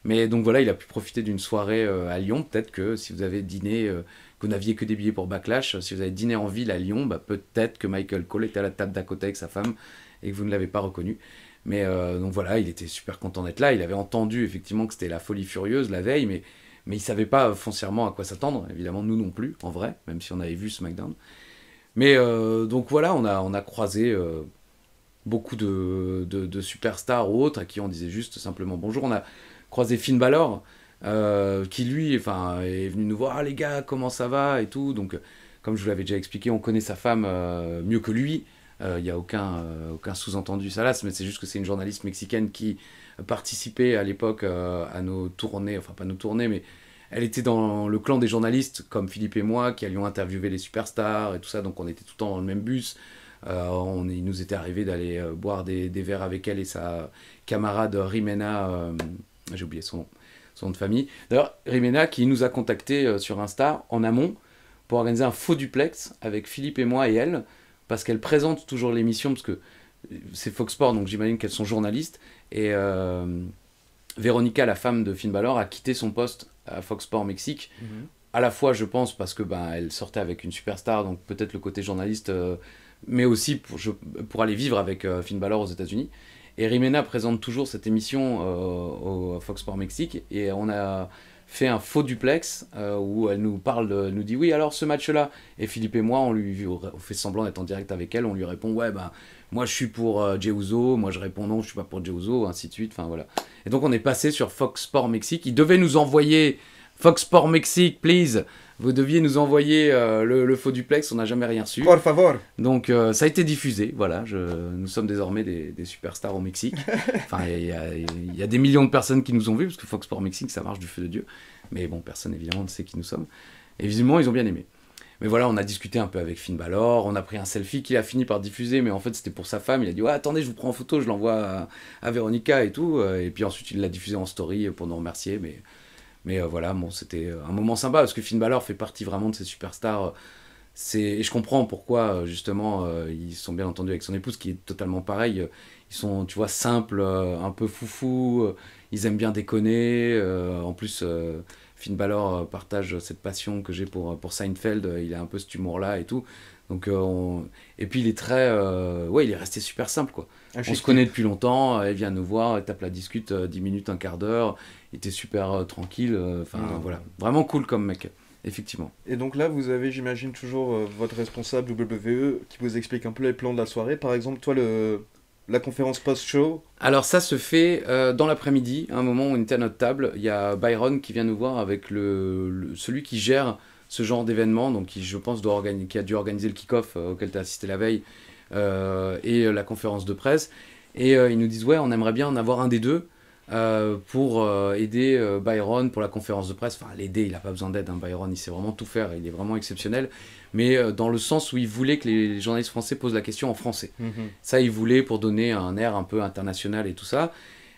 mais donc voilà, il a pu profiter d'une soirée euh, à Lyon. Peut-être que si vous avez dîné, euh, que vous n'aviez que des billets pour Backlash, si vous avez dîné en ville à Lyon, bah, peut-être que Michael Cole était à la table d'à côté avec sa femme et que vous ne l'avez pas reconnu. Mais euh, donc voilà, il était super content d'être là. Il avait entendu effectivement que c'était la folie furieuse la veille, mais, mais il savait pas foncièrement à quoi s'attendre. Évidemment, nous non plus, en vrai, même si on avait vu SmackDown. Mais donc voilà, on a, on a croisé beaucoup de, de, de, superstars ou autres à qui on disait juste simplement bonjour. On a, croisé Finn Balor, euh, qui lui enfin, est venu nous voir, ah, les gars, comment ça va et tout. Donc, comme je vous l'avais déjà expliqué, on connaît sa femme euh, mieux que lui. Il euh, n'y a aucun, aucun sous-entendu salace, mais c'est juste que c'est une journaliste mexicaine qui participait à l'époque à nos tournées, enfin pas nos tournées, mais elle était dans le clan des journalistes comme Philippe et moi qui allions interviewer les superstars et tout ça, donc on était tout le temps dans le même bus. on, il nous était arrivé d'aller boire des, verres avec elle et sa camarade Rimena j'ai oublié son nom, son de famille. D'ailleurs, Rimena qui nous a contacté euh, sur Insta en amont pour organiser un faux duplex avec Philippe et moi et elle, parce qu'elle présente toujours l'émission, parce que euh, c'est Fox Sport, donc j'imagine qu'elles sont journalistes. Et euh, Véronica, la femme de Finn Balor, a quitté son poste à Fox Sport Mexique. Mm-hmm. À la fois, je pense, parce que ben, elle sortait avec une superstar, donc peut-être le côté journaliste, mais aussi pour, pour, aller vivre avec Finn Balor aux États-Unis. Et Rimena présente toujours cette émission euh, au Fox Sports Mexique et on a fait un faux duplex euh, où elle nous parle, nous dit oui alors ce match-là. Et Philippe et moi, on lui fait semblant d'être en direct avec elle, on lui répond ouais ben moi je suis pour euh, moi je réponds non je suis pas pour Jeuzo, ainsi de suite. Enfin voilà. Et donc on est passé sur Fox Sports Mexique. Il devait nous envoyer Fox Sports Mexique, please. Vous deviez nous envoyer euh, le, faux duplex, on n'a jamais rien su Por favor. Donc euh, ça a été diffusé, voilà. nous sommes désormais des, superstars au Mexique. Enfin, il y, a des millions de personnes qui nous ont vus, parce que Fox Sports Mexique, ça marche du feu de Dieu. Mais bon, personne évidemment ne sait qui nous sommes. Et visiblement, ils ont bien aimé. Mais voilà, on a discuté un peu avec Finn Balor, on a pris un selfie qu'il a fini par diffuser, mais en fait c'était pour sa femme. Il a dit attendez, je vous prends en photo, je l'envoie à, à Véronica et tout. Euh, et puis ensuite il l'a diffusé en story pour nous remercier, mais mais euh, voilà, bon, c'était euh, un moment sympa parce que Finn Balor fait partie vraiment de ces superstars. Euh, et je comprends pourquoi justement ils sont bien entendus avec son épouse qui est totalement pareil. Ils sont, tu vois, simples, un peu foufou. ils aiment bien déconner. en plus, Finn Balor partage cette passion que j'ai pour, pour Seinfeld. Il a un peu ce humour-là et tout. Donc, Et puis il est très. Ouais, il est resté super simple quoi. Ah, on se connaît depuis longtemps, elle vient nous voir, elle tape la discute 10 minutes, un quart d'heure, il était super euh, tranquille. Euh, enfin, voilà. Vraiment cool comme mec effectivement. Et donc là, vous avez, j'imagine, toujours euh, votre responsable WWE qui vous explique un peu les plans de la soirée. Par exemple, toi, le, la conférence post-show Alors ça se fait dans l'après-midi, à un moment où on était à notre table. Il y a Byron qui vient nous voir avec le, celui qui gère ce genre d'événement, donc qui, je pense, doit qui a dû organiser le kick-off auquel tu as assisté la veille et la conférence de presse. Et ils nous disent, ouais, on aimerait bien en avoir un des deux. Euh, pour euh, aider euh, Byron pour la conférence de presse. Enfin, l'aider, il n'a pas besoin d'aide, hein, Byron, il sait vraiment tout faire, il est vraiment exceptionnel. Mais dans le sens où il voulait que les, journalistes français posent la question en français. Mhm. Ça, il voulait pour donner un air un peu international et tout ça.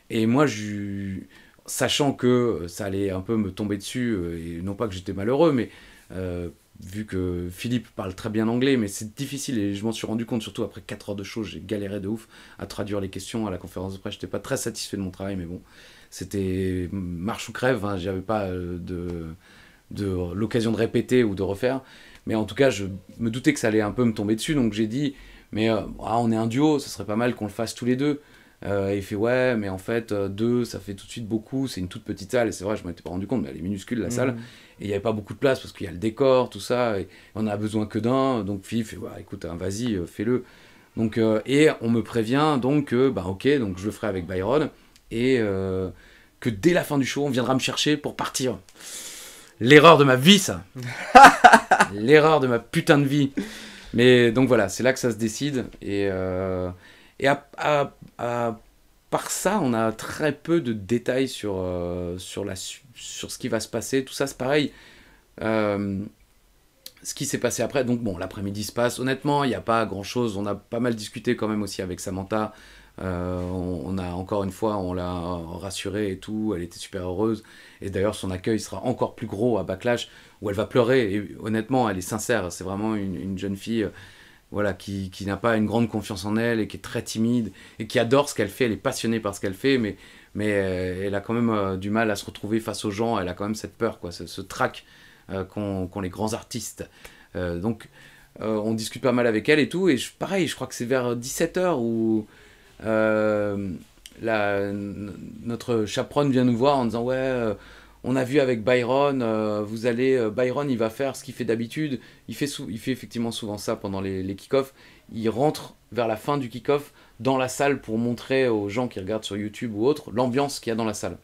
Et moi, je... sachant que ça allait un peu me tomber dessus, et non pas que j'étais malheureux, mais vu que Philippe parle très bien anglais, mais c'est difficile et je m'en suis rendu compte, surtout après 4 heures de choses, j'ai galéré de ouf à traduire les questions à la conférence de presse. J'étais pas très satisfait de mon travail, mais bon, c'était marche ou crève, hein, j'avais pas euh, de, l'occasion de répéter ou de refaire. Mais en tout cas, je me doutais que ça allait un peu me tomber dessus, donc j'ai dit, mais euh, ah, on est un duo, ce serait pas mal qu'on le fasse tous les deux. Euh, il fait ouais, mais en fait, euh, deux, ça fait tout de suite beaucoup. C'est une toute petite salle, et c'est vrai, je ne m'étais pas rendu compte, mais elle est minuscule la salle. Mm. Et il n'y avait pas beaucoup de place parce qu'il y a le décor, tout ça, et on a besoin que d'un. Donc, il fait ouais, bah, écoute, hein, vas-y, euh, fais-le. Donc, euh, et on me prévient donc que, bah ok, donc je le ferai avec Byron, et que dès la fin du show, on viendra me chercher pour partir. L'erreur de ma vie, ça L'erreur de ma putain de vie Mais donc voilà, c'est là que ça se décide, et. Et à, à, par ça, on a très peu de détails sur, euh, sur, la, sur ce qui va se passer. Tout ça, c'est pareil. Euh, ce qui s'est passé après, donc bon, l'après-midi se passe. Honnêtement, il n'y a pas grand-chose. On a pas mal discuté quand même aussi avec Samantha. Euh, on, a encore une fois, on l'a rassurée et tout. Elle était super heureuse. Et d'ailleurs, son accueil sera encore plus gros à Backlash, où elle va pleurer. Et honnêtement, elle est sincère. C'est vraiment une jeune fille voilà, qui, n'a pas une grande confiance en elle et qui est très timide et qui adore ce qu'elle fait, elle est passionnée par ce qu'elle fait, mais, euh, elle a quand même euh, du mal à se retrouver face aux gens, elle a quand même cette peur, quoi, ce, ce trac euh, qu'ont les grands artistes. donc on discute pas mal avec elle et tout, et pareil, je crois que c'est vers 17h où... La, notre chaperonne vient nous voir en disant ouais on a vu avec Byron, euh, vous allez, euh, Byron, il va faire ce qu'il fait d'habitude. Il fait, effectivement souvent ça pendant les, kick-offs. Il rentre vers la fin du kick-off dans la salle pour montrer aux gens qui regardent sur YouTube ou autre l'ambiance qu'il y a dans la salle.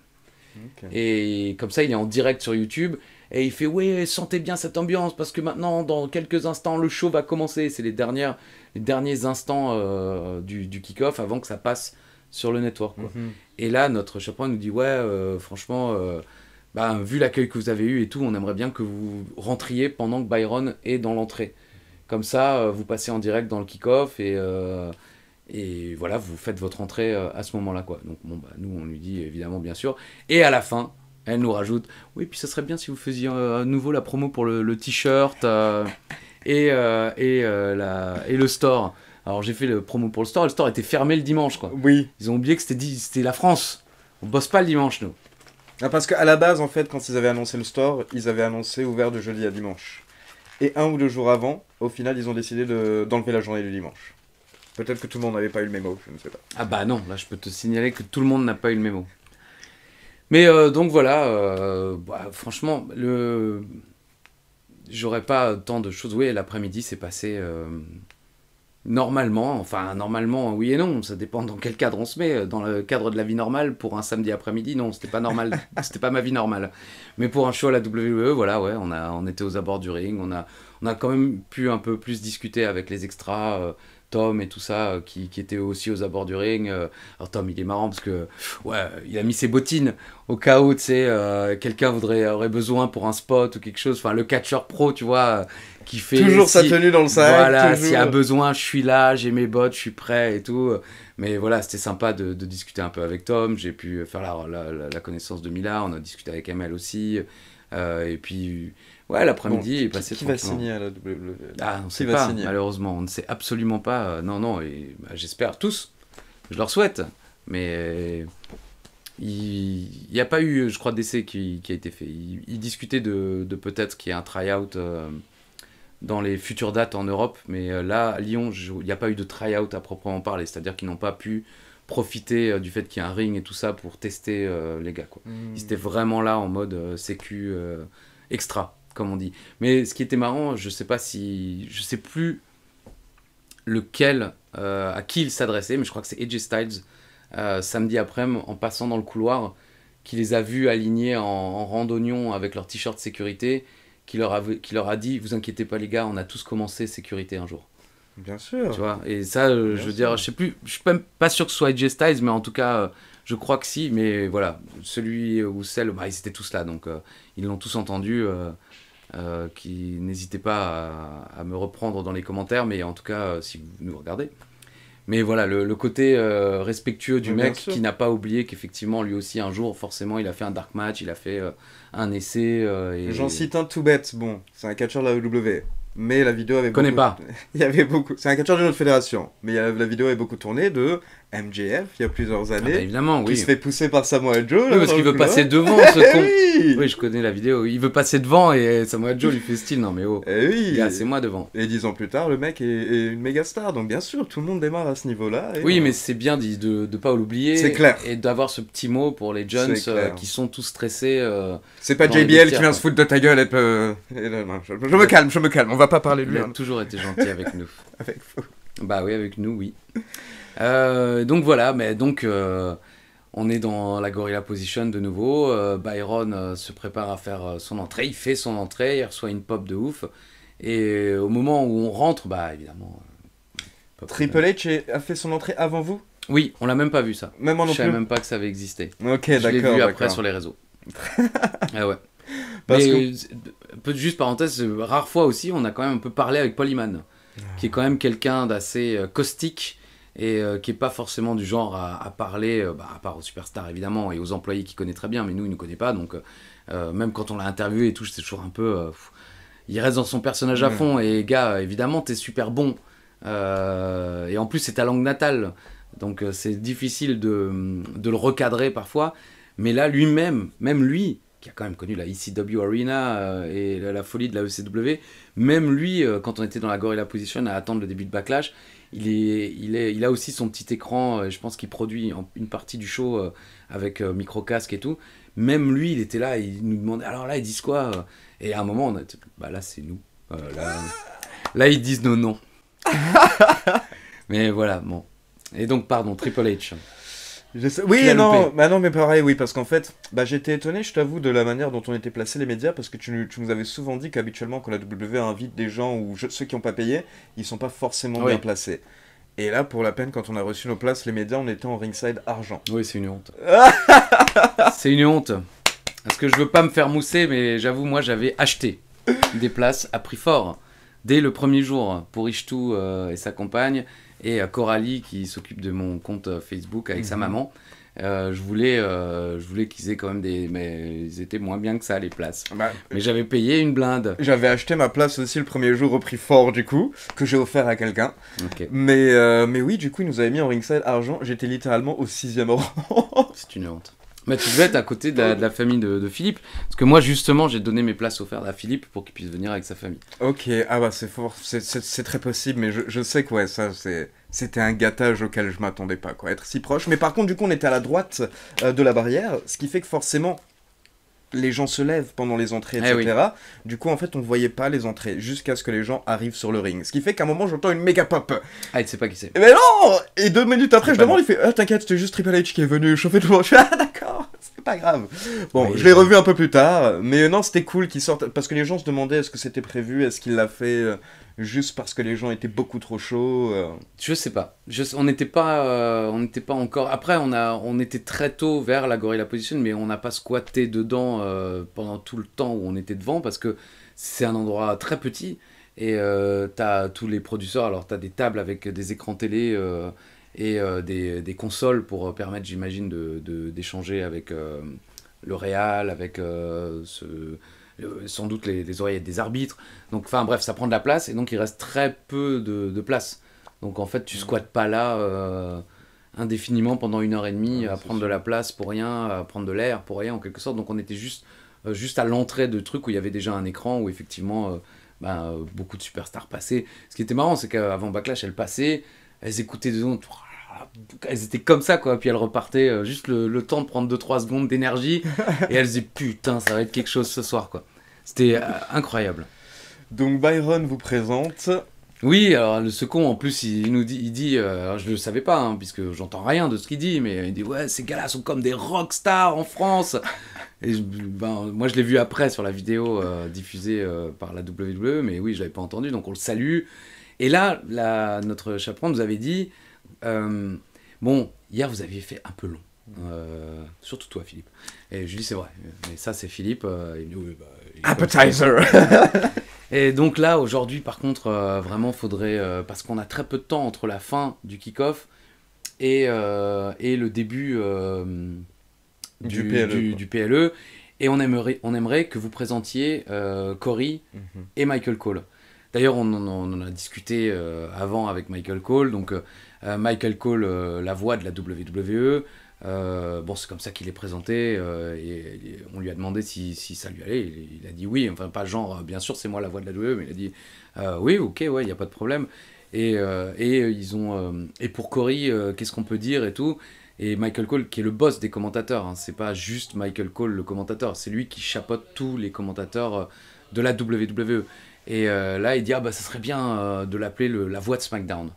Et comme ça, il est en direct sur YouTube et il fait ouais, sentez bien cette ambiance parce que maintenant, dans quelques instants, le show va commencer. C'est les les derniers instants euh, du, kick-off avant que ça passe sur le network. Mhm. Et là, notre chaperon nous dit ouais, franchement bah, vu l'accueil que vous avez eu et tout, on aimerait bien que vous rentriez pendant que Byron est dans l'entrée. Comme ça, euh, vous passez en direct dans le kick-off et, euh, et voilà, vous faites votre entrée euh, à ce moment-là. quoi. Donc, bon, bah, nous, on lui dit évidemment, bien sûr. Et à la fin, elle nous rajoute Oui, puis ça serait bien si vous faisiez à nouveau la promo pour le, t-shirt et, et, le store. Alors, j'ai fait le promo pour le store. Le store était fermé le dimanche. quoi. Oui. Ils ont oublié que c'était la France. On bosse pas le dimanche, nous. Ah, parce qu'à la base, en fait, quand ils avaient annoncé le store, ils avaient annoncé ouvert de jeudi à dimanche. Et un ou deux jours avant, au final, ils ont décidé d'enlever la journée du dimanche. Peut-être que tout le monde n'avait pas eu le mémo, je ne sais pas. Ah bah non, là je peux te signaler que tout le monde n'a pas eu le mémo. Mais euh, donc voilà, euh, bah, franchement, le... j'aurais pas tant de choses. Oui, l'après-midi s'est passé euh, Normalement, enfin normalement oui et non, ça dépend dans quel cadre on se met. Dans le cadre de la vie normale, pour un samedi après-midi, non, c'était pas normal, c'était pas ma vie normale. Mais pour un show à la WWE, voilà, ouais, on a, on était aux abords du ring, on a, on a quand même pu un peu plus discuter avec les extras, euh, Tom et tout ça, euh, qui, qui étaient aussi aux abords du ring. Euh, alors Tom, il est marrant parce que ouais, il a mis ses bottines au cas où, tu sais, quelqu'un voudrait aurait besoin pour un spot ou quelque chose. Enfin, le catcher pro, tu vois qui fait toujours sa tenue dans le sac. Voilà, s'il y a besoin, je suis là, j'ai mes bottes, je suis prêt et tout. Mais voilà, c'était sympa de, discuter un peu avec Tom. J'ai pu faire la, connaissance de Mila. On a discuté avec Amel aussi. Euh, et puis, ouais, l'après-midi, est passé. passé Qui, va signer à la WWE ah, on ne sait pas. Malheureusement, on ne sait absolument pas. Euh, non, non. Et bah, j'espère tous. Je leur souhaite. Mais il n'y a pas eu, je crois, d'essai qui, a été fait. Ils discutaient de, peut-être qu'il y ait un try-out. Euh, dans les futures dates en Europe. Mais euh, là, à Lyon, il n'y a pas eu de try-out à proprement parler. C'est-à-dire qu'ils n'ont pas pu profiter euh, du fait qu'il y a un ring et tout ça pour tester euh, les gars. Quoi. Hmm. Ils étaient vraiment là en mode sécu extra, comme on dit. Mais ce qui était marrant, je sais pas si. Je sais plus lequel, à qui il s'adressait, mais je crois que c'est AJ Styles, samedi après en passant dans le couloir, qui les a vus alignés en, en avec leur t-shirt sécurité qui leur, a, qui leur a dit Vous inquiétez pas, les gars, on a tous commencé sécurité un jour. Bien sûr. Tu vois, et ça, euh, je veux dire, je sais plus, je suis même pas sûr que ce soit AJ Styles, mais en tout cas, euh, je crois que si, mais voilà, celui ou celle, bah, ils étaient tous là, donc euh, ils l'ont tous entendu. qui n'hésitez pas à, me reprendre dans les commentaires, mais en tout cas, si vous nous regardez, mais voilà, le, côté euh, respectueux du mec qui n'a pas oublié qu'effectivement, lui aussi, un jour, forcément, il a fait un dark match, il a fait euh, un essai. Euh, et... J'en cite un tout bête, bon, c'est un catcheur de la WWE. Mais la vidéo avait beaucoup... connais pas. il y avait beaucoup. C'est un catcheur d'une autre fédération. Mais la vidéo avait beaucoup tourné de MJF il y a plusieurs ah bah, années. évidemment, oui. Qui se fait pousser par Samoa Joe. parce qu'il veut passer devant, ce eh con. oui. je connais la vidéo. Il veut passer devant et Samoa Joe lui fait style. Non, mais oh. Et eh oui. c'est moi devant. Et dix ans plus tard, le mec est, une méga star. Donc, bien sûr, tout le monde démarre à ce niveau-là. Oui, mais c'est bien de ne pas l'oublier. C'est clair. Et d'avoir ce petit mot pour les jeunes euh, qui sont tous stressés. Euh, c'est pas JBL qui vient se foutre de ta gueule. je, me calme, je me calme. On va pas parler de lui. Il a hein. toujours été gentil avec nous. avec vous. Bah oui, avec nous, oui. Euh, donc voilà, mais donc euh, on est dans la gorilla position de nouveau. Euh, Byron se prépare à faire son entrée, il fait son entrée, il reçoit une pop de ouf. Et au moment où on rentre, bah évidemment. Triple H a fait son entrée avant vous Oui, on l'a même pas vu ça. Même en Je savais même pas que ça avait existé. Ok, d'accord. Je l'ai vu après sur les réseaux. ah ouais. mais, Juste parenthèse, Rarefois aussi, on a quand même un peu parlé avec Polyman, ah. qui est quand même quelqu'un d'assez caustique et euh, qui n'est pas forcément du genre à, parler, euh, bah, à part aux superstars évidemment, et aux employés qui connaît très bien, mais nous, il ne nous connaît pas, donc euh, même quand on l'a interviewé et tout, c'est toujours un peu... il reste dans son personnage à mm. fond, et gars, évidemment, t'es super bon. et en plus, c'est ta langue natale, donc c'est difficile de, le recadrer parfois. Mais là, lui-même, même lui, qui a quand même connu la ECW Arena et la, folie de la ECW, même lui, quand on était dans la Gorilla Position à attendre le début de Backlash, il, a aussi son petit écran, euh, je pense qu'il produit une partie du show euh, avec euh, micro-casque et tout. Même lui, il était là, il nous demandait, alors là, ils disent quoi Et à un moment, on a dit, bah là, c'est nous. là, là, ils disent nos noms. Mais voilà, bon. Et donc, pardon, Triple H. Oui, non, non, mais pareil, oui, parce qu'en fait, bah, j'étais étonné, je t'avoue, de la manière dont on était placé, les médias, parce que tu, nous avais souvent dit qu'habituellement, quand la W invite des gens ou ceux qui n'ont pas payé, ils sont pas forcément bien placés. Et là, pour la peine, quand on a reçu nos places, les médias, on était en ringside argent. Oui, c'est une honte. c'est une honte. Parce que je veux pas me faire mousser, mais j'avoue, moi, j'avais acheté des places à prix fort dès le premier jour pour Ishtou euh, et sa compagne et euh, Coralie qui s'occupe de mon compte euh, Facebook avec sa mhm. maman. Euh, je voulais, je voulais qu'ils aient quand même des. Mais ils étaient moins bien que ça, les places. Bah, mais j'avais payé une blinde. J'avais acheté ma place aussi le premier jour au prix fort, du coup, que j'ai offert à quelqu'un. Mais, mais oui, du coup, ils nous avaient mis en ringside argent. J'étais littéralement au sixième rang. C'est une honte mais tu devais être à côté de la, famille de, Philippe. Parce que moi, justement, j'ai donné mes places offertes à Philippe pour qu'il puisse venir avec sa famille. Ok, ah bah c'est fort, c'est très possible, mais je, sais que ouais, ça, c'était un gâtage auquel je m'attendais pas, quoi, être si proche. Mais par contre, du coup, on était à la droite euh, de la barrière, ce qui fait que forcément, les gens se lèvent pendant les entrées, eh etc. Du coup, en fait, on ne voyait pas les entrées jusqu'à ce que les gens arrivent sur le ring. Ce qui fait qu'à un moment, j'entends une méga pop. Ah, il ne sait pas qui c'est. Mais non Et deux minutes après, je demande, il fait Ah, t'inquiète, c'était juste Triple H qui est venu chauffer tout le monde pas grave. Bon, je l'ai revu un peu plus tard, mais euh, non, c'était cool qu'il sorte parce que les gens se demandaient est-ce que c'était prévu, est-ce qu'il l'a fait euh, juste parce que les gens étaient beaucoup trop chauds. Euh. Je sais pas. on n'était pas, on n'était pas encore. Après, on a, on était très tôt vers la Gorilla Position, mais on n'a pas squatté dedans pendant tout le temps où on était devant parce que c'est un endroit très petit et t'as tous les producteurs. Alors t'as des tables avec des écrans télé et euh, des, des, consoles pour euh, permettre, j'imagine, d'échanger de, avec euh, le Real, avec sans doute les, oreillettes des arbitres. Donc, enfin bref, ça prend de la place et donc il reste très peu de, de place. Donc en fait, tu mm. squattes pas là indéfiniment pendant une heure et demie à prendre de la place pour rien, à prendre de l'air pour rien en quelque sorte. Donc on était juste, juste à l'entrée de trucs où il y avait déjà un écran où effectivement ben, beaucoup de superstars passaient. Ce qui était marrant, c'est qu'avant Backlash, elle passait elles écoutaient deux secondes, elles étaient comme ça quoi, puis elles repartaient euh, juste le, temps de prendre 2-3 secondes d'énergie et elles disaient putain ça va être quelque chose ce soir quoi. C'était euh, incroyable. Donc Byron vous présente. Oui, alors le second en plus il nous dit, il dit, euh, je le savais pas hein, puisque j'entends rien de ce qu'il dit, mais il dit ouais ces gars-là sont comme des stars en France. Et ben, moi je l'ai vu après sur la vidéo diffusée par la WWE, mais oui je l'avais pas entendu donc on le salue. Et là, notre chaperon nous avait dit euh, Bon, hier, vous aviez fait un peu long. Euh, surtout toi, Philippe. Et je lui dis C'est vrai. Mais ça, c'est Philippe. Euh, il bah, Appetizer Et donc là, aujourd'hui, par contre, vraiment, faudrait. parce qu'on a très peu de temps entre la fin du kick-off et, le début du, du, PLE, e. Et on aimerait, on aimerait que vous présentiez Cory mhm. et Michael Cole. D'ailleurs, on, en a discuté euh, avant avec Michael Cole. Donc, euh, euh, Michael Cole, la voix de la WWE. bon, c'est comme ça qu'il est présenté. Et, on lui a demandé si, ça lui allait. Il, a dit oui. Enfin, pas genre, bien sûr, c'est moi la voix de la WWE, mais il a dit oui, ok, ouais, il n'y a pas de problème. Et, ils ont et pour Corey, qu'est-ce qu'on peut dire et tout. Et Michael Cole, qui est le boss des commentateurs, hein, c'est pas juste Michael Cole le commentateur, c'est lui qui chapeaute tous les commentateurs de la WWE. Et euh, là, il dit, ah bah ça serait bien euh, de l'appeler la voix de SmackDown.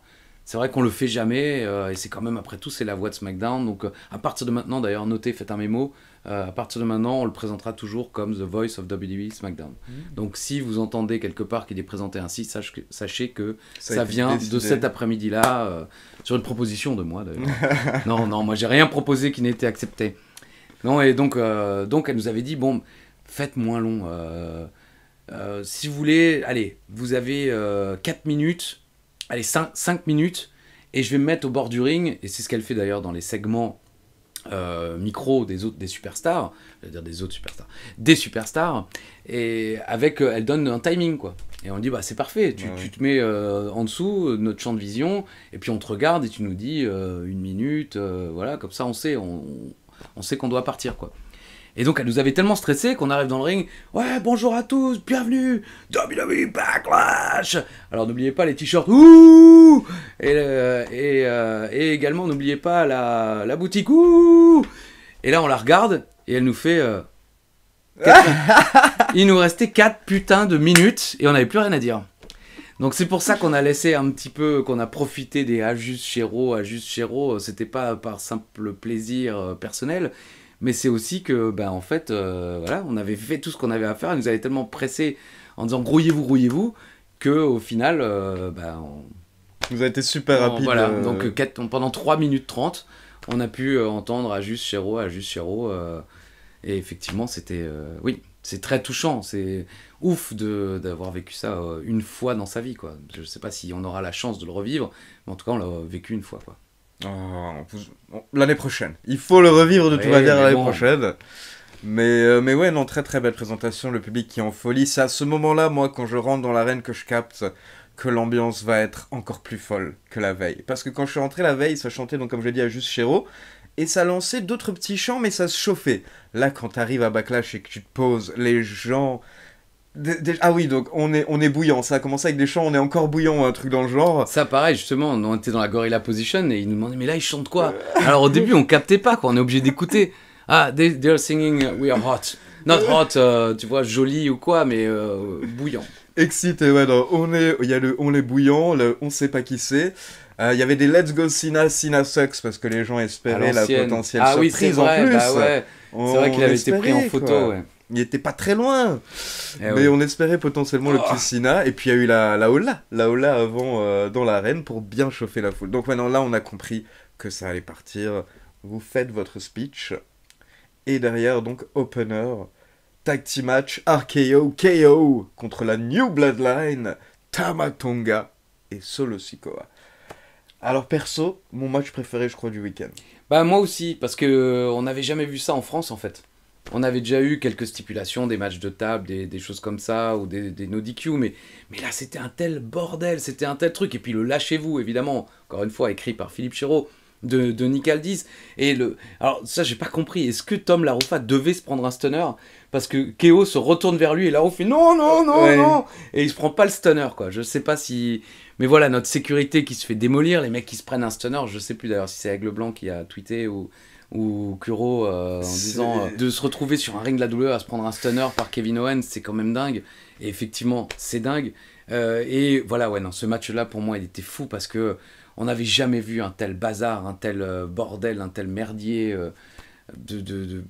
C'est vrai qu'on le fait jamais, euh, et c'est quand même, après tout, c'est la voix de SmackDown. Donc à partir de maintenant, d'ailleurs, notez, faites un mémo, à partir de maintenant, on le présentera toujours comme The Voice of WWE SmackDown. Mmh. Donc si vous entendez quelque part qu'il est présenté ainsi, sachez que ça, vient de cet après-midi-là, sur une proposition de moi d'ailleurs. non, non, moi j'ai rien proposé qui n'ait été accepté. Non, et donc, donc elle nous avait dit, bon, faites moins long. Euh, si vous voulez, allez, vous avez 4 euh, minutes, allez, 5, 5, minutes, et je vais me mettre au bord du ring, et c'est ce qu'elle fait d'ailleurs dans les segments euh, micro des autres des superstars, c'est-à-dire des autres superstars, des superstars, et avec, elle donne un timing, quoi. Et on dit, bah c'est parfait, tu, te mets en dessous, notre champ de vision, et puis on te regarde et tu nous dis une minute, voilà, comme ça on sait, on sait qu'on doit partir, quoi. Et donc elle nous avait tellement stressé qu'on arrive dans le ring, ouais bonjour à tous, bienvenue, WWE Backlash Alors n'oubliez pas les t-shirts, ouh et, euh, euh, également n'oubliez pas la, boutique, ouh Et là on la regarde et elle nous fait... Euh, Il nous restait 4 putains de minutes et on n'avait plus rien à dire. Donc c'est pour ça qu'on a laissé un petit peu, qu'on a profité des Raw, ajustes chez Raw. c'était pas par simple plaisir personnel, mais c'est aussi que, ben, en fait, euh, voilà, on avait fait tout ce qu'on avait à faire, on nous avait tellement pressé en disant grouillez-vous, grouillez-vous, que au final, ben, on... vous avez été super rapide. Voilà, euh, donc pendant 3 minutes 30, on a pu entendre à juste Chéro, à juste Chéro, et effectivement, c'était, oui, c'est très touchant, c'est ouf de, d'avoir vécu ça une fois dans sa vie, quoi. Je sais pas si on aura la chance de le revivre, mais en tout cas, on l'a vécu une fois, quoi. Oh, l'année prochaine. Il faut le revivre de toute manière l'année prochaine. Mais, euh, mais ouais, non, très très belle présentation, le public qui est en folie. C'est à ce moment-là, moi, quand je rentre dans l'arène, que je capte que l'ambiance va être encore plus folle que la veille. Parce que quand je suis rentré la veille, ça chantait, donc comme je l'ai dit, à Juste Chéreau, et ça lançait d'autres petits chants, mais ça se chauffait. Là, quand t'arrives à Backlash et que tu te poses, les gens ah oui, donc on est, on est bouillant. Ça a commencé avec des chants, on est encore bouillant, un truc dans le genre. Ça, pareil, justement, on était dans la gorilla position et ils nous demandaient, mais là, ils chantent quoi euh. Alors au début, on captait pas, quoi. On est obligé d'écouter. Ah, they, are singing uh, We Are Hot. Not euh. hot, euh, tu vois, joli ou quoi, mais bouillant. Excité, ouais, donc on est, il y a le on est bouillant, on sait pas qui c'est. Il y avait des Let's Go Sina, Sina Sucks, parce que les gens espéraient la potentielle ah surprise en plus. Bah ouais. C'est vrai qu'il avait été pris en photo, il était pas très loin. Eh mais on espérait potentiellement le oh. petit Et puis il y a eu la, Ola, la Ola avant euh, dans l'arène pour bien chauffer la foule. Donc maintenant là, on a compris que ça allait partir. Vous faites votre speech. Et derrière, donc, opener, tag match, RKO, KO contre la New Bloodline, Tamatonga et Solo Sikoa. Alors perso, mon match préféré, je crois, du week-end. Bah moi aussi, parce que euh, on n'avait jamais vu ça en France en fait on avait déjà eu quelques stipulations, des matchs de table, des, choses comme ça, ou des, no DQ, mais, là c'était un tel bordel, c'était un tel truc. Et puis le Lâchez-vous, évidemment, encore une fois écrit par Philippe Chéreau, de, de Nick Et le... Alors ça, j'ai pas compris. Est-ce que Tom Laroufa devait se prendre un stunner Parce que Keo se retourne vers lui et Laroufa fait non, non, non, non Et il se prend pas le stunner, quoi. Je sais pas si... Mais voilà, notre sécurité qui se fait démolir, les mecs qui se prennent un stunner, je sais plus d'ailleurs si c'est Aigle Blanc qui a tweeté ou ou Kuro euh, en disant euh, de se retrouver sur un ring de la douleur à se prendre un stunner par Kevin Owens, c'est quand même dingue. Et effectivement, c'est dingue. Euh, et voilà, ouais, non, ce match-là pour moi, il était fou parce que on n'avait jamais vu un tel bazar, un tel bordel, un tel merdier. de,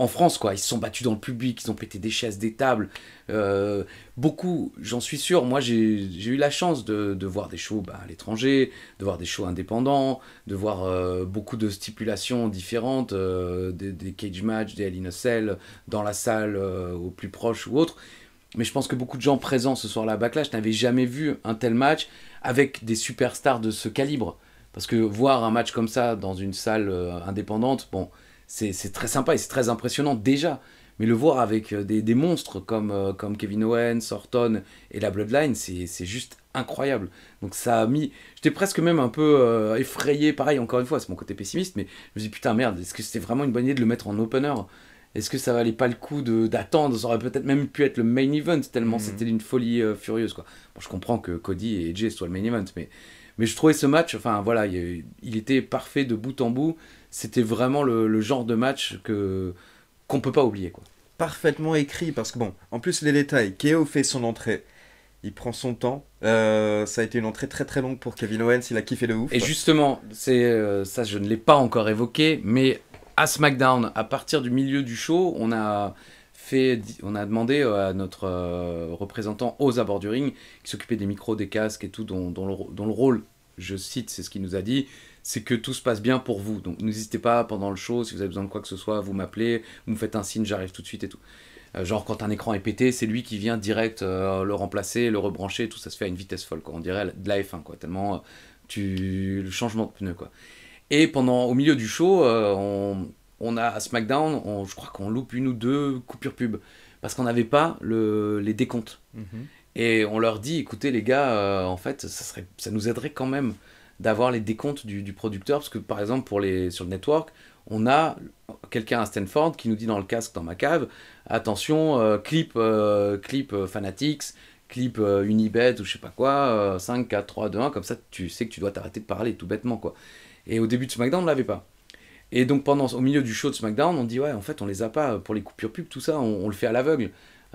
en France, quoi. Ils se sont battus dans le public, ils ont pété des chaises, des tables. Euh, beaucoup, j'en suis sûr. Moi, j'ai eu la chance de, voir des shows bah, à l'étranger, de voir des shows indépendants, de voir euh, beaucoup de stipulations différentes, euh, des, cage match, des Hell dans la salle au plus proche ou autre. Mais je pense que beaucoup de gens présents ce soir-là à Backlash n'avaient jamais vu un tel match avec des superstars de ce calibre. Parce que voir un match comme ça dans une salle indépendante, bon, c'est très sympa et c'est très impressionnant déjà. Mais le voir avec euh, des, monstres euh, comme, Kevin Owens, Orton et la Bloodline, c'est juste incroyable. Donc ça a mis... J'étais presque même un peu euh, effrayé, pareil, encore une fois, c'est mon côté pessimiste, mais je me dit putain merde, est-ce que c'était vraiment une bonne idée de le mettre en opener Est-ce que ça valait pas le coup d'attendre Ça aurait peut-être même pu être le main event, tellement hmm. c'était une folie furieuse. Quoi. Bon, je comprends que Cody et Jay soient le main event, mais, je trouvais ce match, enfin voilà, il était parfait de bout en bout c'était vraiment le, genre de match que qu'on peut pas oublier quoi. Parfaitement écrit parce que bon, en plus les détails, Keo fait son entrée. Il prend son temps. Euh, ça a été une entrée très très longue pour Kevin Owens. Il a kiffé de ouf. Et justement, c'est euh, ça, je ne l'ai pas encore évoqué, mais à SmackDown, à partir du milieu du show, on a fait, on a demandé euh, à notre représentant aux abords du ring, qui s'occupait des micros, des casques et tout, dont, le, dont le rôle, je cite, c'est ce qu'il nous a dit, c'est que tout se passe bien pour vous. Donc n'hésitez pas pendant le show, si vous avez besoin de quoi que ce soit, vous m'appelez, vous me faites un signe, j'arrive tout de suite et tout. Euh, genre quand un écran est pété, c'est lui qui vient direct euh, le remplacer, le rebrancher, tout ça se fait à une vitesse folle, On dirait de la F1, quoi, tellement euh, tu... le changement de pneu, quoi. Et pendant, au milieu du show, on, a à SmackDown, je crois qu'on loupe une ou deux coupures pub, parce qu'on n'avait pas les décomptes. Mhm. Et on leur dit, écoutez les gars, en fait, ça nous aiderait quand même d'avoir les décomptes du, producteur, parce que par exemple pour les, sur le network, on a quelqu'un à Stanford qui nous dit dans le casque, dans ma cave, attention, euh, clip, euh, clip euh, Fanatics, clip Unibet ou je sais pas quoi, 5, 4, 3, 2, 1, comme ça tu sais que tu dois t'arrêter de parler tout bêtement quoi. Et au début de SmackDown, on l'avait pas. Et donc pendant, au milieu du show de SmackDown, on dit ouais, en fait on les a pas pour les coupures pub, tout ça, on le fait à l'aveugle.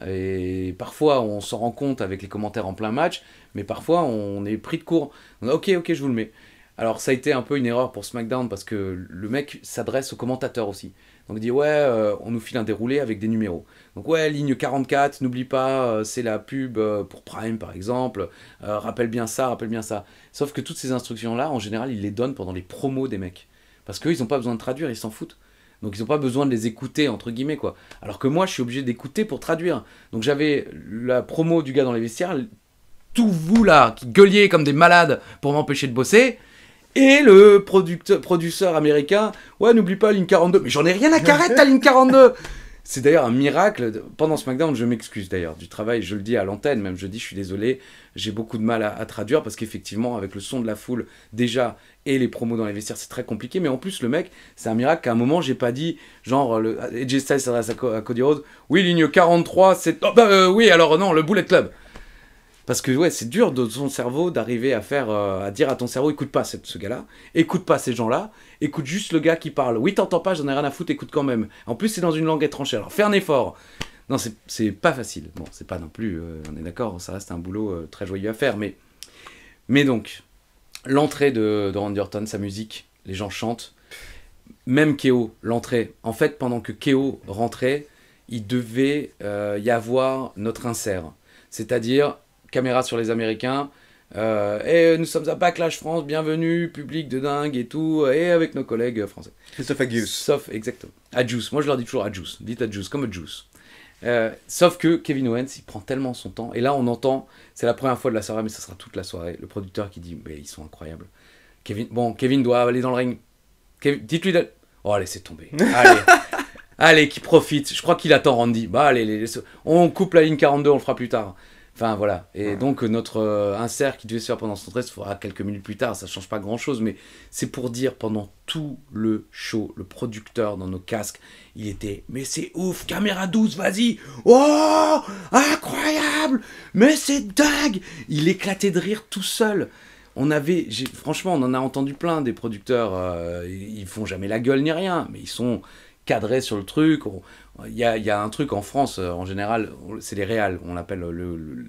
Et parfois, on s'en rend compte avec les commentaires en plein match, mais parfois, on est pris de court. On ok, ok, je vous le mets. Alors, ça a été un peu une erreur pour SmackDown parce que le mec s'adresse aux commentateurs aussi. Donc, il dit Ouais, euh, on nous file un déroulé avec des numéros. Donc, ouais, ligne 44, n'oublie pas, euh, c'est la pub euh, pour Prime par exemple. rappelle bien ça, rappelle bien ça. Sauf que toutes ces instructions-là, en général, ils les donnent pendant les promos des mecs. Parce qu'eux, ils n'ont pas besoin de traduire, ils s'en foutent. Donc ils n'ont pas besoin de les écouter, entre guillemets, quoi. Alors que moi, je suis obligé d'écouter pour traduire. Donc j'avais la promo du gars dans les vestiaires, tout vous là, qui gueuliez comme des malades pour m'empêcher de bosser. Et le producteur, américain, ouais, n'oublie pas Ligne 42. Mais j'en ai rien à carrette à Ligne 42 C'est d'ailleurs un miracle. Pendant ce McDonald's, je m'excuse d'ailleurs du travail, je le dis à l'antenne, même je dis je suis désolé, j'ai beaucoup de mal à, traduire parce qu'effectivement, avec le son de la foule déjà et les promos dans les vestiaires, c'est très compliqué. Mais en plus, le mec, c'est un miracle qu'à un moment, j'ai pas dit, genre, le, AJ Styles s'adresse à, Cody Rhodes, oui, ligne 43, c'est. Oh, bah, euh, oui, alors non, le Bullet Club. Parce que ouais, c'est dur de son cerveau d'arriver à faire, euh, à dire à ton cerveau, écoute pas ce gars-là, écoute pas ces gens-là, écoute juste le gars qui parle. Oui, t'entends pas, j'en ai rien à foutre, écoute quand même. En plus, c'est dans une langue étrangère. Alors fais un effort. Non, c'est pas facile. Bon, c'est pas non plus, euh, on est d'accord, ça reste un boulot euh, très joyeux à faire. Mais, mais donc, l'entrée de, de, Randy sa musique, les gens chantent. Même Keo, l'entrée. En fait, pendant que Keo rentrait, il devait euh, y avoir notre insert. C'est-à-dire, caméra sur les Américains. et eh, nous sommes à Backlash France, bienvenue, public de dingue et tout, et avec nos collègues français. Christophe Agius. Sauf, exactement. Adjus. Moi, je leur dis toujours Adjus. Dites Adjus, comme Adjus. Euh, sauf que Kevin Owens, il prend tellement son temps. Et là, on entend, c'est la première fois de la soirée, mais ça sera toute la soirée. Le producteur qui dit, mais ils sont incroyables. Kevin, bon, Kevin doit aller dans le ring. Dites-lui de... Oh, c'est tomber. Allez. allez, qui profite. Je crois qu'il attend Randy. Bah, allez, on coupe la ligne 42, on le fera plus tard. Enfin voilà. Et donc euh, notre euh, insert qui devait se faire pendant son trait il faudra quelques minutes plus tard, ça change pas grand chose, mais c'est pour dire pendant tout le show, le producteur dans nos casques, il était Mais c'est ouf, caméra 12, vas-y Oh Incroyable Mais c'est dingue Il éclatait de rire tout seul on avait, franchement, on en a entendu plein des producteurs. Euh, ils font jamais la gueule ni rien, mais ils sont cadrés sur le truc. Il y, a, un truc en France, euh, en général, c'est les réals, on l'appelle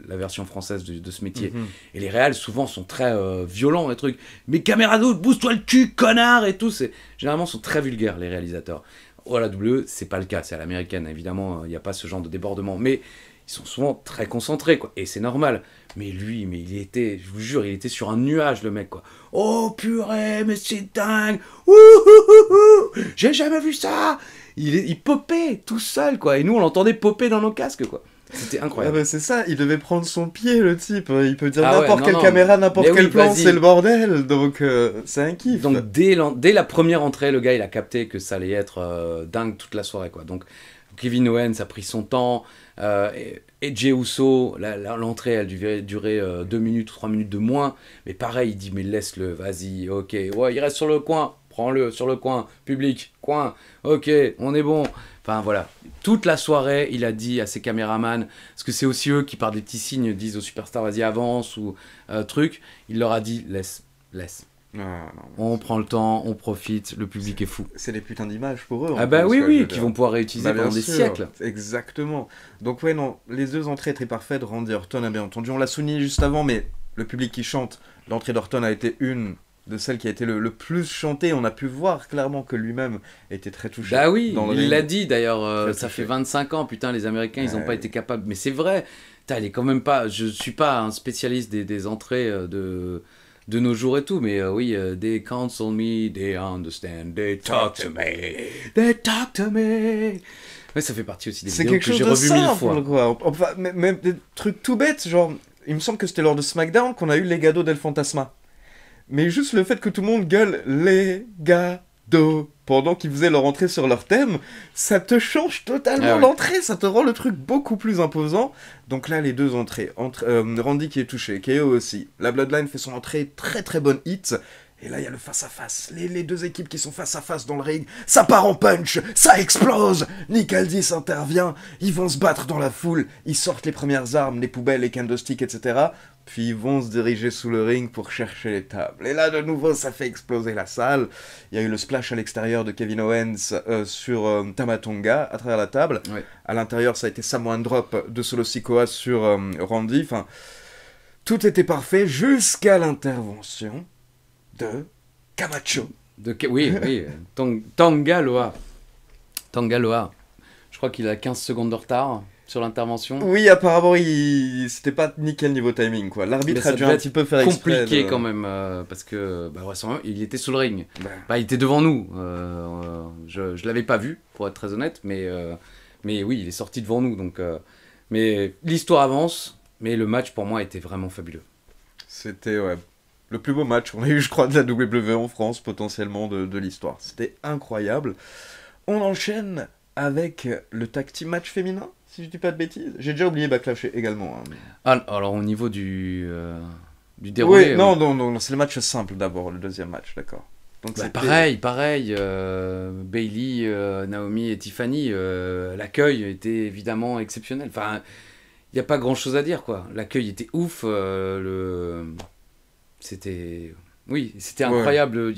la version française de, ce métier. Mhm. Et les réals, souvent, sont très euh, violents, les trucs. Mais caméra d'autre, oh, bouge-toi le cul, connard et tout. Généralement, sont très vulgaires, les réalisateurs. Oh, la ce c'est pas le cas, c'est à l'américaine, évidemment, il n'y a pas ce genre de débordement. Mais ils sont souvent très concentrés, quoi. Et c'est normal. Mais lui, mais il était, je vous jure, il était sur un nuage, le mec, quoi. Oh purée, mais c'est dingue J'ai jamais vu ça il, popait tout seul, quoi. Et nous, on l'entendait poper dans nos casques, quoi. C'était ah incroyable. Ah c'est ça, il devait prendre son pied, le type. Hein. Il peut dire ah n'importe quelle caméra, n'importe quel plan, c'est le bordel. Donc, euh, c'est un kiff. Donc, dès, dès, la première entrée, le gars, il a capté que ça allait être euh, dingue toute la soirée, quoi. Donc, Kevin Owens a pris son temps. Euh, et, Jey Uso, l'entrée, elle durait, durer euh, deux minutes ou 3 minutes de moins. Mais pareil, il dit, mais laisse-le, vas-y, ok. Ouais, il reste sur le coin prends-le sur le coin, public, coin, ok, on est bon. Enfin voilà, toute la soirée, il a dit à ses caméramans, parce que c'est aussi eux qui par des petits signes disent aux superstars, vas-y avance ou euh, truc, il leur a dit, laisse, laisse. Ah, on prend le temps, on profite, le public est, fou. C'est des putains d'images pour eux. Hein, ah bah oui, oui, qu'ils vont pouvoir réutiliser bah, pendant des siècles. Exactement. Donc ouais, non, les deux entrées très parfaites, Randy Orton a bien entendu, on l'a souligné juste avant, mais le public qui chante, l'entrée d'Horton a été une de celle qui a été le, plus chantée. On a pu voir clairement que lui-même était très touché. Bah oui, il l'a dit d'ailleurs, euh, ça fait 25 ans, putain, les Américains, ils n'ont pas été capables. Mais c'est vrai, je est quand même pas. Je suis pas un spécialiste des, entrées euh, de de nos jours et tout, mais euh, oui, they counsel me, they understand, they talk to me, they talk to me. Mais ça fait partie aussi des vidéos que j'ai revues mille fois. Quoi. même des trucs tout bêtes, genre, il me semble que c'était lors de SmackDown qu'on a eu les d'El Fantasma. Mais juste le fait que tout le monde gueule les gars pendant qu'ils faisaient leur entrée sur leur thème, ça te change totalement ah l'entrée, ça te rend le truc beaucoup plus imposant. Donc là, les deux entrées, entre, euh, Randy qui est touché, KO aussi. La Bloodline fait son entrée très très bonne hit. Et là, il y a le face-à-face. Les, deux équipes qui sont face-à-face dans le ring. Ça part en punch. Ça explose. Nick Aldis intervient. Ils vont se battre dans la foule. Ils sortent les premières armes, les poubelles, les candlesticks, etc puis ils vont se diriger sous le ring pour chercher les tables. Et là, de nouveau, ça fait exploser la salle. Il y a eu le splash à l'extérieur de Kevin Owens euh, sur Tama euh, Tamatonga à travers la table. À l'intérieur, ça a été Samoan Drop de Solo Sikoa sur euh, Randy. tout était parfait jusqu'à l'intervention de Camacho. De, oui, oui, Loa. Tangaloa. Tangaloa. Je crois qu'il a 15 secondes de retard sur l'intervention. Oui, apparemment, il... c'était pas nickel niveau timing. quoi. L'arbitre a dû un petit peu faire compliqué quand même, euh, parce que bah, ouais, il était sous le ring. Bah. Bah, il était devant nous. Euh, euh, je ne l'avais pas vu, pour être très honnête, mais, mais oui, il est sorti devant nous. Donc, mais l'histoire avance, mais le match pour moi était vraiment fabuleux. C'était le plus beau match qu'on a eu, je crois, de la WWE en France, potentiellement de, de l'histoire. C'était incroyable. On enchaîne avec le tag match féminin si je dis pas de bêtises. J'ai déjà oublié Backlash également. Hein, ah, alors au niveau du, euh, du déroulé. Oui, non, non, non, c'est le match simple d'abord, le deuxième match, d'accord. Donc bah, c'est pareil, pareil. Euh, Bailey, euh, Naomi et Tiffany, l'accueil était évidemment exceptionnel. Enfin, il n'y a pas grand chose à dire, quoi. L'accueil était ouf. le... C'était. Oui, c'était incroyable.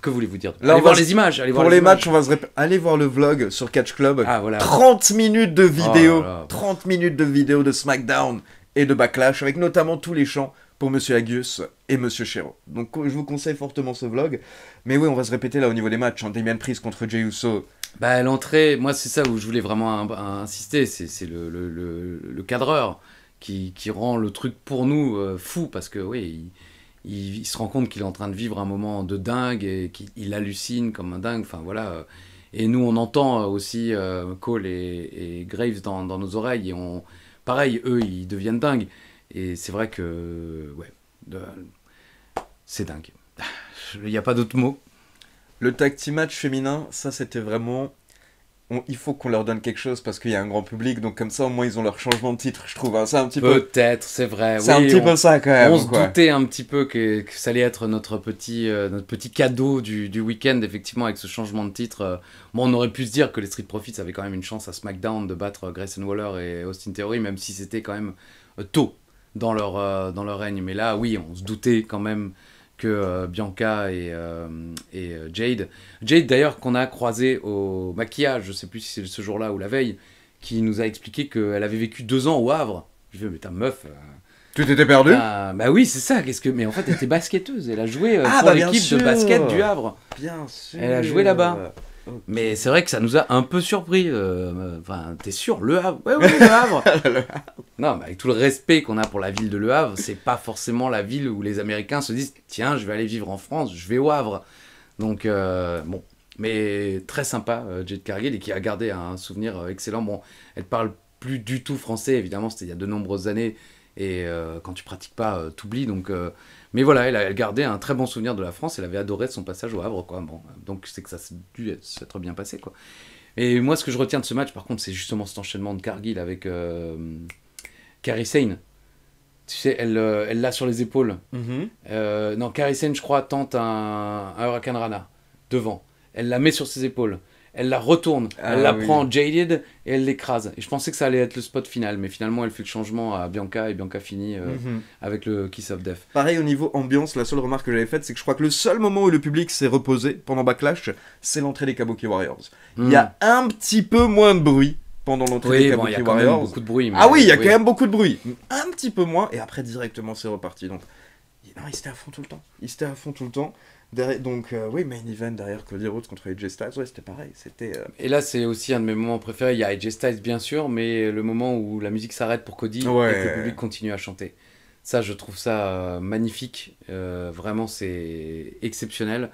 Que voulez-vous dire Allez voir les images. Allez voir Pour les, matchs, on va se répéter. Allez voir le vlog sur Catch Club. Ah, voilà. 30 minutes de vidéo. 30 minutes de vidéo de SmackDown et de Backlash, avec notamment tous les chants pour Monsieur Agius et Monsieur Chéreau. Donc je vous conseille fortement ce vlog. Mais oui, on va se répéter là au niveau des matchs. Hein. Damien Priest contre Jey Uso. Bah l'entrée, moi c'est ça où je voulais vraiment insister, c'est le, le, cadreur qui, rend le truc pour nous euh, fou parce que oui, il, se rend compte qu'il est en train de vivre un moment de dingue et qu'il hallucine comme un dingue. Enfin voilà. Euh. Et nous, on entend euh, aussi euh, Cole et, Graves dans, nos oreilles et on, pareil, eux, ils deviennent dingues. Et c'est vrai que, ouais, c'est dingue. Il n'y a pas d'autre mot. Le tacti match féminin, ça c'était vraiment il faut qu'on leur donne quelque chose parce qu'il y a un grand public, donc comme ça au moins ils ont leur changement de titre, je trouve. Hein. un petit peu. Peut-être, c'est vrai. C'est un petit peu ça quand même. On se doutait un petit peu que, ça allait être notre petit, euh, notre petit cadeau du, week-end, effectivement, avec ce changement de titre. Euh. Bon, on aurait pu se dire que les Street Profits avaient quand même une chance à SmackDown de battre euh, Grayson Waller et Austin Theory, même si c'était quand même tôt dans leur, dans leur règne. Mais là, oui, on se doutait quand même euh, Bianca et, euh, euh, Jade. Jade d'ailleurs qu'on a croisé au maquillage, je sais plus si c'est ce jour-là ou la veille, qui nous a expliqué qu'elle avait vécu deux ans au Havre. Je lui ai dit, mais ta meuf... Tu t'étais perdu ah, Bah oui, c'est ça. Qu'est-ce que Mais en fait, elle était basketteuse. Elle a joué ah, pour bah, l'équipe de basket du Havre. Bien sûr. Elle a joué là-bas. Mais c'est vrai que ça nous a un peu surpris. Euh, euh, enfin, t'es sûr Le Havre Ouais, oui, Le Havre Non, mais avec tout le respect qu'on a pour la ville de Le Havre, c'est pas forcément la ville où les Américains se disent tiens, je vais aller vivre en France, je vais au Havre. Donc, euh, bon. Mais très sympa, Jade Cargill, et qui a gardé un souvenir excellent. Bon, elle parle plus du tout français, évidemment, c'était il y a de nombreuses années. Et quand tu pratiques pas, t'oublies. Donc. Mais voilà, elle, elle gardait un très bon souvenir de la France, elle avait adoré son passage au Havre, quoi. Bon, donc c'est que ça s'est dû s'être bien passé, quoi. Et moi, ce que je retiens de ce match, par contre, c'est justement cet enchaînement de Cargill avec euh, Carrie Tu sais, euh, elle l'a sur les épaules. Mm-hmm. Euh, non, Carrie je crois, tente un, un Hurricane Rana devant. Elle la met sur ses épaules elle la retourne, elle ah la prend jaded et elle l'écrase. Et je pensais que ça allait être le spot final, mais finalement elle fait le changement à Bianca et Bianca finit euh, mhm. avec le Kiss of Death. Pareil au niveau ambiance, la seule remarque que j'avais faite, c'est que je crois que le seul moment où le public s'est reposé pendant Backlash, c'est l'entrée des Kabuki Warriors. Il y a hmm. un petit peu moins de bruit pendant l'entrée des Kabuki Warriors. de bruit. ah oui, il y a quand même beaucoup de bruit. Un petit peu moins, et après directement c'est reparti. Donc non, il était à fond tout le temps. Il était à fond tout le temps donc, euh, oui, main event derrière Cody Rhodes contre AJ Styles, ouais, c'était pareil. C'était, euh, Et là, c'est aussi un de mes moments préférés. Il y a AJ Styles, bien sûr, mais le moment où la musique s'arrête pour Cody et que le public continue à chanter. Ça, je trouve ça euh, magnifique. vraiment, c'est exceptionnel.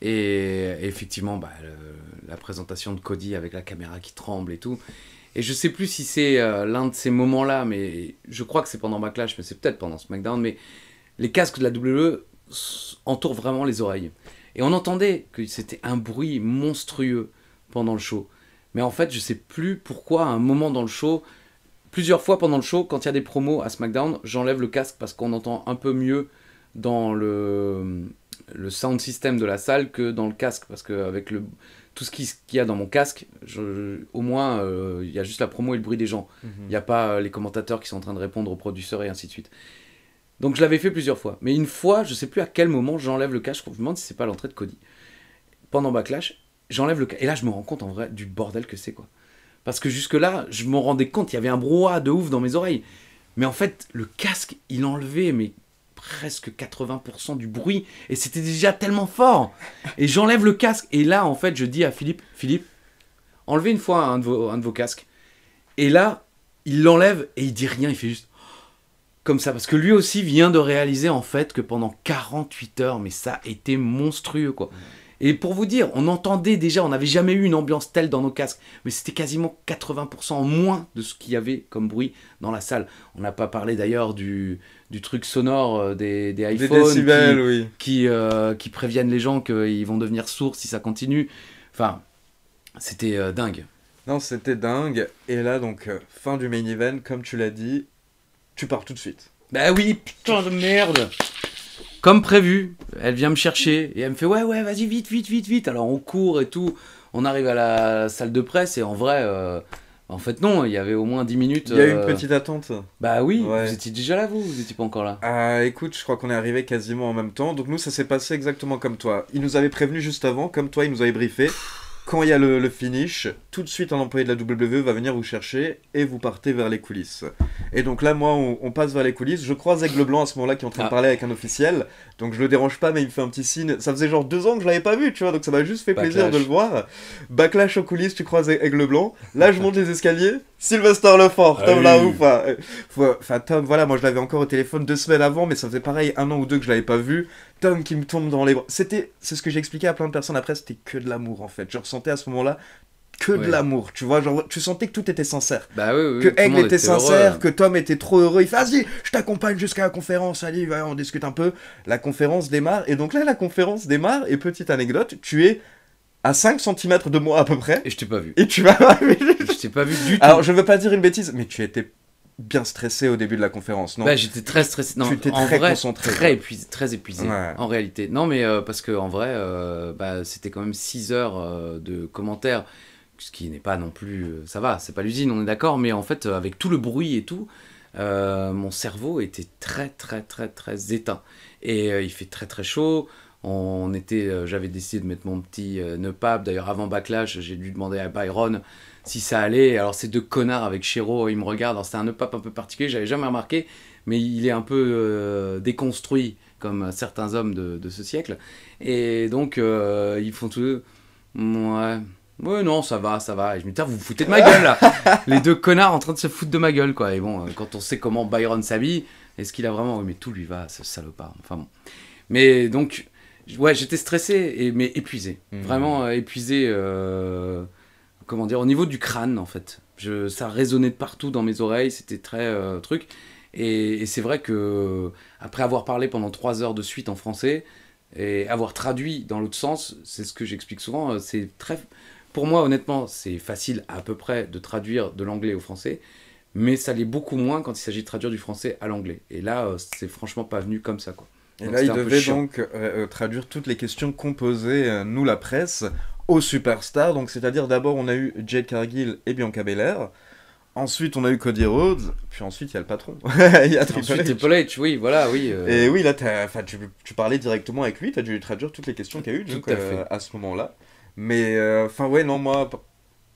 Et, effectivement, bah, la présentation de Cody avec la caméra qui tremble et tout. Et je sais plus si c'est l'un de ces moments-là, mais je crois que c'est pendant Backlash, mais c'est peut-être pendant SmackDown, mais les casques de la WWE entoure vraiment les oreilles. Et on entendait que c'était un bruit monstrueux pendant le show. Mais en fait, je ne sais plus pourquoi à un moment dans le show, plusieurs fois pendant le show, quand il y a des promos à SmackDown, j'enlève le casque parce qu'on entend un peu mieux dans le, le sound system de la salle que dans le casque. Parce qu'avec le, tout ce qu'il y a dans mon casque, au moins, euh, il y a juste la promo et le bruit des gens. Mhm. Il n'y a pas les commentateurs qui sont en train de répondre aux producteurs et ainsi de suite. Donc je l'avais fait plusieurs fois. Mais une fois, je sais plus à quel moment, j'enlève le casque. Je me demande si c'est pas l'entrée de Cody. Pendant clash, j'enlève le casque. Et là, je me rends compte en vrai du bordel que c'est, quoi. Parce que jusque-là, je m'en rendais compte, il y avait un brouhaha de ouf dans mes oreilles. Mais en fait, le casque, il enlevait mais presque 80% du bruit. Et c'était déjà tellement fort. Et j'enlève le casque. Et là, en fait, je dis à Philippe, Philippe, enlevez une fois un de vos, un de vos casques. Et là, il l'enlève et il dit rien, il fait juste comme ça, parce que lui aussi vient de réaliser en fait que pendant 48 heures, mais ça était monstrueux quoi. Mm. Et pour vous dire, on entendait déjà, on n'avait jamais eu une ambiance telle dans nos casques, mais c'était quasiment 80% en moins de ce qu'il y avait comme bruit dans la salle. On n'a pas parlé d'ailleurs du, du, truc sonore euh, des, iPhones qui, euh, qui, préviennent les gens qu'ils vont devenir sourds si ça continue. Enfin, c'était euh, dingue. Non, c'était dingue. Et là, donc, fin du main event, comme tu l'as dit, tu pars tout de suite. Bah oui, putain de merde Comme prévu, elle vient me chercher et elle me fait ouais ouais vas-y vite vite vite vite. Alors on court et tout, on arrive à la salle de presse et en vrai... Euh, en fait, non, il y avait au moins 10 minutes. Il y a eu euh, une petite attente. Bah oui, vous étiez déjà là, vous Vous étiez pas encore là Ah, écoute, je crois qu'on est arrivé quasiment en même temps. Donc, nous, ça s'est passé exactement comme toi. Il nous avait prévenus juste avant, comme toi, il nous avait briefé quand il y a le, finish, tout de suite un employé de la WWE va venir vous chercher et vous partez vers les coulisses. Et donc là, moi, on, passe vers les coulisses. Je croise Aigle Blanc à ce moment-là qui est en train de ah. parler avec un officiel. Donc je le dérange pas, mais il me fait un petit signe. Ça faisait genre deux ans que je l'avais pas vu, tu vois, donc ça m'a juste fait plaisir de le voir. Backlash aux coulisses, tu croises Aigle Blanc. Là, je monte les escaliers. Sylvester Lefort, ah Tom là euh, Enfin, Tom, voilà, moi je l'avais encore au téléphone deux semaines avant, mais ça faisait pareil un an ou deux que je l'avais pas vu. Tom qui me tombe dans les bras. C'était, c'est ce que j'ai expliqué à plein de personnes après, c'était que de l'amour en fait. Je ressentais à ce moment-là que de l'amour, tu vois, genre tu sentais que tout était sincère. Bah oui, que Aigle était, sincère, que Tom était trop heureux. Il fait vas-y, je t'accompagne jusqu'à la conférence, allez, va, on discute un peu. La conférence démarre et donc là la conférence démarre et petite anecdote, tu es à 5 cm de moi à peu près. Et je t'ai pas vu. Et tu m'as pas vu. je t'ai pas vu du tout. Alors je veux pas dire une bêtise, mais tu étais bien stressé au début de la conférence, non bah, J'étais très stressé. Non, tu étais en très Très épuisé, très épuisé en réalité. Non, mais euh, parce que en vrai, euh, bah, c'était quand même 6 heures euh, de commentaires, ce qui n'est pas non plus. ça va, c'est pas l'usine, on est d'accord, mais en fait, avec tout le bruit et tout. mon cerveau était très très très très éteint et il fait très très chaud on était, euh, j'avais décidé de mettre mon petit euh, pape. D'ailleurs, avant Backlash, j'ai dû demander à Byron si ça allait. Alors, ces deux connards avec Chiro, ils me regardent. C'est un un pape un peu particulier, j'avais jamais remarqué, mais il est un peu euh, déconstruit comme certains hommes de, ce siècle. Et donc, ils font tous Ouais. Ouais, non, ça va, ça va. Et je me dis, vous vous foutez de ma gueule là Les deux connards en train de se foutre de ma gueule quoi. Et bon, quand on sait comment Byron s'habille, est-ce qu'il a vraiment. Oui, mais tout lui va, ce salopard. Enfin bon. Mais donc, Ouais, j'étais stressé, et, mais épuisé. Mmh. Vraiment euh, épuisé. Euh, comment dire Au niveau du crâne, en fait. Je, ça résonnait de partout dans mes oreilles. C'était très euh, truc. Et, c'est vrai que, après avoir parlé pendant trois heures de suite en français, et avoir traduit dans l'autre sens, c'est ce que j'explique souvent, c'est très... Pour moi, honnêtement, c'est facile à peu près de traduire de l'anglais au français, mais ça l'est beaucoup moins quand il s'agit de traduire du français à l'anglais. Et là, c'est franchement pas venu comme ça, quoi. Et là, il devait donc euh, euh, traduire toutes les questions qu'on posait, euh, nous, la presse, aux superstars. Donc, c'est-à-dire, d'abord, on a eu Jade Cargill et Bianca Belair. Ensuite, on a eu Cody Rhodes, puis ensuite, il y a le patron. il y a Triple H. Triple H, oui, voilà, oui. Et oui, là, tu, parlais directement avec lui, tu as dû traduire toutes les questions qu'il y a eu, à ce moment-là. Mais, enfin, ouais, non, moi,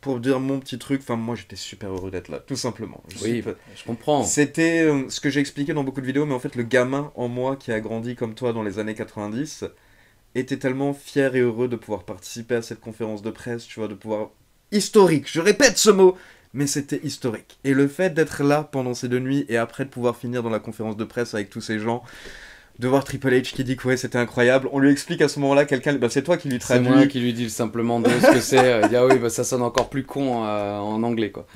pour dire mon petit truc, enfin moi j'étais super heureux d'être là, tout simplement. oui, je comprends. C'était euh, ce que j'ai expliqué dans beaucoup de vidéos, mais en fait le gamin en moi qui a grandi comme toi dans les années 90 était tellement fier et heureux de pouvoir participer à cette conférence de presse, tu vois, de pouvoir... Historique, je répète ce mot, mais c'était historique. Et le fait d'être là pendant ces deux nuits et après de pouvoir finir dans la conférence de presse avec tous ces gens, de voir Triple H qui dit que c'était incroyable. On lui explique à ce moment-là, quelqu'un, bah, c'est toi qui lui traduis. C'est moi qui lui dis simplement de ce que c'est. Il dit ah oui, bah, ça sonne encore plus con euh, en anglais quoi.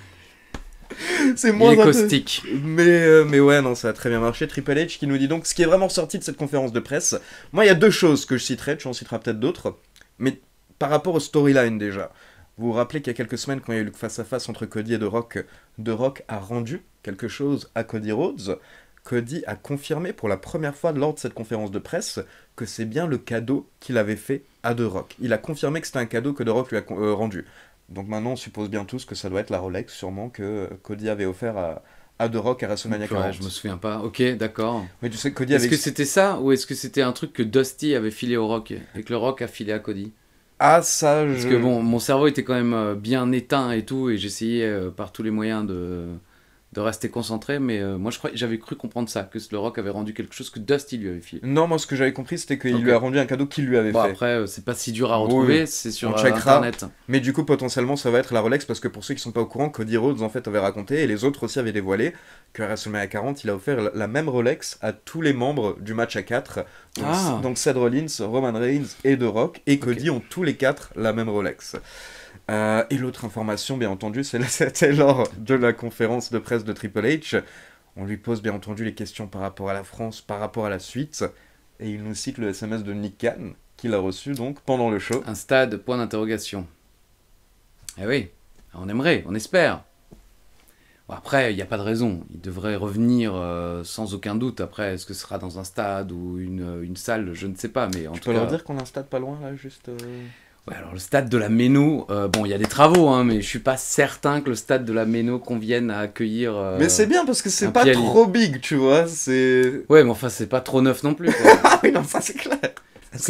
C'est moins Il Mais, euh, mais ouais, non, ça a très bien marché. Triple H qui nous dit donc ce qui est vraiment sorti de cette conférence de presse. Moi, il y a deux choses que je citerai, tu en citeras peut-être d'autres. Mais par rapport au storyline déjà. Vous vous rappelez qu'il y a quelques semaines, quand il y a eu le face-à-face entre Cody et The Rock, The Rock a rendu quelque chose à Cody Rhodes. Cody a confirmé pour la première fois lors de cette conférence de presse que c'est bien le cadeau qu'il avait fait à De Rock. Il a confirmé que c'était un cadeau que De Rock lui a euh, rendu. Donc maintenant, on suppose bien tous que ça doit être la Rolex, sûrement, que euh, Cody avait offert à, à The Rock à WrestleMania 40. je me souviens pas. Ok, d'accord. Mais tu sais Cody Est-ce que c'était ça ou est-ce que c'était un truc que Dusty avait filé au Rock et que le Rock a filé à Cody Ah, ça, je... Parce que bon, mon cerveau était quand même euh, bien éteint et tout, et j'essayais par tous les moyens de de rester concentré, mais euh, moi je crois, j'avais cru comprendre ça, que le rock avait rendu quelque chose que Dusty lui avait fait. Non, moi ce que j'avais compris, c'était qu'il lui a rendu un cadeau qu'il lui avait bon, fait. Après, euh, c'est pas si dur à retrouver, c'est sur euh, internet. Mais du coup, potentiellement, ça va être la Rolex, parce que pour ceux qui sont pas au courant, Cody Rhodes en fait avait raconté, et les autres aussi avaient dévoilé, que à WrestleMania 40, il a offert la même Rolex à tous les membres du match à 4. Donc, ah. Rollins, Roman Reigns et The Rock, et Cody ont tous les quatre la même Rolex. Euh, et l'autre information, bien entendu, c'est lors de la conférence de presse de Triple H. On lui pose bien entendu les questions par rapport à la France, par rapport à la suite, et il nous cite le SMS de Nick Khan qu'il a reçu donc pendant le show. Un stade, point d'interrogation. Eh oui, on aimerait, on espère. après, il n'y a pas de raison. Il devrait revenir euh, sans aucun doute. Après, est-ce que ce sera dans un stade ou une, salle Je ne sais pas. Mais en tu tout peux cas... leur dire qu'on a un stade pas loin, là, juste. Euh, alors le stade de la Méno, euh, bon, il y a des travaux, hein, mais je suis pas certain que le stade de la Méno convienne à accueillir. Euh, mais c'est bien parce que c'est pas trop big, tu vois. C'est. Ouais, mais enfin, c'est pas trop neuf non plus. Ah oui, non, ça c'est clair.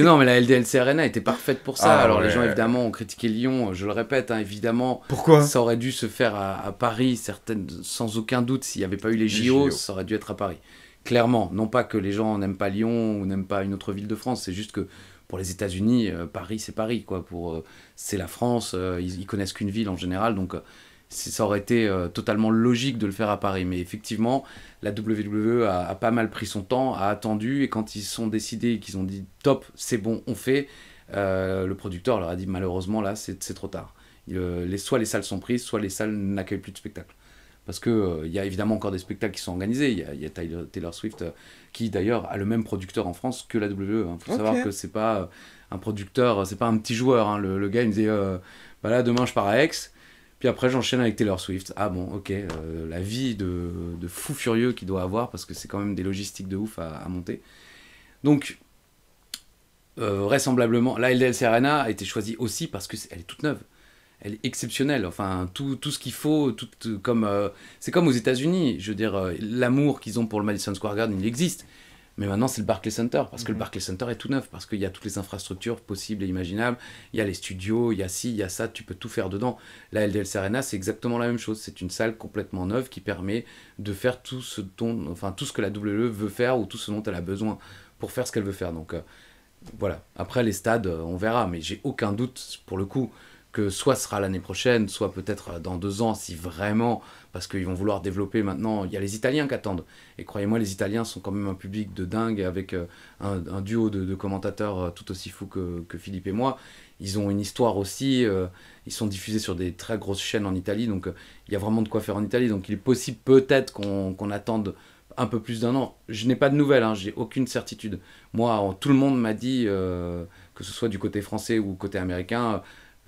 non, mais la LDLC Arena était parfaite pour ça. Ah, alors les gens, évidemment, ont critiqué Lyon, je le répète, hein, évidemment. Pourquoi Ça aurait dû se faire à, Paris, certaines, sans aucun doute. S'il n'y avait pas eu les les JO, ça aurait dû être à Paris. Clairement, non pas que les gens n'aiment pas Lyon ou n'aiment pas une autre ville de France, c'est juste que pour les États-Unis, euh, Paris, c'est Paris, quoi. Pour euh, c'est la France, euh, ils, ne connaissent qu'une ville en général, donc ça aurait été totalement logique de le faire à Paris. Mais effectivement, la WWE a, pas mal pris son temps, a attendu, et quand ils sont décidés et qu'ils ont dit top, c'est bon, on fait, le producteur leur a dit malheureusement là, c'est trop tard. les, soit les salles sont prises, soit les salles n'accueillent plus de spectacle parce qu'il il euh, y a évidemment encore des spectacles qui sont organisés. Il y, a, Taylor Swift euh, qui d'ailleurs a le même producteur en France que la WWE. Il hein. Faut savoir que n'est pas euh, un producteur, c'est pas un petit joueur. Hein. Le, gars il me disait bah là demain je pars à Aix. Puis après, j'enchaîne avec Taylor Swift. Ah bon, ok, la vie de, fou furieux qu'il doit avoir, parce que c'est quand même des logistiques de ouf à, monter. Donc, vraisemblablement, la Ldl Arena a été choisie aussi parce qu'elle est toute neuve elle est exceptionnelle. Enfin, tout, ce qu'il faut, tout, comme euh, c'est comme aux États-Unis. Je veux dire, euh, l'amour qu'ils ont pour le Madison Square Garden, il existe. Mais maintenant, c'est le Barclays Center, parce que le mhm. Barclays Center est tout neuf, parce qu'il y a toutes les infrastructures possibles et imaginables. Il y a les studios, il y a ci, il y a ça, tu peux tout faire dedans. La LDL Arena, c'est exactement la même chose. C'est une salle complètement neuve qui permet de faire tout ce, dont, enfin, tout ce que la WWE veut faire ou tout ce dont elle a besoin pour faire ce qu'elle veut faire. Donc euh, voilà. Après, les stades, on verra, mais j'ai aucun doute pour le coup que soit sera l'année prochaine, soit peut-être dans deux ans, si vraiment, parce qu'ils vont vouloir développer maintenant. Il y a les Italiens qui attendent. Et croyez-moi, les Italiens sont quand même un public de dingue, avec euh, un, duo de, commentateurs euh, tout aussi fous que, Philippe et moi. Ils ont une histoire aussi. Euh, ils sont diffusés sur des très grosses chaînes en Italie, donc il y a vraiment de quoi faire en Italie. Donc il est possible peut-être qu'on attende un peu plus d'un an. Je n'ai pas de nouvelles, hein, j'ai aucune certitude. Moi, tout le monde m'a dit, que ce soit du côté français ou côté américain,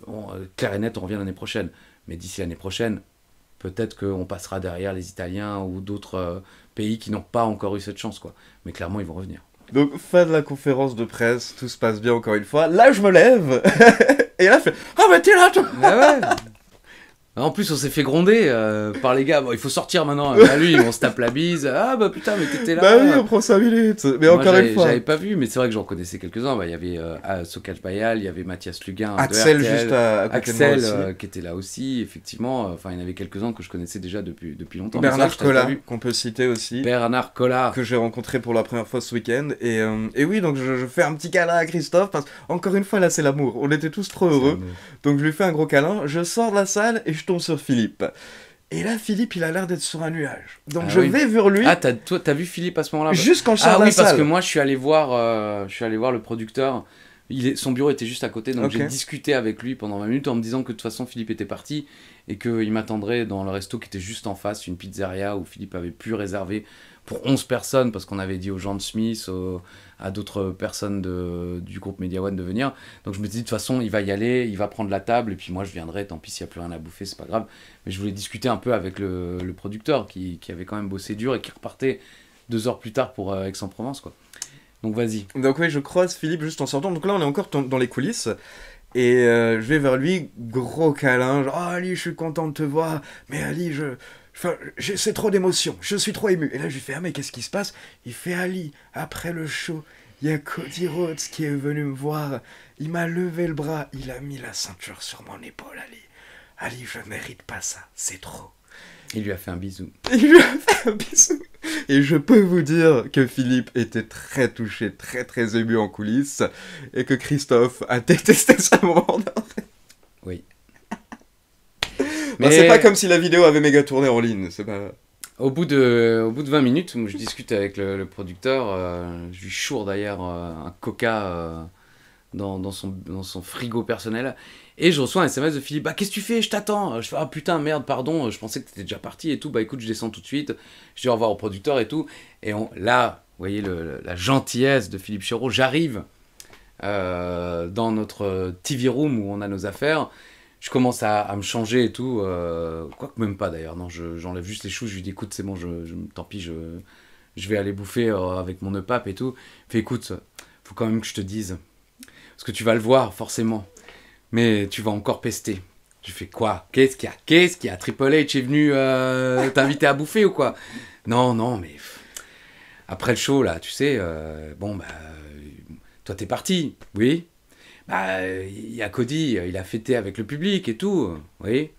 on, euh, clair et net, on revient l'année prochaine. Mais d'ici l'année prochaine, peut-être qu'on passera derrière les Italiens ou d'autres euh, pays qui n'ont pas encore eu cette chance. quoi. Mais clairement, ils vont revenir. Donc, fin de la conférence de presse, tout se passe bien encore une fois. Là, je me lève Et là, je fais Ah, mais t'es là, toi en plus, on s'est fait gronder euh, par les gars. Bon, il faut sortir maintenant. Bah lui, on se tape la bise. Ah bah putain, mais t'étais là. Bah oui, on prend 5 minutes. Mais encore une fois. J'avais pas vu, mais c'est vrai que j'en reconnaissais quelques-uns. Bah, il y avait euh, Bayal il y avait Mathias Lugin Axel, de juste à, côté Axel, de euh, qui était là aussi, effectivement. Enfin, il y en avait quelques-uns que je connaissais déjà depuis, depuis longtemps. Bernard Collard, qu'on peut citer aussi. Bernard Collard. Que j'ai rencontré pour la première fois ce week-end. Et, euh, et oui, donc je, je, fais un petit câlin à Christophe. Parce encore une fois, là, c'est l'amour. On était tous trop heureux. Donc je lui fais un gros câlin. Je sors de la salle et je sur Philippe. Et là, Philippe, il a l'air d'être sur un nuage. Donc ah je vais vers lui. Ah, t'as, t'as vu Philippe à ce moment-là Juste quand je Ah oui, parce que moi, je suis allé voir, euh, je suis allé voir le producteur. Il son bureau était juste à côté, donc j'ai discuté avec lui pendant 20 minutes en me disant que de toute façon Philippe était parti et qu'il m'attendrait dans le resto qui était juste en face, une pizzeria où Philippe avait pu réserver pour 11 personnes parce qu'on avait dit aux gens de Smith, à d'autres personnes de, du groupe Media One de venir. Donc je me dis de toute façon, il va y aller, il va prendre la table, et puis moi je viendrai, tant pis s'il n'y a plus rien à bouffer, c'est pas grave. Mais je voulais discuter un peu avec le, producteur qui, qui, avait quand même bossé dur et qui repartait deux heures plus tard pour euh, Aix-en-Provence, quoi. Donc vas-y. Donc oui, je croise Philippe juste en sortant. Donc là, on est encore dans les coulisses. Et euh, je vais vers lui, gros câlin, genre oh, Ali, je suis content de te voir, mais Ali, je, Enfin, c'est trop d'émotion, je suis trop ému. Et là, je lui fais ah, mais qu'est-ce qui se passe Il fait Ali, après le show, il y a Cody Rhodes qui est venu me voir. Il m'a levé le bras, il a mis la ceinture sur mon épaule, Ali. Ali, je ne mérite pas ça, c'est trop. Il lui a fait un bisou. Il lui a fait un bisou. Et je peux vous dire que Philippe était très touché, très très ému en coulisses, et que Christophe a détesté ce moment. oui, bah, Mais... c'est pas comme si la vidéo avait méga tourné en ligne, c'est pas... Au bout, de, au bout de 20 minutes, où je discute avec le, producteur, euh, je lui choure d'ailleurs euh, un coca euh, dans, dans, son, dans son frigo personnel, et je reçois un SMS de Philippe, bah qu'est-ce que tu fais, je t'attends, je fais, ah putain, merde, pardon, je pensais que t'étais déjà parti et tout, bah écoute, je descends tout de suite, je dis au revoir au producteur et tout, et là, vous voyez la gentillesse de Philippe Chéreau, j'arrive dans notre TV room où on a nos affaires, je commence à, me changer et tout. Euh, quoique même pas d'ailleurs, non, j'enlève juste les choux, je lui dis écoute, c'est bon, je, tant pis, je, vais aller bouffer euh, avec mon EPAP et tout. Il fait écoute, faut quand même que je te dise. Parce que tu vas le voir, forcément. Mais tu vas encore pester. Tu fais quoi Qu'est-ce qu'il y a Qu'est-ce qu'il y a Triple H est venu euh, t'inviter à bouffer ou quoi Non, non, mais. Après le show, là, tu sais, bon, bah. Toi, t'es parti. Oui, bah, il y a Cody, il a fêté avec le public et tout, vous voyez.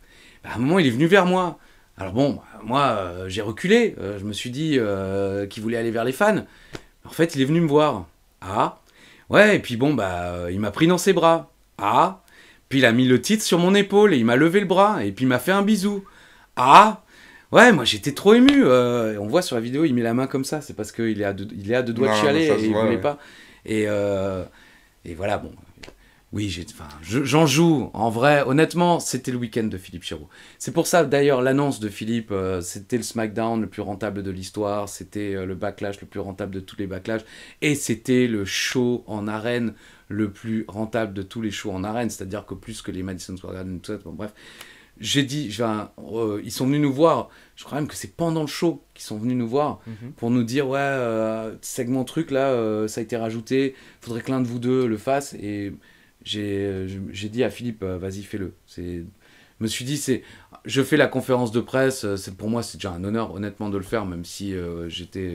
Bah, à un moment, il est venu vers moi. Alors bon, bah, moi, euh, j'ai reculé. Euh, je me suis dit euh, qu'il voulait aller vers les fans. En fait, il est venu me voir. Ah. Ouais, et puis bon, bah, il m'a pris dans ses bras. Ah. Puis il a mis le titre sur mon épaule et il m'a levé le bras et puis il m'a fait un bisou. Ah. Ouais, moi j'étais trop ému. on voit sur la vidéo, il met la main comme ça. C'est parce qu'il est, à deux, doigts de chialer et il voulait pas. et voilà, bon, oui, j'en joue. En vrai, honnêtement, c'était le week-end de Philippe Chéreau. C'est pour ça, d'ailleurs, l'annonce de Philippe, euh, c'était le SmackDown le plus rentable de l'histoire, c'était euh, le backlash le plus rentable de tous les backlash, et c'était le show en arène le plus rentable de tous les shows en arène, c'est-à-dire que plus que les Madison Square Garden, tout bref. J'ai dit, euh, ils sont venus nous voir, je crois même que c'est pendant le show qu'ils sont venus nous voir mhm. pour nous dire, ouais, segment truc là, ça a été rajouté, faudrait que l'un de vous deux le fasse, et euh, j'ai dit à Philippe, euh, vas-y, fais-le. Je me suis dit, c'est, je fais la conférence de presse, euh, pour moi c'est déjà un honneur honnêtement de le faire, même si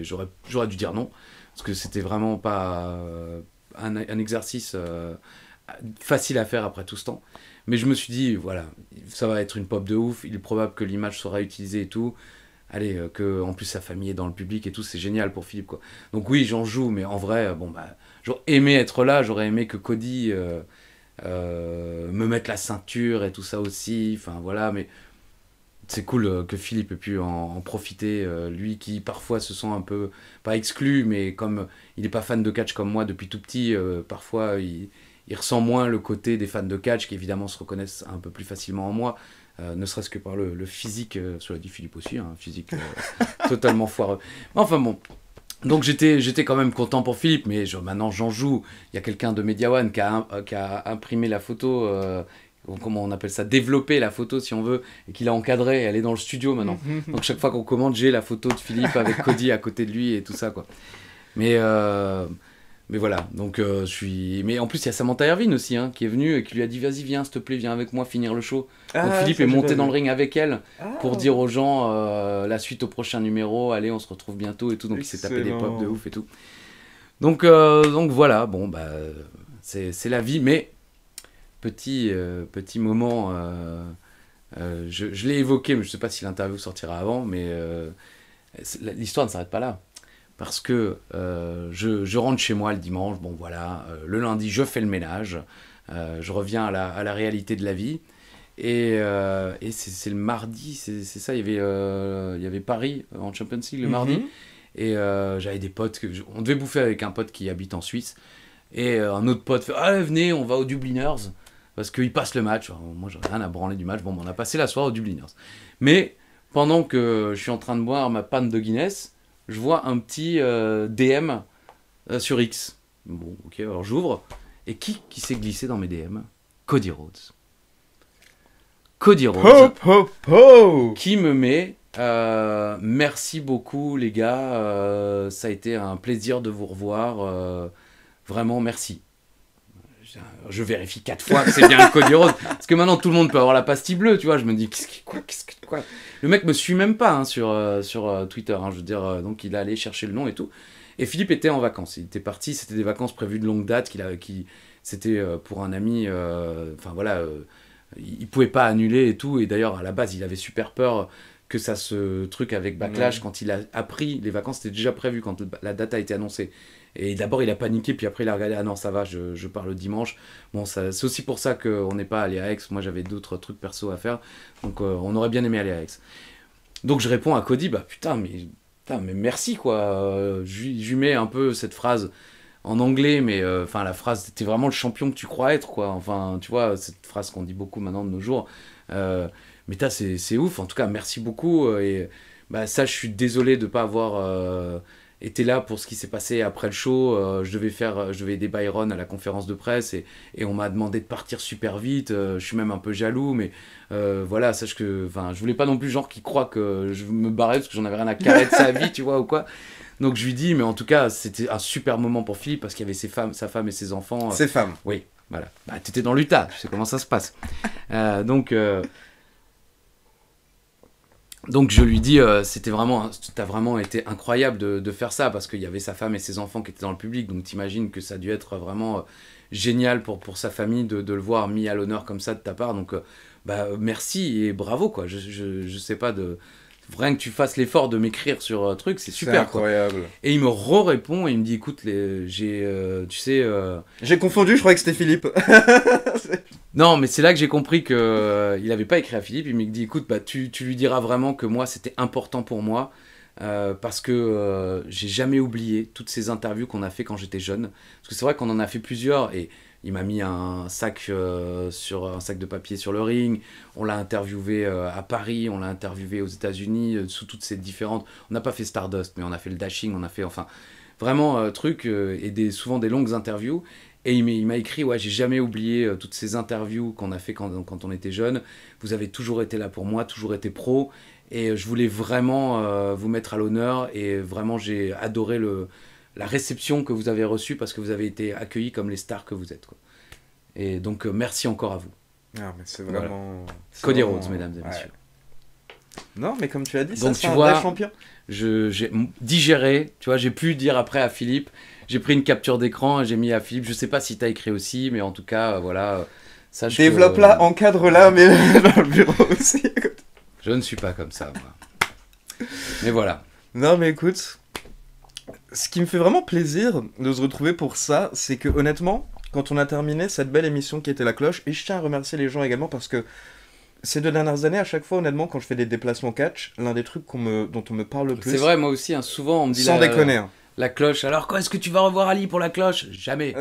j'aurais, dû dire non, parce que c'était vraiment pas un, exercice facile à faire après tout ce temps. Mais je me suis dit, voilà, ça va être une pop de ouf, il est probable que l'image sera utilisée et tout. Allez, que en plus sa famille est dans le public et tout, c'est génial pour Philippe quoi. Donc oui, j'en joue, mais en vrai, bon bah j'aurais aimé être là, j'aurais aimé que Cody euh, euh, me mette la ceinture et tout ça aussi. Enfin voilà, mais c'est cool euh, que Philippe ait pu en, profiter, lui qui parfois se sent un peu, pas exclu, mais comme il n'est pas fan de catch comme moi depuis tout petit, parfois il, ressent moins le côté des fans de catch qui évidemment se reconnaissent un peu plus facilement en moi. ne serait-ce que par le, physique, sur cela dit Philippe aussi, un hein, physique totalement foireux. enfin bon, donc j'étais, j'étais quand même content pour Philippe, mais maintenant j'en joue. Il y a quelqu'un de Mediawan qui a, euh, qui a imprimé la photo, euh, comment on appelle ça, développé la photo si on veut, et qui l'a encadrée. Elle est dans le studio maintenant. Mhm. Donc chaque fois qu'on commande, j'ai la photo de Philippe avec Cody à côté de lui et tout ça quoi. Mais euh, mais voilà, donc euh, je suis. Mais en plus, il y a Samantha Irvine aussi, hein, qui est venue et qui lui a dit Vas-y, viens, s'il te plaît, viens avec moi finir le show. Ah, donc Philippe est monté dans le ring avec elle pour ah. dire aux gens euh, la suite au prochain numéro, allez, on se retrouve bientôt et tout. Donc il s'est tapé des pops de ouf et tout. Donc, euh, donc voilà, bon, bah, c'est la vie, mais petit, petit moment. je, je l'ai évoqué, mais je sais pas si l'interview sortira avant, mais l'histoire ne s'arrête pas là parce que euh, je, rentre chez moi le dimanche, bon voilà, euh, le lundi je fais le ménage, euh, je reviens à la, à la, réalité de la vie. Et, et c'est le mardi, c'est ça, il y, avait, il y avait Paris en Champions League le mhm. mardi. Et j'avais des potes, que, on devait bouffer avec un pote qui habite en Suisse. Et un autre pote fait Allez, ah, venez, on va aux Dubliners, parce qu'il passe le match. Moi moi, j'ai rien à branler du match. Bon, on a passé la soirée aux Dubliners. Mais pendant que je suis en train de boire ma panne de Guinness, je vois un petit euh, DM euh, sur X. Bon, ok, alors j'ouvre. Et qui, qui s'est glissé dans mes DM Cody Rhodes. Cody Rhodes. Qui me met euh, merci beaucoup les gars, ça a été un plaisir de vous revoir. vraiment merci je vérifie quatre fois que c'est bien le code rose. Parce que maintenant, tout le monde peut avoir la pastille bleue, tu vois. Je me dis, qu'est-ce que quoi, quoi. Le mec me suit même pas hein, sur, euh, sur euh, Twitter. Hein. je veux dire, euh, donc il est allé chercher le nom et tout. Et Philippe était en vacances. Il était parti, c'était des vacances prévues de longue date. Qu'il qui, c'était pour un ami. Enfin voilà, il pouvait pas annuler et tout. Et d'ailleurs, à la base, il avait super peur que ça se truc avec Backlash. Quand il a appris les vacances, étaient déjà prévu quand la date a été annoncée. Et d'abord, il a paniqué, puis après, il a regardé, ah non, ça va, je, je pars le dimanche. Bon, c'est aussi pour ça qu'on n'est pas allé à Aix. Moi, j'avais d'autres trucs perso à faire. Donc, euh, on aurait bien aimé aller à Aix. Donc, je réponds à Cody, bah putain, mais, mais merci, quoi. Euh, je lui mets un peu cette phrase en anglais, mais euh, enfin, la phrase, t'es vraiment le champion que tu crois être, quoi. Enfin, tu vois, cette phrase qu'on dit beaucoup maintenant de nos jours. mais t'as, c'est ouf. En tout cas, merci beaucoup. et bah, ça, je suis désolé de ne pas avoir était là pour ce qui s'est passé après le show. Euh, je devais faire, euh, je vais aider Byron à la conférence de presse et, on m'a demandé de partir super vite. Euh, je suis même un peu jaloux, mais voilà, sache que, enfin, je voulais pas non plus genre qu'il croit que je me barrais parce que j'en avais rien à carrer de sa vie, tu vois ou quoi. Donc je lui dis, mais en tout cas, c'était un super moment pour Philippe parce qu'il y avait ses femmes, sa femme et ses enfants. Ses femmes. Oui, voilà. Bah, étais dans l'Utah, tu sais comment ça se passe. donc donc je lui dis, euh, c'était vraiment, t'as vraiment été incroyable de, faire ça parce qu'il y avait sa femme et ses enfants qui étaient dans le public, donc t'imagines que ça a dû être vraiment euh, génial pour, sa famille de, le voir mis à l'honneur comme ça de ta part. Donc euh, bah merci et bravo quoi. Je, je, je sais pas de rien que tu fasses l'effort de m'écrire sur un euh, truc, c'est super. incroyable. Et il me re-répond et il me dit écoute, j'ai, euh, tu sais. Euh, j'ai confondu, je croyais que c'était Philippe. non, mais c'est là que j'ai compris qu'il n'avait pas écrit à Philippe. Il me dit écoute, bah, tu, tu lui diras vraiment que moi, c'était important pour moi. parce que j'ai jamais oublié toutes ces interviews qu'on a fait quand j'étais jeune. Parce que c'est vrai qu'on en a fait plusieurs et il m'a mis un sac, euh, sur, un sac de papier sur le ring. On l'a interviewé euh, à Paris, on l'a interviewé aux États-Unis, euh, sous toutes ces différentes. On n'a pas fait Stardust, mais on a fait le dashing, on a fait enfin vraiment trucs et des, souvent des longues interviews. Et il m'a écrit Ouais, j'ai jamais oublié toutes ces interviews qu'on a fait quand, quand on était jeune. Vous avez toujours été là pour moi, toujours été pro. Et je voulais vraiment vous mettre à l'honneur. Et vraiment, j'ai adoré le, la réception que vous avez reçue parce que vous avez été accueillis comme les stars que vous êtes. Quoi. Et donc, euh, merci encore à vous. Ah, mais c'est vraiment. Voilà. Cody Rhodes, mesdames et messieurs. Non, mais comme tu as dit, ça, tu un champion. J'ai digéré, tu vois, j'ai pu dire après à Philippe, j'ai pris une capture d'écran et j'ai mis à Philippe, je sais pas si tu as écrit aussi, mais en tout cas, voilà. Sache Développe-la, euh, encadre là mais dans le bureau aussi. je ne suis pas comme ça, moi. mais voilà. Non, mais écoute, ce qui me fait vraiment plaisir de se retrouver pour ça, c'est que honnêtement, quand on a terminé cette belle émission qui était La Cloche, et je tiens à remercier les gens également parce que ces deux dernières années, à chaque fois, honnêtement, quand je fais des déplacements catch, l'un des trucs me, dont on me parle le plus. C'est vrai, moi aussi, hein, souvent on me dit. Sans la, déconner. Hein. La cloche. Alors quand est-ce que tu vas revoir Ali pour la cloche Jamais.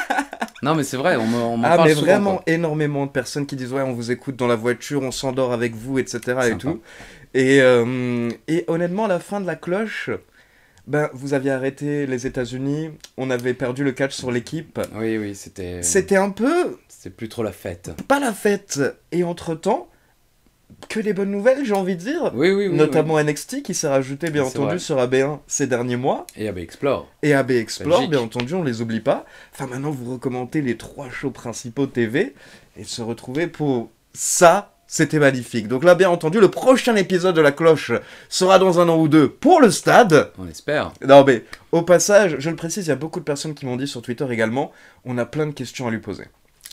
non, mais c'est vrai, on m'en ah, parle mais vraiment énormément de personnes qui disent Ouais, on vous écoute dans la voiture, on s'endort avec vous, etc. et tout. Et, euh, et honnêtement, à la fin de la cloche, ben, vous aviez arrêté les États-Unis, on avait perdu le catch sur l'équipe. Oui, oui, c'était. Euh, c'était un peu. C'est plus trop la fête. Pas la fête. Et entre-temps, que les bonnes nouvelles, j'ai envie de dire. Oui, oui, oui. Notamment NXT qui s'est rajouté, bien entendu, sur AB1 ces derniers mois. Et AB Explore. Et AB Explore, bien entendu, on les oublie pas. Enfin, maintenant, vous recommandez les trois shows principaux TV et se retrouver pour ça c'était magnifique. Donc là, bien entendu, le prochain épisode de La Cloche sera dans un an ou deux pour le stade. On espère. Non, mais au passage, je le précise, il y a beaucoup de personnes qui m'ont dit sur Twitter également, on a plein de questions à lui poser.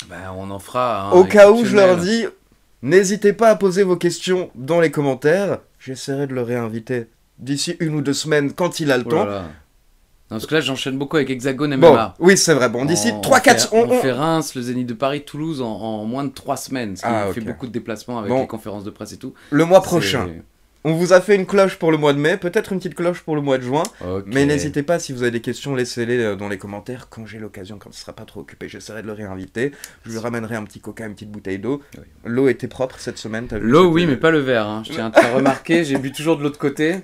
Ben, on en fera. Hein, au cas où, je leur dis, n'hésitez pas à poser vos questions dans les commentaires. J'essaierai de le réinviter d'ici une ou deux semaines quand il a le oh temps. voilà parce que là, j'enchaîne beaucoup avec Hexagone MMA. Bon, oui, c'est vrai. Bon, d'ici 3-4... On, on, fait Reims, le Zénith de Paris, Toulouse en, moins de 3 semaines. Ce qui ah, fait beaucoup de déplacements avec les conférences de presse et tout. Le mois prochain. On vous a fait une cloche pour le mois de mai, peut-être une petite cloche pour le mois de juin. Mais n'hésitez pas, si vous avez des questions, laissez-les euh, dans les commentaires quand j'ai l'occasion, quand ce ne sera pas trop occupé. J'essaierai de le réinviter. Je lui ramènerai un petit coca, une petite bouteille d'eau. L'eau était propre cette semaine. L'eau, oui, mais pas le verre. Hein. Je tiens à te remarquer, j'ai bu toujours de l'autre côté.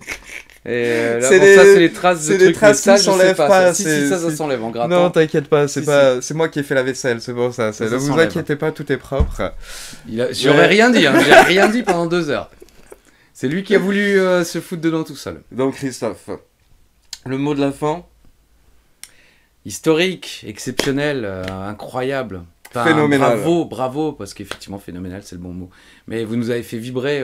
Euh, c'est des, les traces de trucs, ça, qui s'enlèvent pas. si, ça, ça s'enlève en grattant. Non, hein. t'inquiète pas, c'est pas, moi qui ai fait la vaisselle, c'est bon ça. ça ne vous inquiétez pas, tout est propre. J'aurais rien dit, hein, j'ai rien dit pendant deux heures. C'est lui qui a voulu euh, se foutre dedans tout seul. Donc Christophe, le mot de la fin. Historique, exceptionnel, euh, incroyable. phénoménal. Bravo, bravo, parce qu'effectivement phénoménal, c'est le bon mot. Mais vous nous avez fait vibrer.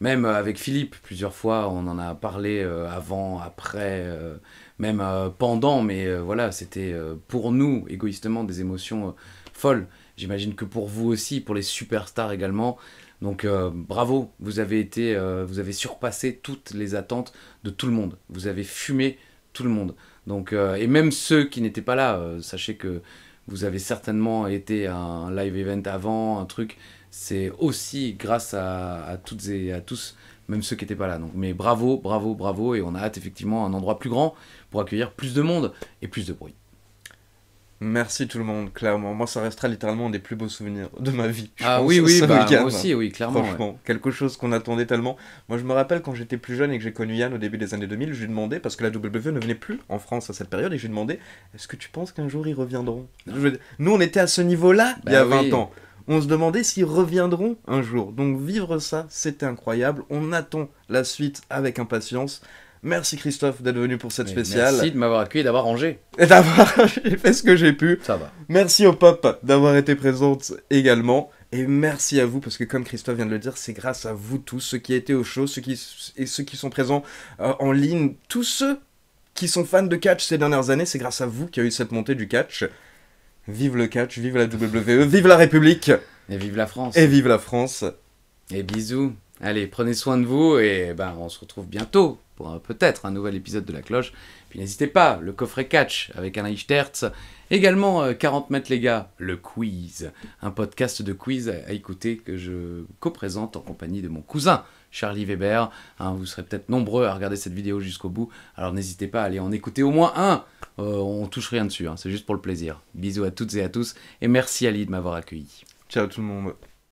Même euh, avec Philippe, plusieurs fois, on en a parlé euh, avant, après, euh, même pendant, mais voilà, c'était pour nous, égoïstement, des émotions folles. J'imagine que pour vous aussi, pour les superstars également. Donc bravo, vous avez été, vous avez surpassé toutes les attentes de tout le monde. Vous avez fumé tout le monde. Donc et même ceux qui n'étaient pas là, sachez que vous avez certainement été à un live event avant, un truc c'est aussi grâce à, toutes et à tous, même ceux qui n'étaient pas là. Donc, mais bravo, bravo, bravo, et on a hâte effectivement un endroit plus grand pour accueillir plus de monde et plus de bruit. Merci tout le monde, clairement. Moi, ça restera littéralement un des plus beaux souvenirs de ma vie. Ah oui, oui, bah, moi aussi, oui, clairement. Franchement, quelque chose qu'on attendait tellement. Moi, je me rappelle quand j'étais plus jeune et que j'ai connu Yann au début des années 2000, je lui demandais, parce que la WWE ne venait plus en France à cette période, et je lui demandais, est-ce que tu penses qu'un jour ils reviendront Nous, on était à ce niveau-là bah il y a 20 ans on se demandait s'ils reviendront un jour. Donc vivre ça, c'était incroyable. On attend la suite avec impatience. Merci Christophe d'être venu pour cette spéciale. Merci de m'avoir accueilli, d'avoir rangé. Et d'avoir fait ce que j'ai pu. Ça va. Merci au Pop d'avoir été présente également. Et merci à vous, parce que comme Christophe vient de le dire, c'est grâce à vous tous, ceux qui étaient au show, ceux qui, et ceux qui sont présents euh, en ligne, tous ceux qui sont fans de catch ces dernières années, c'est grâce à vous qu'il y a eu cette montée du catch. Vive le catch, vive la WWE, vive la République Et vive la France Et vive la France Et bisous Allez, prenez soin de vous et ben, on se retrouve bientôt pour peut-être un nouvel épisode de La Cloche. Puis n'hésitez pas, le coffret catch avec un Terz, Également 40 euh, mètres les gars, le quiz. Un podcast de quiz à, écouter que je co-présente en compagnie de mon cousin Charlie Weber. Hein, vous serez peut-être nombreux à regarder cette vidéo jusqu'au bout, alors n'hésitez pas à aller en écouter au moins un. Euh, on touche rien dessus, hein. c'est juste pour le plaisir. Bisous à toutes et à tous, et merci Ali de m'avoir accueilli. Ciao tout le monde.